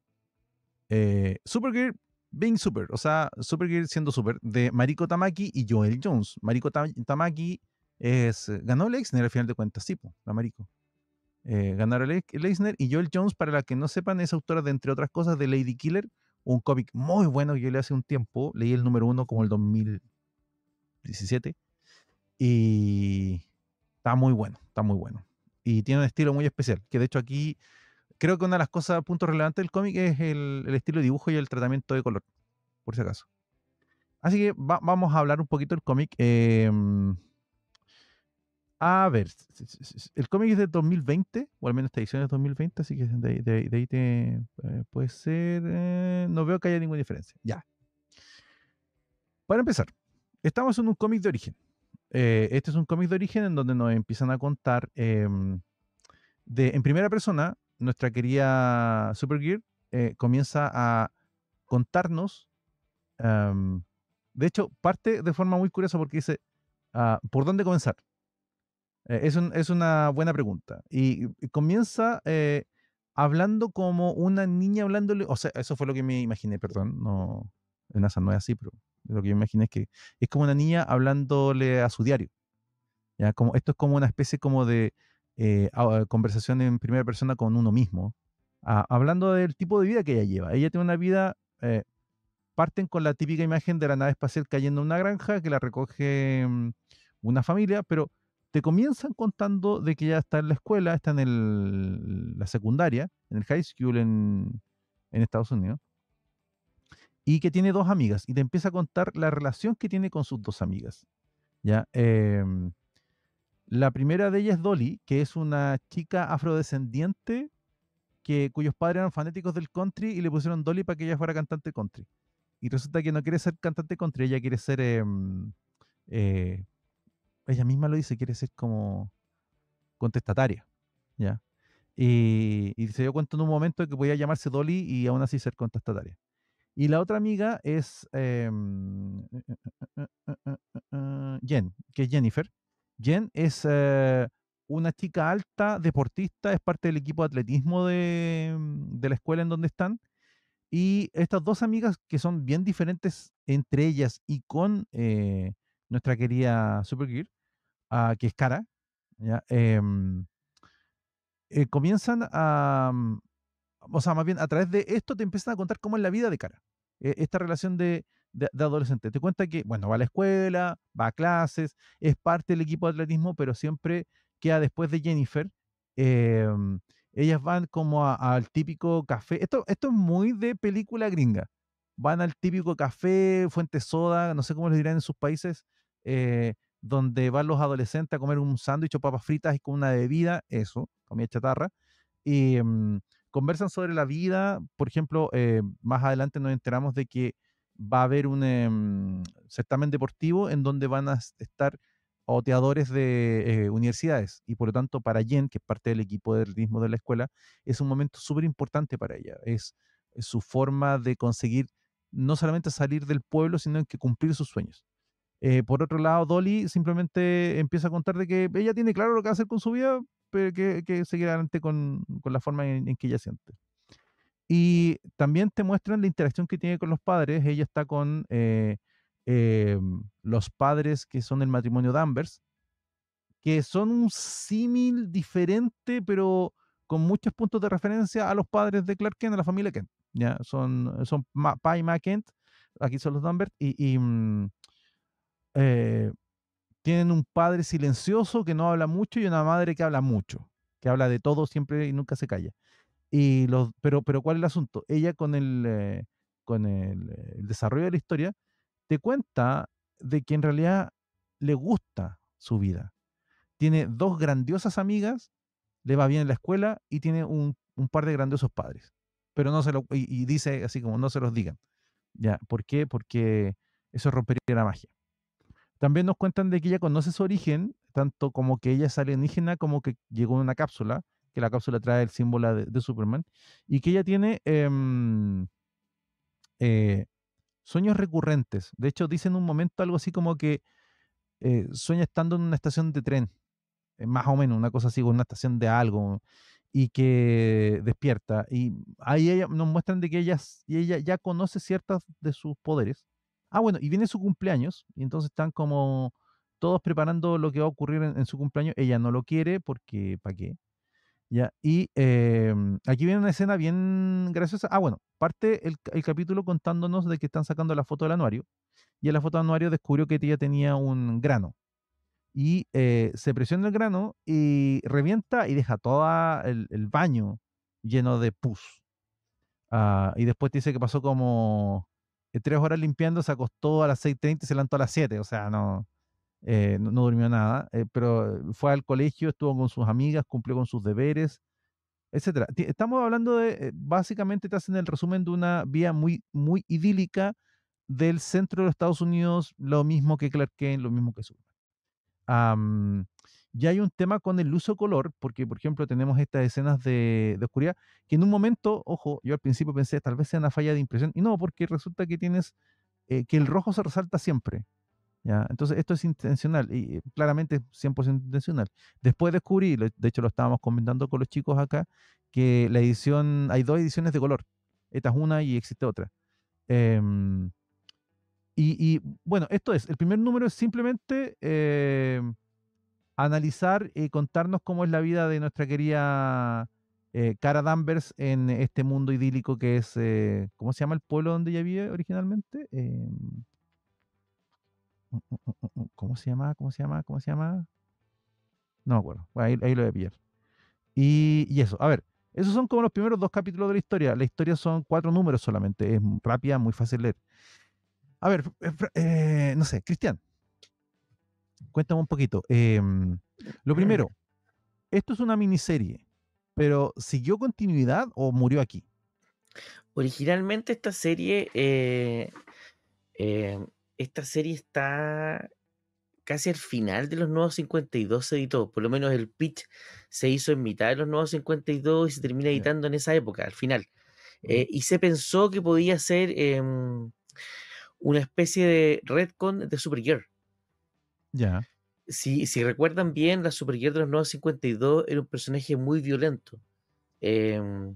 eh, Supergirl Being Super, o sea, Supergirl siendo Super, de Mariko Tamaki y Joel Jones. Mariko Tamaki es, ganó el Eisner al final de cuentas, tipo la Mariko. Eh, ganaron el y Joel Jones, para la que no sepan, es autora de, entre otras cosas, de Lady Killer un cómic muy bueno que yo leí hace un tiempo. Leí el número uno como el 2017. Y está muy bueno, está muy bueno. Y tiene un estilo muy especial, que de hecho aquí creo que una de las cosas, puntos relevantes del cómic es el, estilo de dibujo y el tratamiento de color, por si acaso. Así que vamos a hablar un poquito del cómic. Em, a ver, el cómic es de 2020, o al menos esta edición es 2020, así que de, ahí eh, puede ser. Eh, no veo que haya ninguna diferencia. Ya. Para empezar, estamos en un cómic de origen. Eh, este es un cómic de origen en donde nos empiezan a contar em, de, en primera persona, nuestra querida Supergear comienza a contarnos. Em, de hecho, parte de forma muy curiosa porque dice: ah, ¿Por dónde comenzar? Eh, es, es, una buena pregunta. Y, comienza eh, hablando como una niña hablándole. O sea, eso fue lo que me imaginé, perdón. No, en NASA no es así, pero lo que yo imaginé es que es como una niña hablándole a su diario. ¿ya? Como, esto es como una especie como de eh, conversación en primera persona con uno mismo, hablando del tipo de vida que ella lleva. Ella tiene una vida, parten con la típica imagen de la nave espacial cayendo en una granja que la recoge mm, una familia, pero te comienzan contando de que ya está en la escuela, está en la secundaria, en el high school en, Estados Unidos, y que tiene dos amigas, y te empieza a contar la relación que tiene con sus dos amigas. ¿ya? Em, la primera de ellas es Dolly, que es una chica afrodescendiente que, cuyos padres eran fanáticos del country y le pusieron Dolly para que ella fuera cantante country. Y resulta que no quiere ser cantante country, ella quiere ser em, eh, ella misma lo dice, quiere ser como contestataria, ¿ya? Y, se dio cuenta en un momento de que podía llamarse Dolly y aún así ser contestataria. Y la otra amiga es em, eh, eh, eh, Jen, que es Jennifer. Jen es una chica alta, deportista, es parte del equipo de atletismo mm, de, la escuela en donde están. Y estas dos amigas que son bien diferentes entre ellas y con nuestra querida Supergirl, Ah, que es cara, ¿ya? Em, eh, comienzan a, mm, o sea, más bien a través de esto te empiezan a contar cómo es la vida de cara, e-, esta relación de, adolescente. Te cuenta que, bueno, va a la escuela, va a clases, es parte del equipo de atletismo, pero siempre queda después de Jennifer. Em, ellas van como al típico café, esto, esto es muy de película gringa, van al típico café, fuente soda, no sé cómo lo dirán en sus países, eh, donde van los adolescentes a comer un sándwich o papas fritas y con una bebida, eso, comida chatarra, y mm, conversan sobre la vida. Por ejemplo, eh, más adelante nos enteramos de que va a haber un em, certamen deportivo en donde van a estar oteadores de eh, universidades y por lo tanto para Jen, que es parte del equipo de ritmo de la escuela, es un momento súper importante para ella. es, su forma de conseguir no solamente salir del pueblo, sino que cumplir sus sueños. Eh, por otro lado, Dolly simplemente empieza a contar de que ella tiene claro lo que va a hacer con su vida, pero que, seguir adelante con, con la forma en, que ella siente. Y también te muestran la interacción que tiene con los padres. Ella está con eh, em, los padres que son del matrimonio Danvers, que son un símil diferente, pero con muchos puntos de referencia a los padres de Clark Kent, a la familia Kent. ¿ya? Son, son y Ma Kent, aquí son los Danvers, y mm, eh, tienen un padre silencioso que no habla mucho y una madre que habla mucho, que habla de todo siempre y nunca se calla. Y los, pero, pero ¿cuál es el asunto? Ella con el, eh, con eh, el, desarrollo de la historia te cuenta de que en realidad le gusta su vida. Tiene dos grandiosas amigas, le va bien en la escuela y tiene un, par de grandiosos padres. Pero no se lo, y, dice así como no se los digan. ¿Ya? ¿Por qué? Porque eso rompería la magia. También nos cuentan de que ella conoce su origen, tanto como que ella es alienígena, como que llegó en una cápsula, que la cápsula trae el símbolo de, Superman, y que ella tiene em, eh, sueños recurrentes. De hecho, dice en un momento algo así como que eh, sueña estando en una estación de tren, eh, más o menos, una cosa así, una estación de algo, y que despierta. Y ahí ella, nos muestran de que ella, ella ya conoce ciertas de sus poderes Ah, bueno, y viene su cumpleaños, y entonces están como todos preparando lo que va a ocurrir en, su cumpleaños. Ella no lo quiere porque, ¿para qué? Ya, y em, aquí viene una escena bien graciosa. Ah, bueno, parte el, capítulo contándonos de que están sacando la foto del anuario. Y en la foto del anuario descubrió que ella tenía un grano. Y eh, se presiona el grano y revienta y deja todo el, baño lleno de pus. Ah, y después dice que pasó como eh, tres horas limpiando, se acostó a las 6.30 y se levantó a las 7, o sea, eh, no, no, durmió nada, eh, pero fue al colegio, estuvo con sus amigas, cumplió con sus deberes, etcétera. Estamos hablando de, básicamente te hacen el resumen de una vía muy, muy idílica del centro de los Estados Unidos, lo mismo que Clark Kane, lo mismo que Superman ya hay un tema con el uso color, porque por ejemplo tenemos estas escenas de, de, oscuridad, que en un momento, ojo, yo al principio pensé tal vez sea una falla de impresión, y no, porque resulta que tienes eh, que el rojo se resalta siempre. ¿ya? Entonces esto es intencional, y eh, claramente es 100% intencional. Después descubrí, de hecho lo estábamos comentando con los chicos acá, que la edición, hay dos ediciones de color, esta es una y existe otra. Em, y, y, bueno, esto es, el primer número es simplemente em, analizar y contarnos cómo es la vida de nuestra querida eh, Cara Danvers en este mundo idílico que es, eh, ¿cómo se llama el pueblo donde ella vive originalmente? Eh, mm, mm, mm, ¿Cómo se llama? ¿Cómo se llama? ¿Cómo se llama? No me acuerdo. ahí, lo voy a pillar. Y, eso, a ver, esos son como los primeros dos capítulos de la historia. La historia son cuatro números solamente, es rápida, muy fácil de leer. A ver, no sé, Cristian, cuéntame un poquito. Em, lo primero, esto es una miniserie, pero ¿siguió continuidad o murió aquí? Originalmente esta serie, eh, em, esta serie está casi al final de los Nuevos 52 se editó, por lo menos el pitch se hizo en mitad de los Nuevos 52 y se termina editando en esa época, al final. Eh, y se pensó que podía ser em, una especie de con de Supergirl. Ya. Si, recuerdan bien, la Supergirl de los 952 era un personaje muy violento. Em,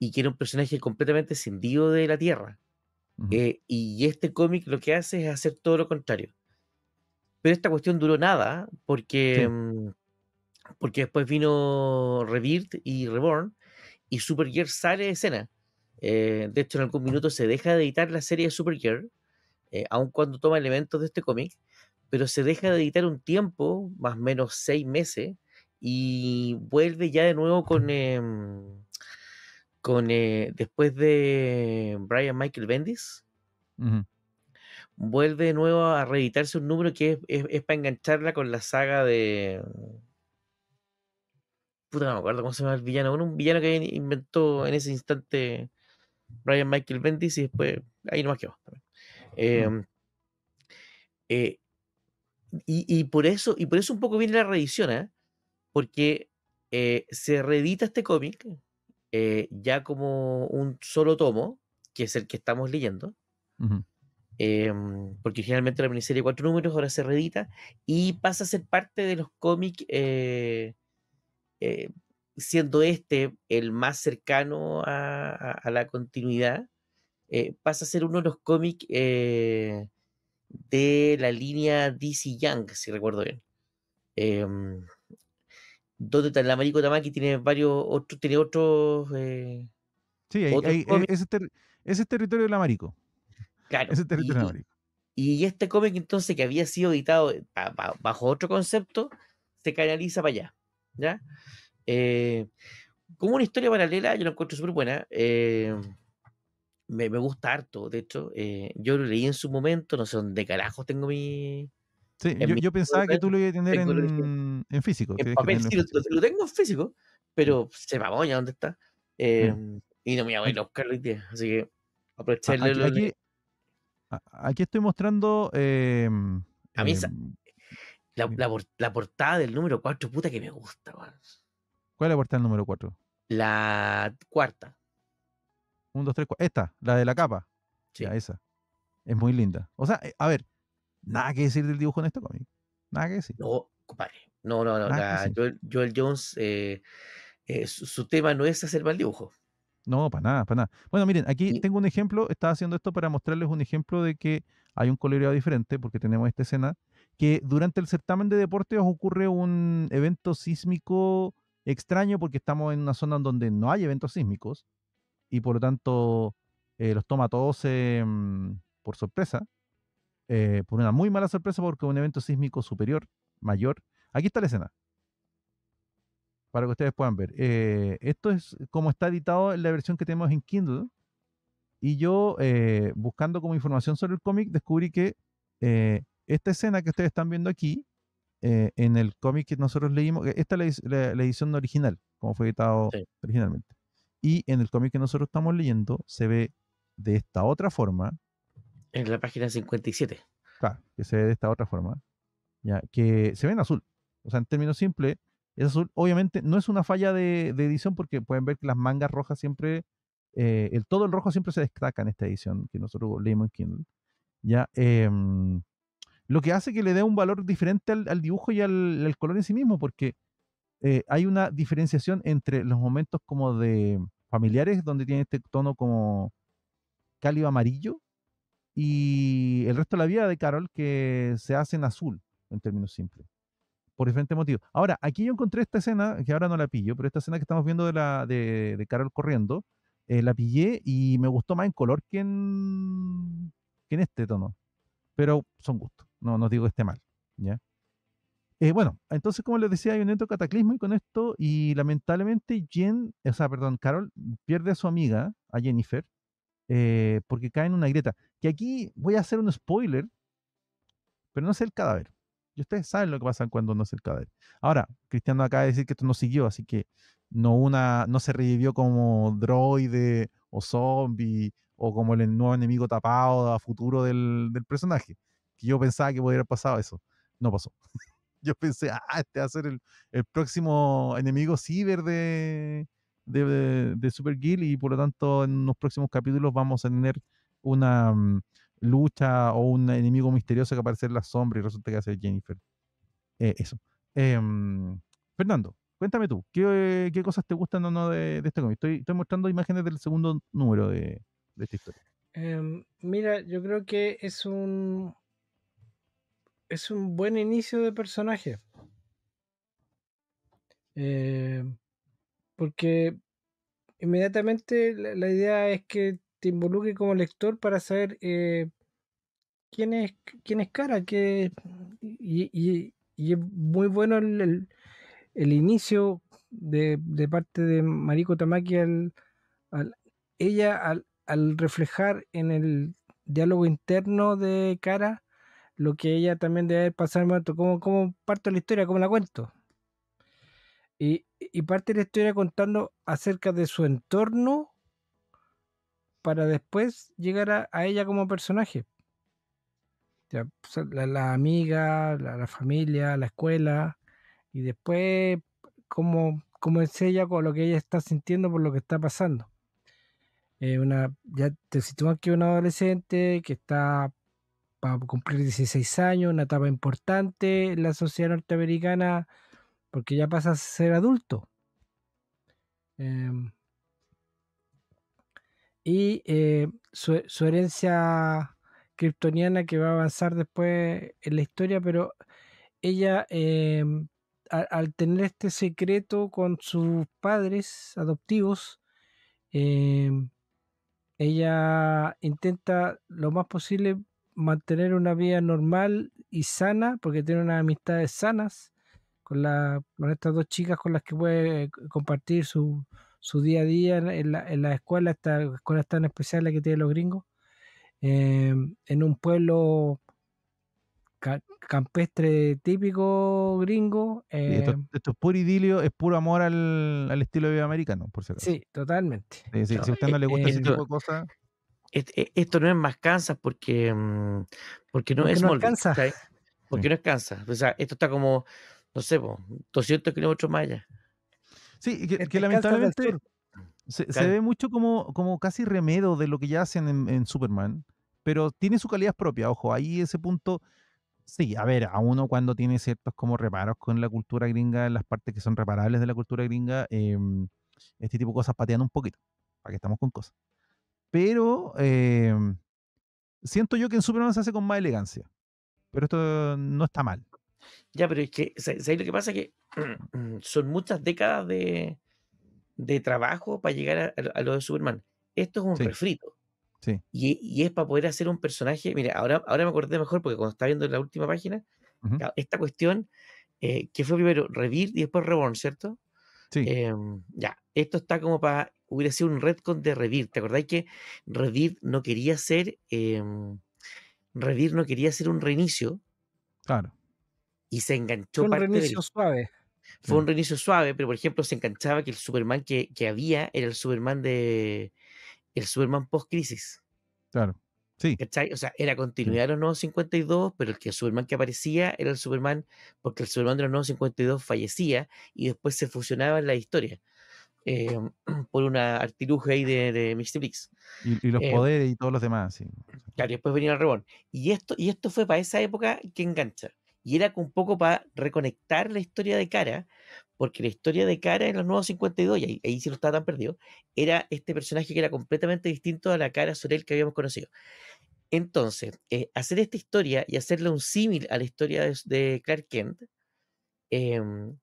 y que era un personaje completamente escindido de la Tierra. Eh, y este cómic lo que hace es hacer todo lo contrario. Pero esta cuestión duró nada porque, em, porque después vino Rebirth y Reborn y Supergirl sale de escena. Eh, de hecho, en algún minuto se deja de editar la serie de Supergirl, eh, aun cuando toma elementos de este cómic, pero se deja de editar un tiempo, más o menos seis meses, y vuelve ya de nuevo con, em, con eh, después de Brian Michael Bendis, vuelve de nuevo a reeditarse un número que es, para engancharla con la saga de... Puta, no me acuerdo cómo se llama el villano. un villano que inventó en ese instante Brian Michael Bendis y después ahí nomás quedó. Em, eh, y, por eso, y por eso un poco viene la reedición, ¿eh? porque eh, se reedita este cómic eh, ya como un solo tomo, que es el que estamos leyendo, em, porque generalmente la miniserie de cuatro números ahora se reedita y pasa a ser parte de los cómics, eh, siendo este el más cercano a, a la continuidad, pasa a ser uno de los cómics de la línea DC Young, si recuerdo bien. Eh, em, está el Amarico Tamaki tiene varios otros, tiene otros. Eh, sí, e, ese, ese, territorio del Amarico Claro. Ese territorio y, este cómic entonces que había sido editado eh, bajo otro concepto, se canaliza para allá. ¿Ya? Eh, como una historia paralela, yo la encuentro súper buena. Eh, me, me, gusta harto, de hecho. Eh, yo lo leí en su momento, no sé dónde carajo tengo mi. Sí, yo, yo, pensaba que tú lo ibas a tener en, físico. En papel, sí, lo, tengo en físico, mm. pero se mamoña dónde está. Eh, Y no me voy a ir a así que aprovecharle. Aquí, aquí, aquí, estoy mostrando. Em, a mí em, la, la, la, portada del número 4, puta que me gusta, ¿Cuál es la portada del número 4? La cuarta. 2, Esta, la de la capa. Sí. esa. Es muy linda. O sea, eh, a ver, nada que decir del dibujo en esto, cómic. Nada que decir. No, compadre. No, no, no. Joel, Jones, eh, eh, su, tema no es hacer mal dibujo. No, para nada, para nada. Bueno, miren, aquí tengo un ejemplo. Estaba haciendo esto para mostrarles un ejemplo de que hay un coloreado diferente, porque tenemos esta escena. Que durante el certamen de deportes ocurre un evento sísmico extraño, porque estamos en una zona donde no hay eventos sísmicos y por lo tanto eh, los toma todos em, por sorpresa, eh, por una muy mala sorpresa porque un evento sísmico superior, mayor. Aquí está la escena, para que ustedes puedan ver. Eh, esto es como está editado en la versión que tenemos en Kindle. Y yo, buscando como información sobre el cómic, descubrí que esta escena que ustedes están viendo aquí, en el cómic que nosotros leímos, esta es la, edición original, como fue editado originalmente. Y en el cómic que nosotros estamos leyendo se ve de esta otra forma. En la página 57. Claro, que se ve de esta otra forma. Ya, que se ve en azul. O sea, en términos simples, es azul. Obviamente no es una falla de, edición porque pueden ver que las mangas rojas siempre, eh, el, todo el rojo siempre se destaca en esta edición que nosotros leímos en Kindle. Ya, em, lo que hace que le dé un valor diferente al, dibujo y al, al, color en sí mismo porque eh, hay una diferenciación entre los momentos como de familiares, donde tiene este tono como cálido amarillo, y el resto de la vida de Carol que se hace en azul, en términos simples, por diferentes motivos. Ahora, aquí yo encontré esta escena, que ahora no la pillo, pero esta escena que estamos viendo de, la, de, Carol corriendo, eh, la pillé y me gustó más en color que en, que en este tono. Pero son gustos, no, no digo que esté mal. ¿ya? Eh, bueno, entonces, como les decía, hay un neto cataclismo y con esto, y lamentablemente Jen, o sea, perdón, Carol pierde a su amiga, a Jennifer, eh, porque cae en una grieta. Que aquí voy a hacer un spoiler, pero no es el cadáver. Y ustedes saben lo que pasa cuando no es el cadáver. Ahora, Cristiano acaba de decir que esto no siguió, así que no, una, no se revivió como droide o zombie o como el nuevo enemigo tapado a futuro del, del personaje. Que yo pensaba que podría haber pasado eso. No pasó. yo pensé, ah, este va a ser el, próximo enemigo ciber de, de, Super y por lo tanto en los próximos capítulos vamos a tener una mm, lucha o un enemigo misterioso que aparece en la sombra y resulta que va a ser Jennifer. Eh, eso. Em, Fernando, cuéntame tú, ¿qué, cosas te gustan o no de, de este cómic? Estoy, mostrando imágenes del segundo número de, esta historia. Em, mira, yo creo que es un, es un buen inicio de personaje. Eh, porque inmediatamente la, idea es que te involucre como lector para saber eh, quién es quién es cara, que y, y, es muy bueno el, inicio de, parte de Mariko Tamaki ella al, al reflejar en el diálogo interno de cara lo que ella también debe pasar, ¿cómo, cómo parto la historia? ¿Cómo la cuento? Y, parte la historia contando acerca de su entorno para después llegar a, ella como personaje. la, la, amiga, la, familia, la escuela, y después cómo, cómo, es ella con lo que ella está sintiendo por lo que está pasando. una, ya te sitúan que una adolescente que está para cumplir 16 años, una etapa importante en la sociedad norteamericana, porque ya pasa a ser adulto. Em, y eh, su, herencia kryptoniana que va a avanzar después en la historia, pero ella em, al tener este secreto con sus padres adoptivos, em, ella intenta lo más posible mantener una vida normal y sana, porque tiene unas amistades sanas con, la, estas dos chicas con las que puede eh, compartir su, día a día en la, en la escuela, esta escuela tan especial que tienen los gringos, eh, en un pueblo campestre típico gringo. Eh esto, es puro idilio, es puro amor al, estilo de vida americano, por si acaso. Sí, totalmente. si a usted no le gusta ese tipo de cosas e-, e-, esto no es más cansas porque, mm, porque no es Porque no es Kansas. O sea, esto está como, no sé, 200 kilómetros más allá. Sí, que, lamentablemente se, ve mucho como, como casi remedo de lo que ya hacen en, Superman, pero tiene su calidad propia, ojo, ahí ese punto, sí, a ver, a uno cuando tiene ciertos como reparos con la cultura gringa, en las partes que son reparables de la cultura gringa, em, este tipo de cosas patean un poquito, para que estamos con cosas. Pero em, siento yo que en Superman se hace con más elegancia. Pero esto no está mal. Ya, pero es que, ¿sabes lo que pasa? Que mm, son muchas décadas de, de trabajo para llegar a, lo de Superman. Esto es un refrito. Sí. Y, es para poder hacer un personaje. Mira, ahora, ahora me acordé mejor porque cuando estaba viendo la última página, esta cuestión eh, que fue primero Revir y después Reborn, ¿cierto? Sí. Em, ya, esto está como para hubiera sido un retcon de Revir. ¿Te acordáis que Revir no quería ser. Em, Revir no quería ser un reinicio. Claro. Y se enganchó. Fue un reinicio suave. Fue un mm. reinicio suave, pero por ejemplo se enganchaba que el Superman que, que había era el Superman de. El Superman post-crisis. Claro. Sí. O sea, era mm. continuidad de los nuevos 52, pero el que Superman que aparecía era el Superman, porque el Superman de los nuevos 52 fallecía y después se fusionaba en la historia. Eh, por una artiruja ahí de, de Misty Y, los eh, poderes y todos los demás, sí. Claro, y después venía el rebón. Y esto, y esto fue para esa época que engancha. Y era un poco para reconectar la historia de Cara, porque la historia de Cara en los nuevos 52, y ahí, ahí sí lo estaba tan perdido, era este personaje que era completamente distinto a la Cara Sorel que habíamos conocido. Entonces, eh, hacer esta historia y hacerle un símil a la historia de, de Clark Kent, em,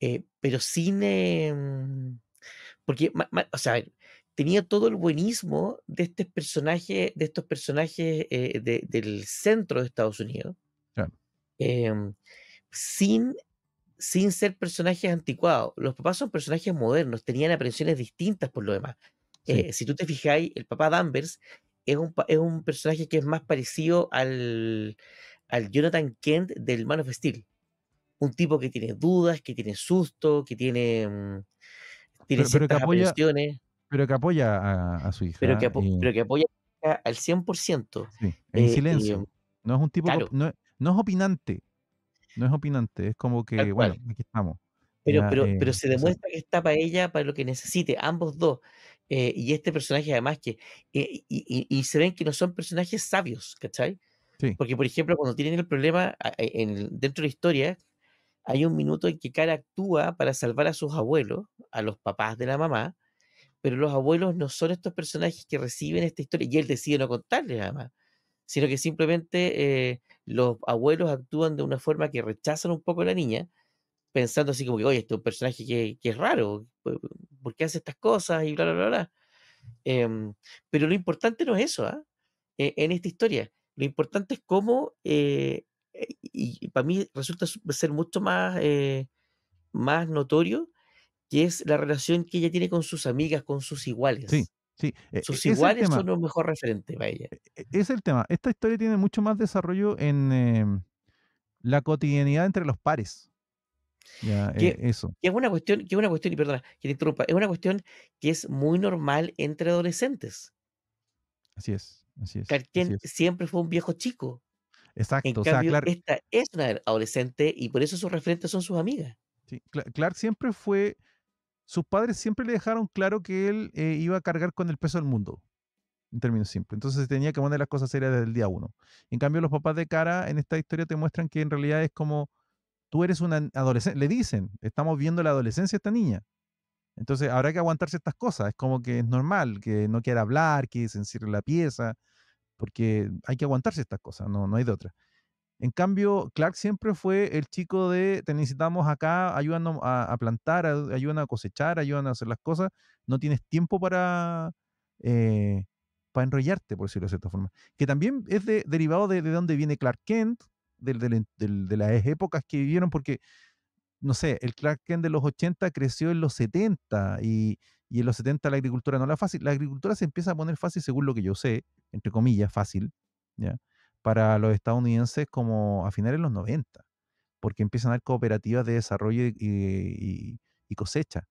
eh, pero sin em, Porque, o sea, tenía todo el buenismo de este personaje, de estos personajes eh, del centro de Estados Unidos. Em, sin, sin ser personajes anticuados. Los papás son personajes modernos, tenían aprensiones distintas por lo demás. Eh, si tú te fijáis, el papá Danvers es un, personaje que es más parecido al, al Jonathan Kent del Man of Steel un tipo que tiene dudas, que tiene susto, que tiene, mm, tiene pero, ciertas pero que apoya, Pero que apoya a, su hija. Eh pero que, apoya al 100%. en eh, silencio. no es un tipo, no, es opinante. No es opinante, es como que, bueno, aquí estamos. Pero, pero, pero eh, se demuestra que está para ella, para lo que necesite, ambos dos. y este personaje además que, y, se ven que no son personajes sabios, ¿cachai? Sí. Porque, por ejemplo, cuando tienen el problema en, dentro de la historia, hay un minuto en que Cara actúa para salvar a sus abuelos, a los papás de la mamá, pero los abuelos no son estos personajes que reciben esta historia y él decide no contarle nada más, sino que simplemente eh, los abuelos actúan de una forma que rechazan un poco a la niña, pensando así como que, oye, este es un personaje que, es raro, eh, ¿por qué hace estas cosas? Y bla, bla, bla, bla. Em, pero lo importante no es eso, ¿ah? e, en esta historia. Lo importante es cómo eh, eh, y para mí resulta ser mucho más, eh, más notorio, que es la relación que ella tiene con sus amigas, con sus iguales. Sí, sí. E, e, sus iguales son los mejor referente para ella. E, es el tema. Esta historia tiene mucho más desarrollo en em, la cotidianidad entre los pares. Ya, eh, eso. Que es una cuestión, que es una cuestión, y perdona, que interrumpa, es una cuestión que es muy normal entre adolescentes. Así es, así es. siempre fue un viejo chico. Exacto. cambio, esta es una adolescente y por eso sus referentes son sus amigas. Sí, Clark siempre fue. Sus padres siempre le dejaron claro que él eh, iba a cargar con el peso del mundo, en términos simples. Entonces tenía que poner las cosas serias desde el día uno. En cambio, los papás de cara en esta historia te muestran que en realidad es como tú eres una adolescente, le dicen, estamos viendo la adolescencia esta niña. Entonces habrá que aguantarse estas cosas, es como que es normal, que no quiera hablar, que se encierre la pieza, porque hay que aguantarse estas cosas, no, no hay de otra. En cambio, Clark siempre fue el chico de te necesitamos acá, ayúdanos a, plantar, ayúdanos a cosechar, ayúdanos a hacer las cosas. No tienes tiempo para, eh, para enrollarte, por decirlo de cierta forma. Que también es derivado de, de dónde viene Clark Kent, de, de las épocas que vivieron, porque, no sé, el Clark Kent de los 80 creció en los 70 y, y en los 70 la agricultura no era fácil. La agricultura se empieza a poner fácil, según lo que yo sé, entre comillas, fácil, ¿ya? para los estadounidenses como a finales de los 90, porque empiezan a haber cooperativas de desarrollo y, cosecha.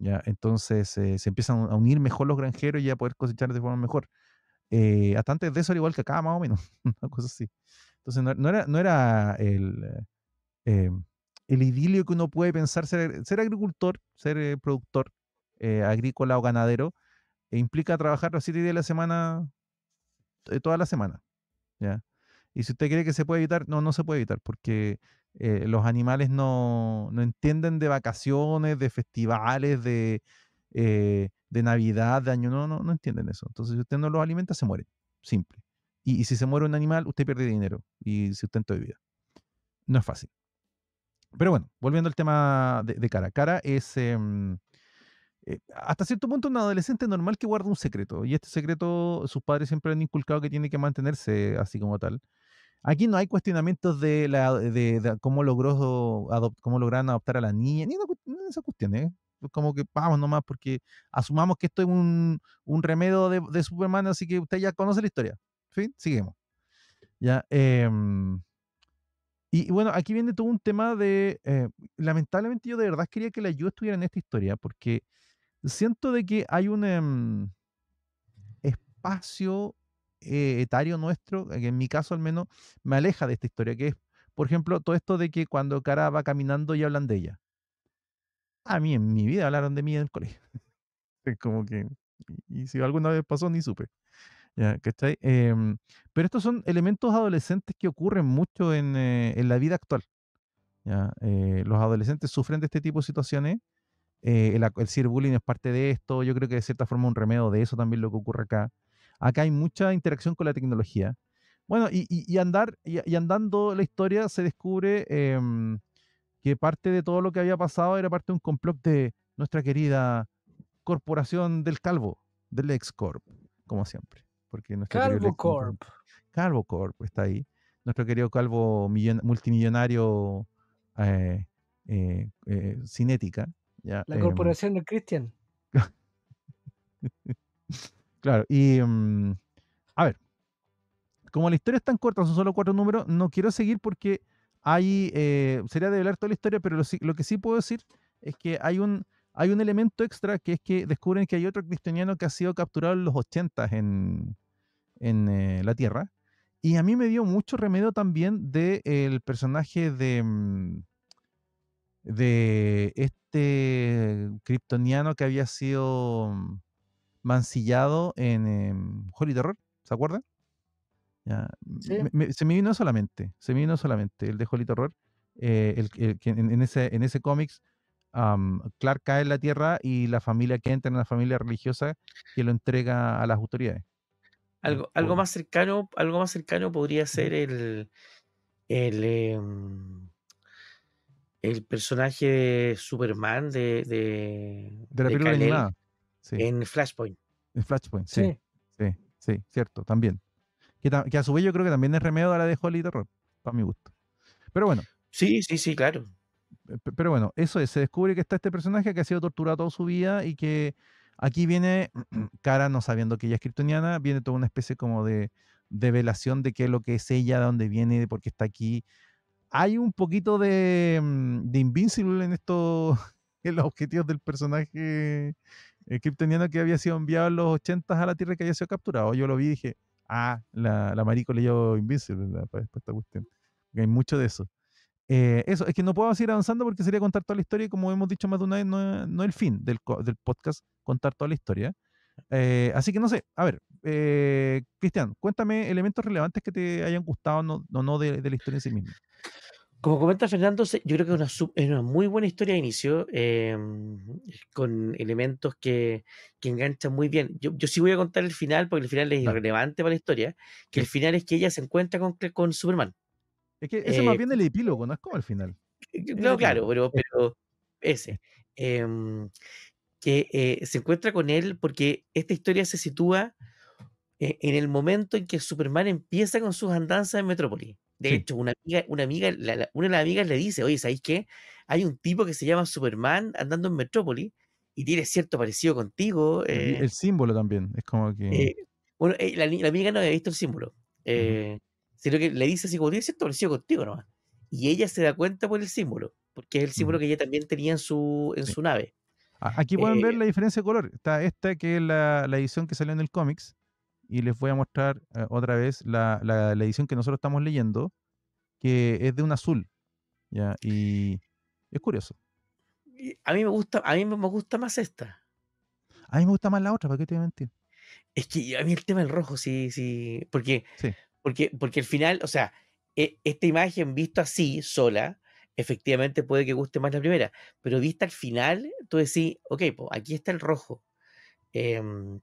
¿ya? Entonces eh, se empiezan a unir mejor los granjeros y a poder cosechar de forma mejor. Eh, hasta antes de eso era igual que acá, más o menos, una así. Entonces no, era, no era el, eh, el idilio que uno puede pensar ser, ser agricultor, ser productor, eh, agrícola o ganadero, e implica trabajar los siete días de la semana, eh, toda la semana. Y si usted cree que se puede evitar, no, no se puede evitar, porque eh, los animales no, entienden de vacaciones, de festivales, de, Navidad, de Año no, no, no entienden eso. Entonces, si usted no los alimenta, se muere, Simple. Y, si se muere un animal, usted pierde dinero y sustento de vida. No es fácil. Pero bueno, volviendo al tema de, de Cara. Cara es, em, eh, hasta cierto punto un adolescente normal que guarda un secreto y este secreto sus padres siempre han inculcado que tiene que mantenerse así como tal. Aquí no hay cuestionamientos de, la, de, cómo logró cómo lograron adoptar a la niña, ni una, esas cuestiones. ¿eh? Como que vamos nomás, porque asumamos que esto es un, un remedio de, de, Superman, así que usted ya conoce la historia. Fin, seguimos. Ya, em, y bueno, aquí viene todo un tema de. Eh, lamentablemente, yo de verdad quería que la ayuda estuviera en esta historia, porque siento de que hay un em, espacio eh, etario nuestro, eh, que en mi caso al menos me aleja de esta historia, que es, por ejemplo, todo esto de que cuando Cara va caminando y hablan de ella. A mí en mi vida hablaron de mí en el colegio. es como que, y si alguna vez pasó, ni supe. Ya, Eh, pero estos son elementos adolescentes que ocurren mucho en, eh, la vida actual. los adolescentes sufren de este tipo de situaciones eh, el, el bullying es parte de esto. Yo creo que de cierta forma un remedio de eso también lo que ocurre acá. Acá hay mucha interacción con la tecnología. Bueno, y, andar, y, andando la historia se descubre em, que parte de todo lo que había pasado era parte de un complot de nuestra querida corporación del Calvo, del Excorp, como siempre. Porque Calvo Corp. Calvo Corp está ahí. Nuestro querido Calvo multimillonario cinética eh, eh, la em, corporación de Christian. claro, y mm, a ver, como la historia es tan corta, son solo cuatro números, no quiero seguir porque hay, eh, sería develar toda la historia, pero lo, que sí puedo decir es que hay un, hay un elemento extra que es que descubren que hay otro cristianiano que ha sido capturado en los 80 en, en eh, la Tierra. Y a mí me dio mucho remedio también del personaje de, mm, de, este kryptoniano que había sido mm, mancillado en eh, Holy Terror, ¿se acuerdan? se me vino solamente, se me vino solamente el de Holy Terror, eh, el, en, ese, en ese cómics Clark cae en la Tierra y la familia que entra en la familia religiosa que lo entrega a las autoridades. Algo, algo más cercano, algo más cercano podría ser el, el em, el personaje de Superman de. De, la de película En Flashpoint. En Flashpoint, sí. Sí, sí, cierto, también. Que, que, a su vez yo creo que también es remedio de la de Holly Terror, para mi gusto. Pero bueno. Sí, sí, sí, claro. Pero bueno, eso es. Se descubre que está este personaje que ha sido torturado toda su vida y que aquí viene, cara no sabiendo que ella es kryptoniana, viene toda una especie como de, de velación de qué es lo que es ella, de dónde viene, de por qué está aquí hay un poquito de, mm, de Invincible en esto... en los objetivos del personaje eh, que kryptoniano que había sido enviado en los 80 a la Tierra y que había sido capturado. Yo lo vi y dije, ah, la, la marico leyó Invincible para pues, pues, esta cuestión. hay mucho de eso. Eh, eso, es que no puedo seguir avanzando porque sería contar toda la historia y como hemos dicho más de una vez, no, es el fin del, podcast contar toda la historia. Eh, así que no sé, a ver, eh, Cristian, cuéntame elementos relevantes que te hayan gustado o no, no, de, la historia en sí misma. Como comenta Fernando, yo creo que es una, muy buena historia de inicio, em, con elementos que, que, enganchan muy bien. Yo, sí voy a contar el final, porque el final es irrelevante para la historia, que el final es que ella se encuentra con, con Superman. Es que ese más eh, bien el epílogo, no es como el final. Eh, no, claro, pero, ese. Em, que se encuentra con él porque esta historia se sitúa eh, en el momento en que Superman empieza con sus andanzas en Metrópolis. De hecho, una amiga, una amiga, una de las amigas le dice, oye, ¿sabéis qué? Hay un tipo que se llama Superman andando en Metrópolis y tiene cierto parecido contigo. el, eh". símbolo también, es como que... Eh, bueno, la, amiga no había visto el símbolo, sino que le dice así como, tiene cierto parecido contigo nomás. Y ella se da cuenta por el símbolo, porque es el símbolo que ella también tenía en su, en su nave. Aquí pueden ver la diferencia de color. Está esta que es la, la edición que salió en el cómics, y les voy a mostrar eh, otra vez la, edición que nosotros estamos leyendo, que es de un azul. ¿ya? Y es curioso. A mí me gusta, a mí me gusta más esta. A mí me gusta más la otra, ¿para qué te voy a mentir? Es que a mí el tema del rojo, sí, sí. Porque, porque, al final, o sea, e, esta imagen vista así, sola, efectivamente puede que guste más la primera. Pero vista al final, tú decís, ok, aquí está el rojo. Em,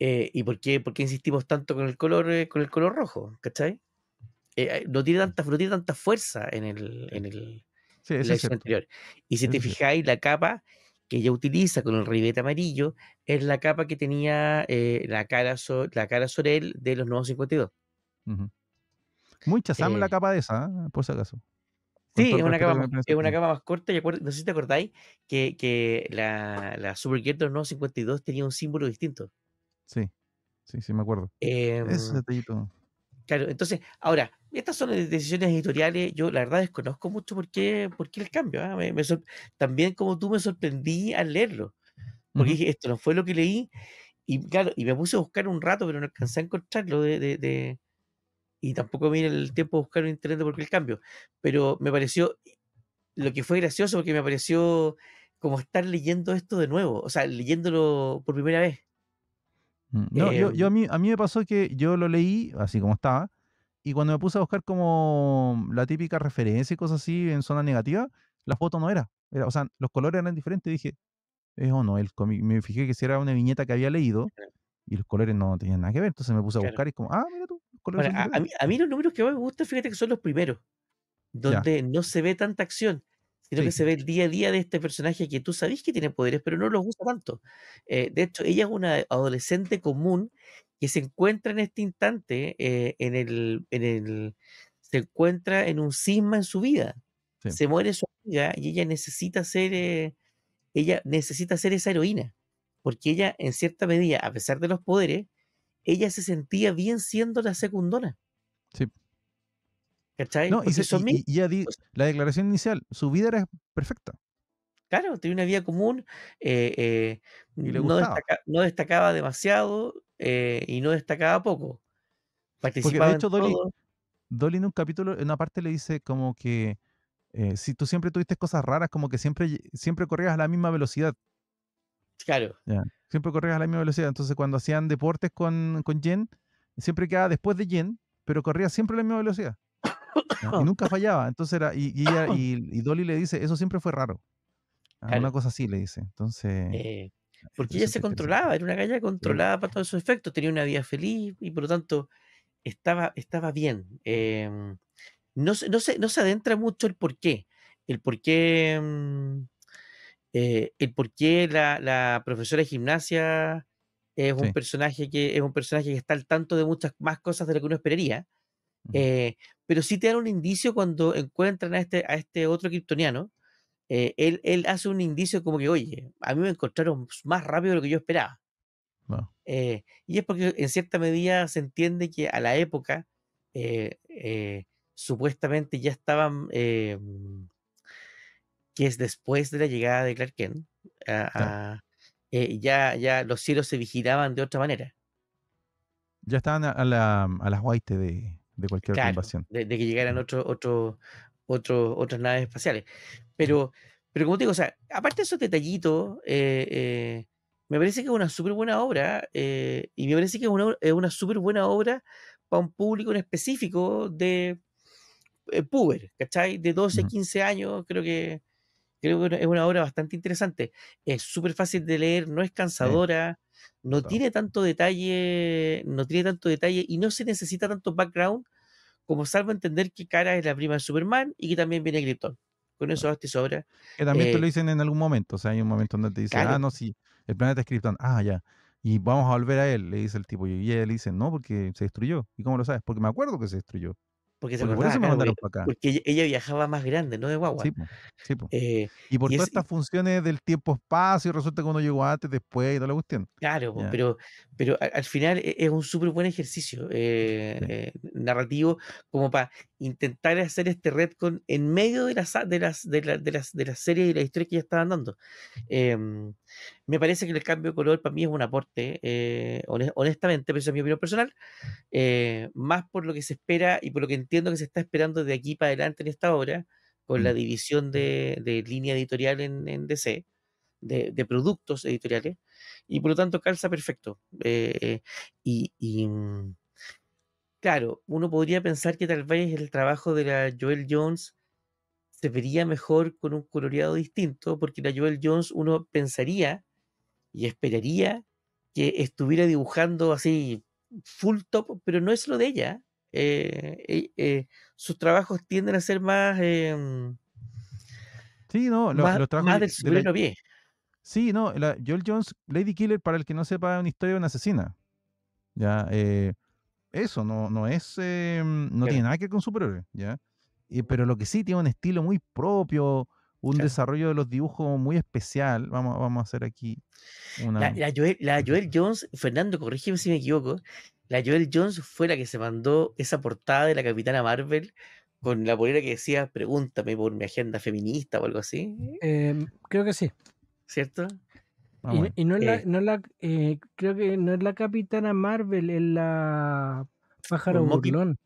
eh, ¿Y por qué, por insistimos tanto con el color, eh, con el color rojo? ¿Cachai? Eh, no, tiene tanta, tanta fuerza en el, en la anterior. Y si te fijáis, la capa que ella utiliza con el ribete amarillo es la capa que tenía la, cara la cara Sorel de los nuevos 52. Uh Muy la capa de esa, por si acaso. Sí, es una, capa, más corta. no sé si te acordáis que, la, la Supergirl de los nuevos 52 tenía un símbolo distinto. Sí, sí, sí, me acuerdo. Eh, Ese em, detallito. Claro, entonces, ahora, estas son decisiones editoriales, yo la verdad desconozco mucho por qué, el cambio. ¿ah? también como tú me sorprendí al leerlo, porque dije, esto no fue lo que leí, y claro, y me puse a buscar un rato, pero no alcancé a encontrarlo de, de, y tampoco me el tiempo a buscar en internet por qué el cambio, pero me pareció, lo que fue gracioso, porque me pareció como estar leyendo esto de nuevo, o sea, leyéndolo por primera vez. Mm, no, yo, a, em, mí, a mí me pasó que yo lo leí así como estaba, y cuando me puse a buscar como la típica referencia y cosas así en zona negativa, la foto no era. era o sea, los colores eran diferentes. Dije, es o no el Me fijé que si era una viñeta que había leído y los colores no tenían nada que ver. Entonces me puse a buscar y como, ah, mira tú, colores. a, mí, los números que más me gustan, fíjate que son los primeros, donde no se ve tanta acción sino que se ve el día a día de este personaje que tú sabes que tiene poderes, pero no los usa tanto. Eh, de hecho, ella es una adolescente común que se encuentra en este instante eh, en, el, en se encuentra en un cisma en su vida. Se muere su amiga y ella necesita ser... Eh, ella necesita ser esa heroína, porque ella, en cierta medida, a pesar de los poderes, ella se sentía bien siendo la secundona. Sí. No, y, ya la declaración inicial, su vida era perfecta. Claro, tenía una vida común, eh, eh, no, destacaba demasiado eh, y no destacaba poco. Participaba Porque de hecho, Dolly, Dolly, en un capítulo, en una parte le dice como que si tú siempre tuviste cosas raras, como que siempre, siempre corrías a la misma velocidad. Claro. Siempre corrías a la misma velocidad. Entonces, cuando hacían deportes con, con Jen, siempre quedaba después de Jen, pero corría siempre a la misma velocidad. Ah, y nunca fallaba. Entonces era, y, y y, Dolly le dice, eso siempre fue raro. Ah, una cosa así le dice. Entonces. Eh, porque ella se controlaba, era una galla controlada para todos sus efectos, tenía una vida feliz y por lo tanto estaba, estaba bien. Em, no, no, se, no se adentra mucho el por qué. El por qué. Mm, eh, el por la, profesora de gimnasia es un personaje que es un personaje que está al tanto de muchas más cosas de lo que uno esperaría eh, pero sí te dan un indicio cuando encuentran a este, a este otro kryptoniano. Eh, él, él, hace un indicio como que, oye, a mí me encontraron más rápido de lo que yo esperaba. Eh, y es porque en cierta medida se entiende que a la época supuestamente ya estaban, mm, que es después de la llegada de Clark Kent, ya, ya los cielos se vigilaban de otra manera. Ya estaban a, la, a las white de, de cualquier claro, De, que llegaran otros otros otras naves espaciales. Pero, pero como te digo, aparte de esos detallitos, eh, eh, me parece que es una súper buena obra eh, y me parece que es una, es súper buena obra para un público en específico de puber, ¿cachai? De 12, 15 años, creo que creo que es una obra bastante interesante. Es súper fácil de leer, no es cansadora, no tiene tanto detalle, no tiene tanto detalle y no se necesita tanto background como salvo entender que Cara es la prima de Superman y que también viene Krypton. Con eso basta y sobra. Que también te lo eh dicen en algún momento, o sea, hay un momento donde te dicen, ah, no, sí, el planeta es Krypton, ah, ya, y vamos a volver a él, le dice el tipo, y él dice, no, porque se destruyó. ¿Y cómo lo sabes? Porque me acuerdo que se destruyó. Porque se ella, viajaba más grande, no de guagua. Sí, sí, eh, y por todas estas funciones del tiempo-espacio, resulta que uno llegó antes, después y toda la cuestión. Claro, pero, pero al final e, es un súper buen ejercicio eh, narrativo como para intentar hacer este retcon en medio de las de las de, la, de las de las series y la historia que ya estaban dando em, me parece que el cambio de color para mí es un aporte eh, honestamente pero es mi opinión personal eh, más por lo que se espera y por lo que entiendo que se está esperando de aquí para adelante en esta obra con la mm. división de, línea editorial en, DC de, productos editoriales y por lo tanto calza perfecto eh, y mm, Claro, uno podría pensar que tal vez el trabajo de la Joel Jones se vería mejor con un coloreado distinto, porque la Joel Jones uno pensaría y esperaría que estuviera dibujando así full top, pero no es lo de ella. Eh, e, eh, sus trabajos tienden a ser más... Em, sí, no, los, trabajos de la, pie. Sí, no, la Joel Jones, Lady Killer, para el que no sepa, es una historia de una asesina. Ya, eh, eso, no, no es, eh, no tiene nada que ver con superhéroes, ¿ya? pero lo que sí tiene un estilo muy propio, un desarrollo de los dibujos muy especial. Vamos, vamos a hacer aquí La, Joel, Jones, Fernando, corrígeme si me equivoco, la Joel Jones fue la que se mandó esa portada de la Capitana Marvel con la polera que decía, pregúntame por mi agenda feminista o algo así. Mm. Em, creo que sí. ¿Cierto? Ah, y, no es la, eh. no la eh, creo que no es la Capitana Marvel, es la Pájaro Mocky, Burlón.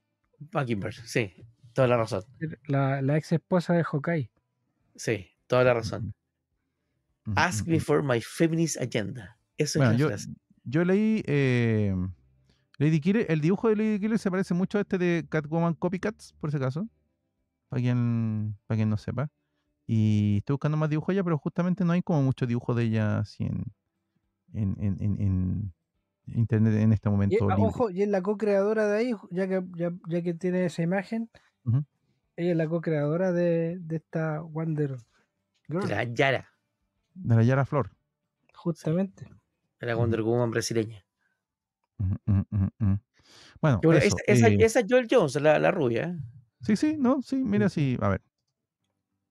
sí, toda la razón. La, ex esposa de Hawkeye. Sí, toda la razón. Ask me for my feminist agenda. Eso es yo, Yo leí eh, Lady Killer, el dibujo de Lady Killer se parece mucho a este de Catwoman Copycats, por si acaso Para quien, para quien no sepa. Y estoy buscando más dibujos de ella, pero justamente no hay como mucho dibujo de ella así en, en, en, internet en este momento. Ah, y, ojo, es la co-creadora de ahí, ya que, ya, que tiene esa imagen, ella es la co-creadora de, esta Wonder Girl. De la Yara. De la Yara Flor. Justamente. De la Wonder Woman brasileña. bueno, eh esa, es Joel Jones, la, la rubia. ¿eh? Sí, sí, no, sí, mira, si, a ver.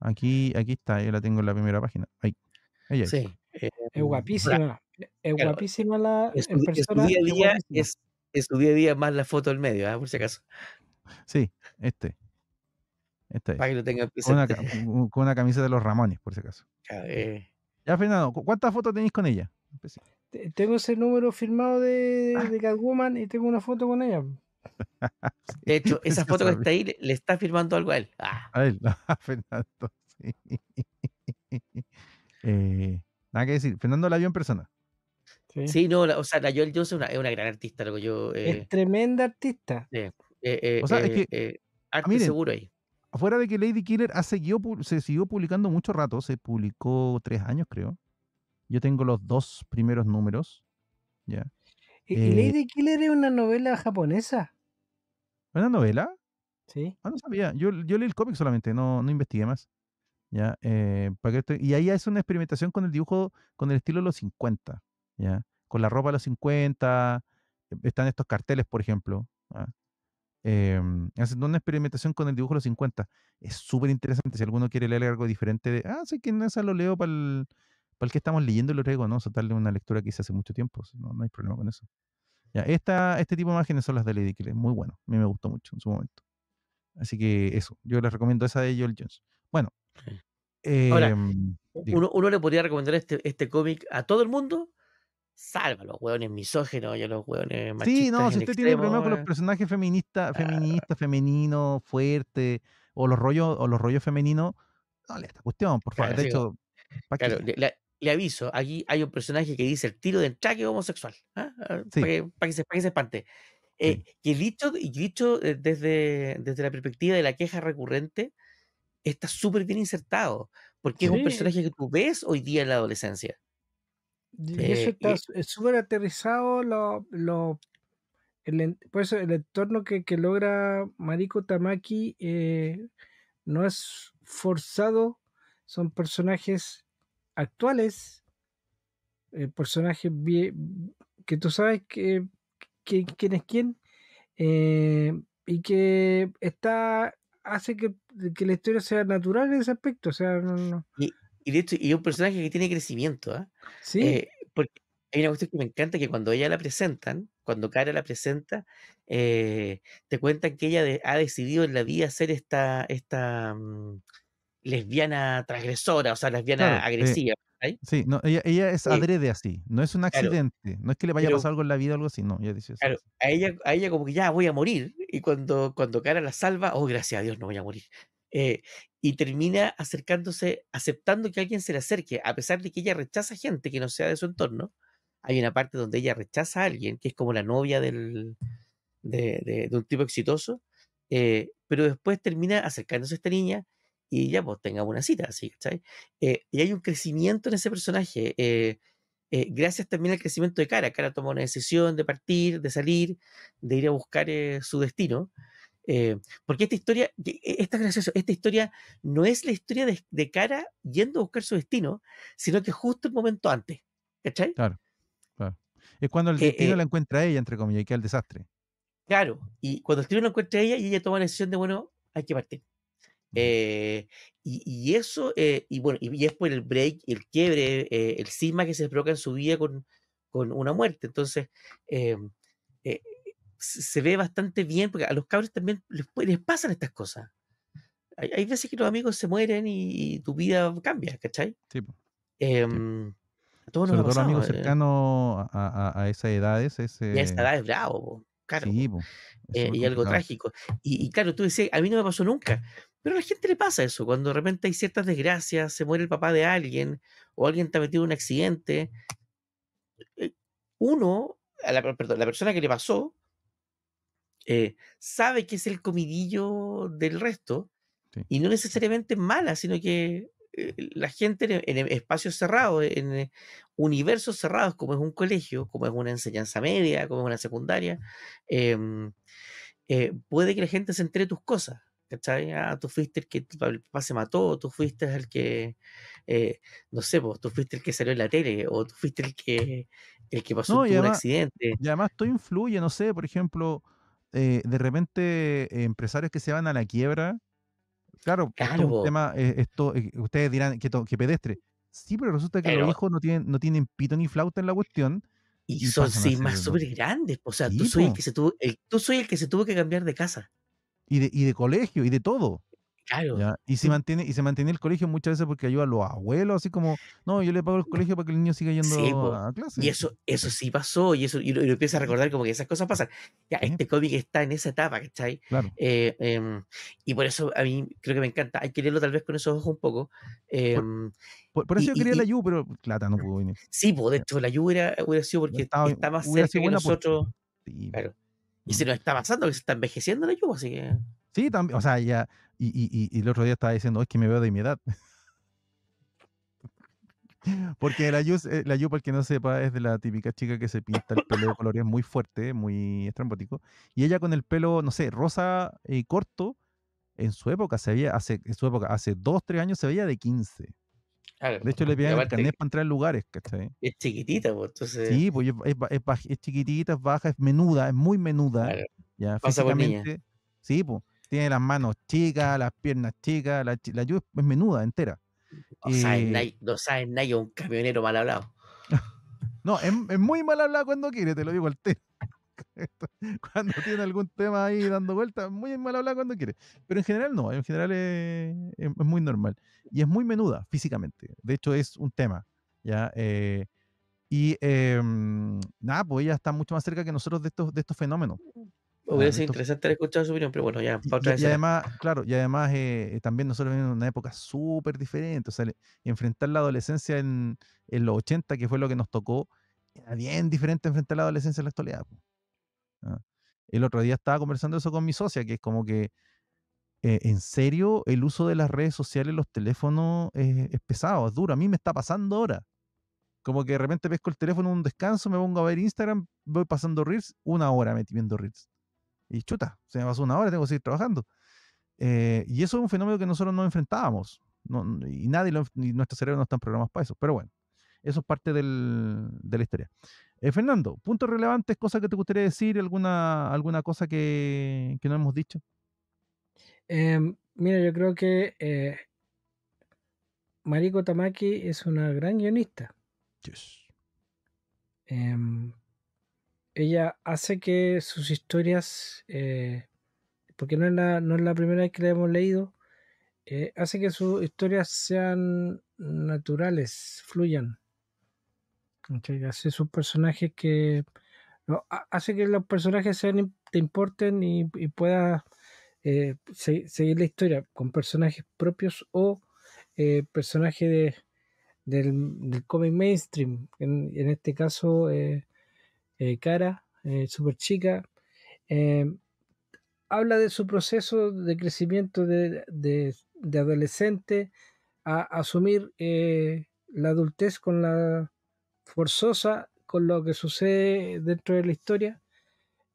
Aquí, aquí está, yo la tengo en la primera página. Sí. Eh, es guapísima. Es guapísima la es, en persona, es día día su día a día más la foto del medio, ¿ah? por si acaso. Sí, este. Este. Para que lo tenga con, una, con una camisa de los Ramones, por si acaso. Eh. Ya, Fernando, ¿cuántas fotos tenéis con ella? Tengo ese número firmado de, ah. de Catwoman y tengo una foto con ella. De hecho, esa foto que está ahí le, está firmando algo a él. Ah. A él, a ah, Fernando, eh, nada que decir, Fernando la vio en persona. Sí, no, o sea, la Joel Jones es una, es una gran artista. yo, es eh. tremenda artista. Eh, o sea, es que, ah, arte seguro ahí. Afuera de que Lady Killer se siguió publicando mucho rato, se publicó tres años, creo. Yo tengo los dos primeros números. ¿ya? Eh, Lady Killer es una novela japonesa. ¿Una novela? Sí. Ah, no sabía. Yo, yo leí el cómic solamente, no, no investigué más. ¿Ya? Eh, y ahí es una experimentación con el dibujo, con el estilo de los 50. ¿Ya? Con la ropa de los 50. Eh, están estos carteles, por ejemplo. Em, haciendo una experimentación con el dibujo de los 50. Es súper interesante. Si alguno quiere leer algo diferente, de, ah, sí, que en esa lo leo para el, por el que estamos leyendo lo traigo? No, o una lectura que hice hace mucho tiempo. No, hay problema con eso. Ya, esta, este tipo de imágenes son las de Lady Killer. Muy bueno. A mí me gustó mucho en su momento. Así que eso. Yo les recomiendo esa de Joel Jones. Bueno. Ahora, em, uno, uno, le podría recomendar este, este cómic a todo el mundo, salva los hueones misógenos y a los hueones machistas. Sí, no, si usted tiene problemas con los eh. personajes feministas, feministas, femenino femeninos, fuertes, o los rollos, o los rollos femeninos, no le esta cuestión, por favor. de hecho, claro, le aviso, aquí hay un personaje que dice el tiro de entrada homosexual, ¿ah? ah, para, que, se, espante. Eh, y dicho, eh, desde, desde la perspectiva de la queja recurrente, está súper bien insertado, porque es un personaje que tú ves hoy día en la adolescencia. eso eh, está súper aterrizado, el, por eso el entorno que, logra Mariko Tamaki no es forzado, son personajes actuales, eh, personajes que tú sabes que, quién es quién, eh, y que está hace que, la historia sea natural en ese aspecto. O sea, Y, un personaje que tiene crecimiento. ¿ah? Sí. Eh, porque hay una cuestión que me encanta que cuando ella la presentan, cuando Cara la presenta, te cuentan que ella ha decidido en la vida hacer esta, esta, mm, lesbiana transgresora, o sea, lesbiana eh, agresiva. sí, ella, es eh, adrede así, no es un accidente, no es que le vaya a pasar algo en la vida o algo así, no, a ella, a ella como que ya voy a morir, y cuando, cuando Cara la salva, oh, gracias a Dios, no voy a morir. Eh, y termina acercándose, aceptando que alguien se le acerque, a pesar de que ella rechaza gente que no sea de su entorno. Hay una parte donde ella rechaza a alguien, que es como la novia del, de, un tipo exitoso, pero después termina acercándose a esta niña y ya, pues tenga una cita, sí eh, y hay un crecimiento en ese personaje, eh, eh, gracias también al crecimiento de Cara. Cara toma una decisión de partir, de salir, de ir a buscar su destino. porque esta historia, e, esta esta historia no es la historia de, de, Cara yendo a buscar su destino, sino que justo el momento antes, ¿cachai? Claro, claro. Es cuando el destino la encuentra a ella, entre comillas, y que el desastre. Claro, y cuando el destino la encuentra a ella, y ella toma la decisión de, bueno, hay que partir. Eh, y, y, eso, eh, y bueno, y, después es por el break, el quiebre, eh, el cisma que se provoca en su vida con, con una muerte. Entonces, se ve bastante bien, porque a los cabros también les, pasan estas cosas. Hay, veces que los amigos se mueren y, tu vida cambia, ¿cachai? Sí. Em, todos los amigos cercanos a, a, a esas edades. Ese... A esa edad es bravo, claro. y algo trágico. Y, y, claro, tú decías, a mí no me pasó nunca, pero a la gente le pasa eso, cuando de repente hay ciertas desgracias, se muere el papá de alguien o alguien ha metido en un accidente. Eh, uno, la, persona que le pasó, eh, sabe que es el comidillo del resto y no necesariamente mala, sino que eh, la gente en, espacios cerrados, en, universos cerrados, como es un colegio, como es una enseñanza media, como es una secundaria, em, puede que la gente se entere tus cosas ¿cachai? Ah, tú fuiste el que el papá se mató, tú mm. fuiste el que, eh, no sé, vos, tú fuiste el que salió en la tele, o tú fuiste el que, el que pasó un accidente. Y además todo influye, no sé, por ejemplo, eh, de repente eh, empresarios que se van a la quiebra, claro, esto un ustedes dirán que, que, pedestre, sí, pero resulta que los hijos no tienen, no tienen pito ni flauta en la cuestión, y, son sí, más súper grandes. O sea, tú, tú soy el que se tuvo que cambiar de casa y de, y de colegio y de todo. Claro. Y se mantiene, y se el colegio muchas veces porque ayuda a los abuelos, así como, no, yo le pago el colegio para que el niño siga yendo sí, a clase. Y eso, eso sí pasó, y eso, y lo, y empieza a recordar como que esas cosas pasan. Ya, este cómic está en esa etapa, ¿cachai? Claro. Eh, em, y por eso a mí creo que me encanta. Hay que leerlo tal vez con esos ojos un poco. por, em, eso yo quería la Yu, pero Plata no pudo venir. Sí, pues de hecho la Yu era sido porque estaba, está más cerca que nosotros. Sí. Claro. Y se nos está pasando que se está envejeciendo la yuba, así que. Sí, también. O sea, ya. Y, el otro día estaba diciendo, es que me veo de mi edad. Porque la Yu, eh, la que no sepa, es de la típica chica que se pinta el pelo de colores muy fuerte, muy estrambótico. Y ella con el pelo, no sé, rosa y eh, corto, en su época se veía, hace, en su época, hace dos, tres años se veía de 15 de hecho, le piden el carnet para entrar en lugares, ¿cachai? Es chiquitita, pues, entonces... Sí, pues es, chiquitita, es baja, es menuda, es muy menuda. Ya, Pasa físicamente, por niña. Sí, pues, tiene las manos chicas, las piernas chicas, la, la lluvia es menuda, entera. No sabes, eh no un camionero mal hablado. no, es, es, muy mal hablado cuando quiere, te lo digo al té. cuando tiene algún tema ahí dando vueltas, muy mal habla cuando quiere. Pero en general no, en general es, muy normal. Y es muy menuda físicamente. De hecho, es un tema. ¿ya? Eh, y em, nada, pues ella está mucho más cerca que nosotros de estos, de estos fenómenos. Hubiera sido interesante escuchar su opinión, pero bueno, ya, para otra y, vez. Y además, claro, y además eh, también nosotros vivimos en una época súper diferente. O sea, enfrentar la adolescencia en, en, los 80, que fue lo que nos tocó, era bien diferente enfrentar la adolescencia en la actualidad. ¿ah? El otro día estaba conversando eso con mi socia, que es como que, eh, en serio, el uso de las redes sociales, los teléfonos, es, pesado, es duro. A mí me está pasando ahora. Como que de repente pesco el teléfono en un descanso, me pongo a ver Instagram, voy pasando reels, una hora metiendo reels. Y chuta, se me pasó una hora, tengo que seguir trabajando. Eh, y eso es un fenómeno que nosotros no enfrentábamos. y nadie, lo, nuestro cerebro no están programados para eso. Pero bueno, eso es parte de la historia. Eh, Fernando, puntos relevantes, cosas que te gustaría decir, alguna, alguna cosa que, no hemos dicho. Em, mira, yo creo que eh, Mariko Tamaki es una gran guionista. Yes. Em, ella hace que sus historias, eh, porque no es, la, no es la primera vez que la hemos leído, hace que sus historias sean naturales, fluyan hace es personaje que hace que los personajes sean, te importen y, y puedas eh, seguir la historia con personajes propios o eh, personajes del, del cómic mainstream. En, este caso, Cara, eh, Super Chica. habla de su proceso de crecimiento de, de, de adolescente a asumir la adultez con la forzosa con lo que sucede dentro de la historia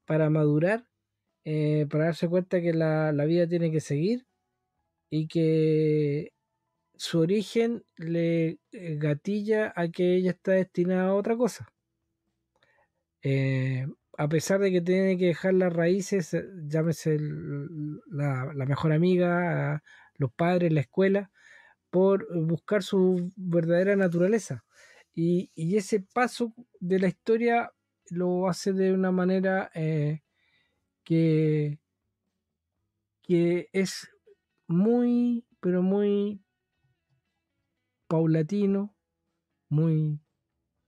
para madurar, eh, para darse cuenta que la, vida tiene que seguir y que su origen le eh, gatilla a que ella está destinada a otra cosa. Eh, a pesar de que tiene que dejar las raíces, llámese la, la mejor amiga, los padres, la escuela, por buscar su verdadera naturaleza y, ese paso de la historia lo hace de una manera eh, que, es muy, pero muy paulatino, muy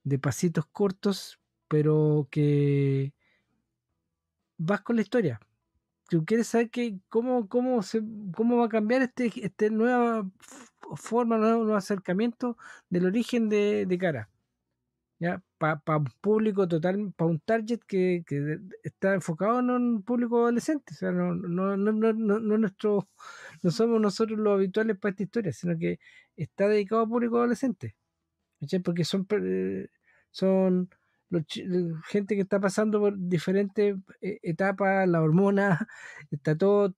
de pasitos cortos, pero que vas con la historia. Tú quieres saber que, cómo, cómo, se, cómo va a cambiar este, este nueva forma un acercamiento del origen de, cara. ¿ya? Para un público total, para un target que, está enfocado en un público adolescente. O sea, no, no, no, no, no, nuestro, no somos nosotros los habituales para esta historia, sino que está dedicado a público adolescente. Porque son, eh, son eh, gente que está pasando por diferentes eh, etapas, la hormona, está todo,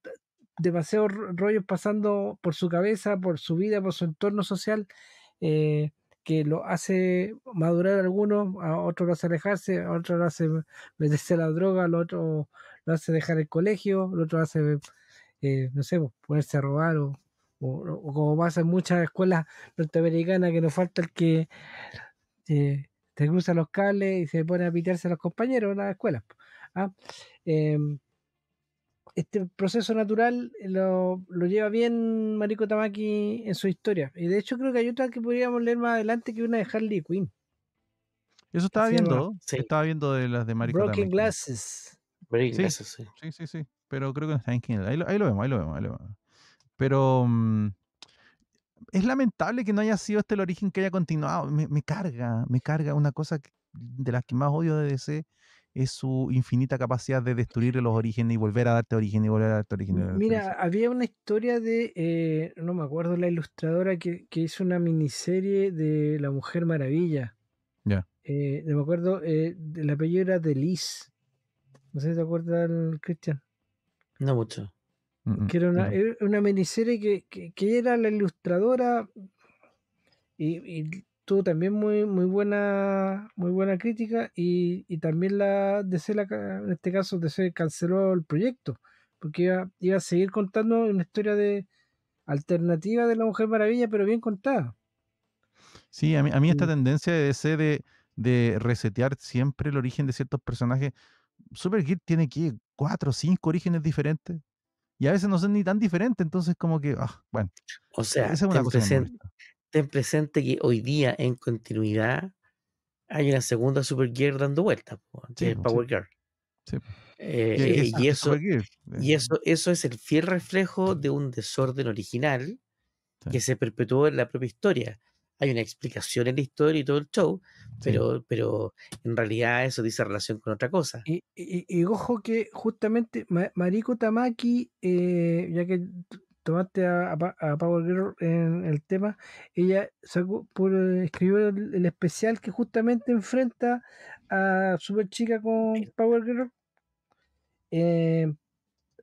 demasiados rollos pasando por su cabeza, por su vida, por su entorno social, eh, que lo hace madurar algunos, a otros lo hace alejarse, a otros lo hace meterse la droga, al otro lo hace dejar el colegio, a otro lo hace, eh, no sé, ponerse a robar o, como pasa en muchas escuelas norteamericanas que nos falta el que eh, te cruza los cables y se pone a pitearse a los compañeros en la escuela. ¿ah? Em, este proceso natural lo, lleva bien Mariko Tamaki en su historia. Y de hecho creo que hay otra que podríamos leer más adelante que una de Harley Quinn. Eso estaba viendo, estaba viendo de las de Mariko Broken Tamaki. Glasses. sí, sí. Sí, sí, sí. Pero creo que está en Ahí lo, vemos, ahí lo vemos, Pero mm, es lamentable que no haya sido este el origen que haya continuado. Me, carga, me carga una cosa de las que más odio de DC es su infinita capacidad de destruir los orígenes y volver a darte origen y volver a darte origen. Mira, había una historia de, eh, no me acuerdo, la ilustradora que, que, hizo una miniserie de La Mujer Maravilla. Ya. Eh, me acuerdo, eh, el apellido era de Liz. No sé si te acuerdas, Cristian. No mucho. Que era una, miniserie que, era la ilustradora y tuvo también muy, muy buena muy buena crítica y, también la DC, la, en este caso DC canceló el proyecto porque iba, iba, a seguir contando una historia de alternativa de la Mujer Maravilla pero bien contada. Sí, a mí, a mí esta tendencia de de, resetear siempre el origen de ciertos personajes. Supergirl tiene que cuatro o cinco orígenes diferentes y a veces no son ni tan diferentes, entonces como que, ah, bueno. O sea, esa es una cosa ten presente que hoy día en continuidad hay una segunda Super Gear dando vueltas, Power Girl. y, eh, eh, eso, y eh. eso, eso es el fiel reflejo de un desorden original que se perpetuó en la propia historia. Hay una explicación en la historia y todo el show, pero, pero en realidad eso dice relación con otra cosa. Y, ojo que justamente Mariko Tamaki, ya que tomaste a, Power Girl en el tema, ella sacó, por, escribió el, especial que justamente enfrenta a Super Chica con Power Girl, em,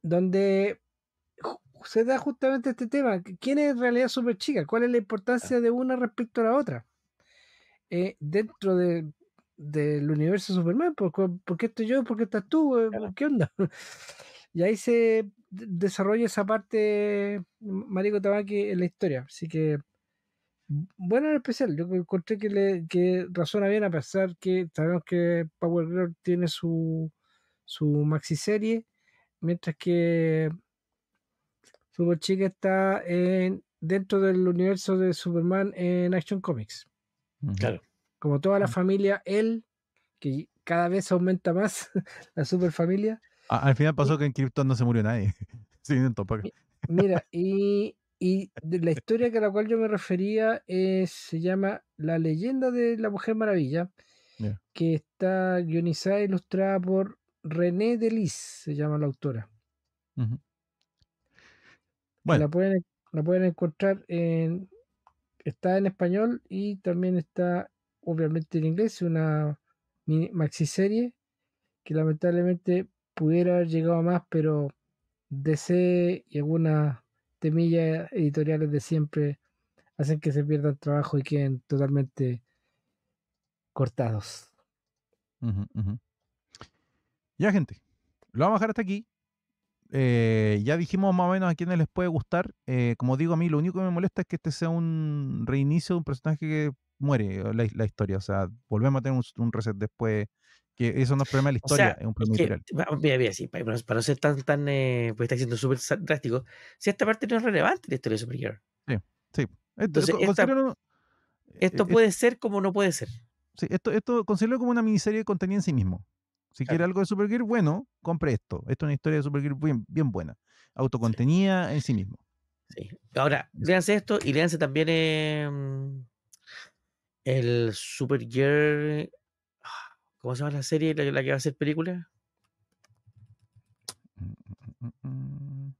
donde se da justamente este tema. ¿Quién es en realidad Super Chica? ¿Cuál es la ah. importancia de una respecto a la otra? Eh, dentro del universo Superman, pues, ¿por, ¿por, qué estoy yo? ¿Por qué estás tú? ¿Qué onda? Y ahí se desarrolla esa parte Marico Tabaki en la historia. Así que, bueno, en especial, yo encontré que, razona bien a pesar que sabemos que Power Girl tiene su, su maxi serie, mientras que Super Chica está en, dentro del universo de Superman en Action Comics. Claro. Como toda la familia, él, que cada vez aumenta más la super familia, al final pasó que en Crypto no se murió nadie. sí, mira, y, la historia que a la cual yo me refería se llama La leyenda de la Mujer Maravilla, que está guionizada e ilustrada por René Delis, se llama la autora. Bueno. La pueden, la pueden encontrar en. Está en español y también está, obviamente, en inglés, una maxiserie que lamentablemente pudiera haber llegado más, pero DC y algunas temillas editoriales de siempre hacen que se pierda el trabajo y queden totalmente cortados. Ya, gente, lo vamos a dejar hasta aquí. Eh, ya dijimos más o menos a quienes les puede gustar. Eh, como digo, a mí lo único que me molesta es que este sea un reinicio de un personaje que muere la, historia. O sea, volvemos a tener un reset después que eso no es problema de la historia, es un problema que, Mira, mira, sí, para, no ser tan, tan, eh, pues, está siendo súper drástico, si esta parte no es relevante de la historia de Supergirl. Sí, sí. Eh, esto puede ser como no puede ser. Sí, esto, esto considero como una miniserie de contenido en sí mismo. Si quiere algo de Supergirl, bueno, compre esto. Esto es una historia de Supergirl bien, bien buena. Autocontenida en sí mismo. Sí. Ahora, léanse esto y léanse también eh, el Supergirl ¿Cómo se llama la serie, la, que va a ser película? Mm, mm, mm,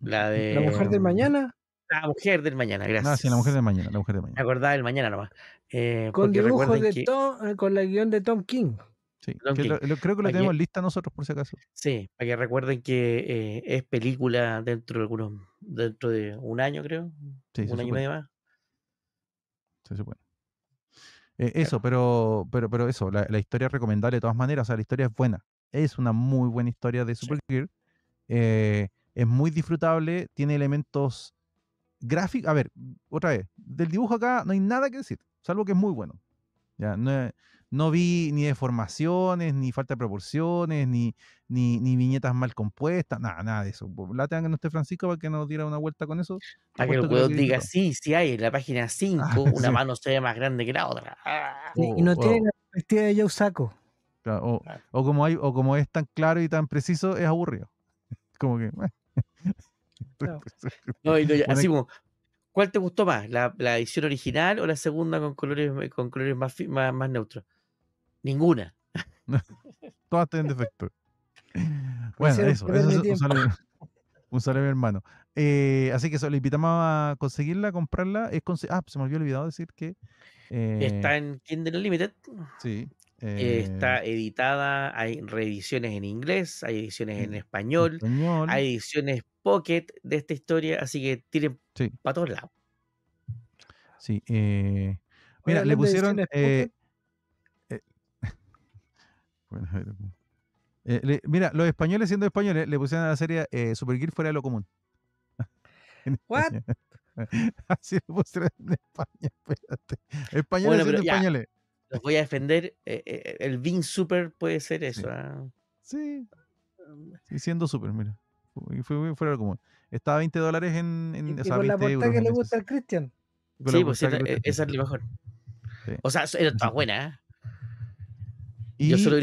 la de. La ah, mujer del mañana. La mujer del mañana, gracias. Ah, sí, la mujer del mañana, la mujer del mañana. mañana nomás. Eh, con dibujos de Tom, eh, con la guión de Tom King. Sí, creo que lo tenemos lista nosotros por si acaso. Sí, para que recuerden que eh, es película dentro de algunos, dentro de un año creo, sí, un año y medio más. Se supone. Eh, eso, pero, pero, pero eso, la, historia es recomendable de todas maneras. O sea, la historia es buena. Es una muy buena historia de Supergirl. Eh, es muy disfrutable, tiene elementos gráficos. A ver, otra vez, del dibujo acá no hay nada que decir, salvo que es muy bueno. Ya, no es, no vi ni deformaciones, ni falta de proporciones, ni, ni, viñetas mal compuestas, nada, nada de eso. Latean que no esté Francisco para que nos diera una vuelta con eso. Para que el diga, sí, sí hay, en la página 5 ah, una mano se ve más grande que la otra. Ah. y no oh, tiene oh. la vestida de Yausaco. o, como hay, o como es tan claro y tan preciso, es aburrido. Como que... no, y así como, ¿cuál te gustó más? ¿La, ¿La, edición original o la segunda con colores, con colores más, más neutros? Ninguna. Todas tienen defecto. Bueno, eso, es un saludo, un saludo hermano. Eh, así que eso, le invitamos a conseguirla, comprarla. Es ah, se me había olvidado decir que. Eh, está en Kindle Limited. Sí. está eh, editada, hay reediciones en inglés, hay ediciones en español, hay ediciones pocket de esta historia, así que tiren para todos lados. Sí. mira, le pusieron. Eh, mira, los españoles siendo españoles le pusieron a la serie eh, Supergirl fuera de lo común. ¿What? Así lo pusieron en España, espérate. Españoles siendo españoles. Los voy a defender. Eh, el Vin Super puede ser eso. Ah. Sí. Mm. Sí. siendo Super, mira. Fue, fuera de lo común. Estaba 20 dólares en. y, o la pues, portada que le gusta al Christian. Sí, pues esa, es la mejor. O sea, está buena, ¿eh? Y Yo solo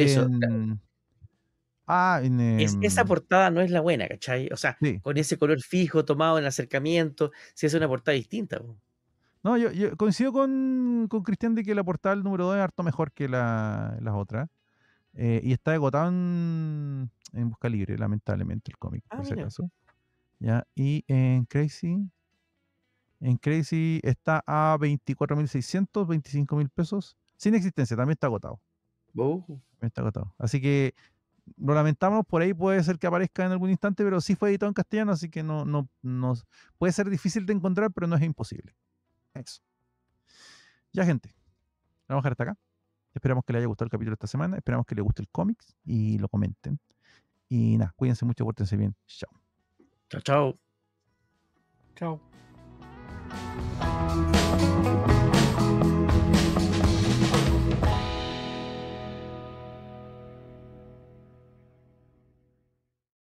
Ah, esa em, portada no es la buena, ¿cachai? O sea, con ese color fijo tomado en acercamiento, si es una portada distinta. No, yo, coincido con, con Cristian de que la portada número 2 es harto mejor que la, las otras. Eh, y está agotado en, Busca Libre, lamentablemente, el cómic, ah, por ¿Ya? Y en Crazy. En Crazy está a 24.600, 25.000 pesos. Sin existencia, también está agotado. Uh. me Está agotado. Así que lo lamentamos, por ahí puede ser que aparezca en algún instante, pero sí fue editado en castellano, así que no, no, puede ser difícil de encontrar, pero no es imposible. Eso. Ya, gente. Vamos a dejar hasta acá. Esperamos que les haya gustado el capítulo esta semana. Esperamos que les guste el cómics y lo comenten. Y nada, cuídense mucho, pórtense bien. Chao. Chao, chao. Chao.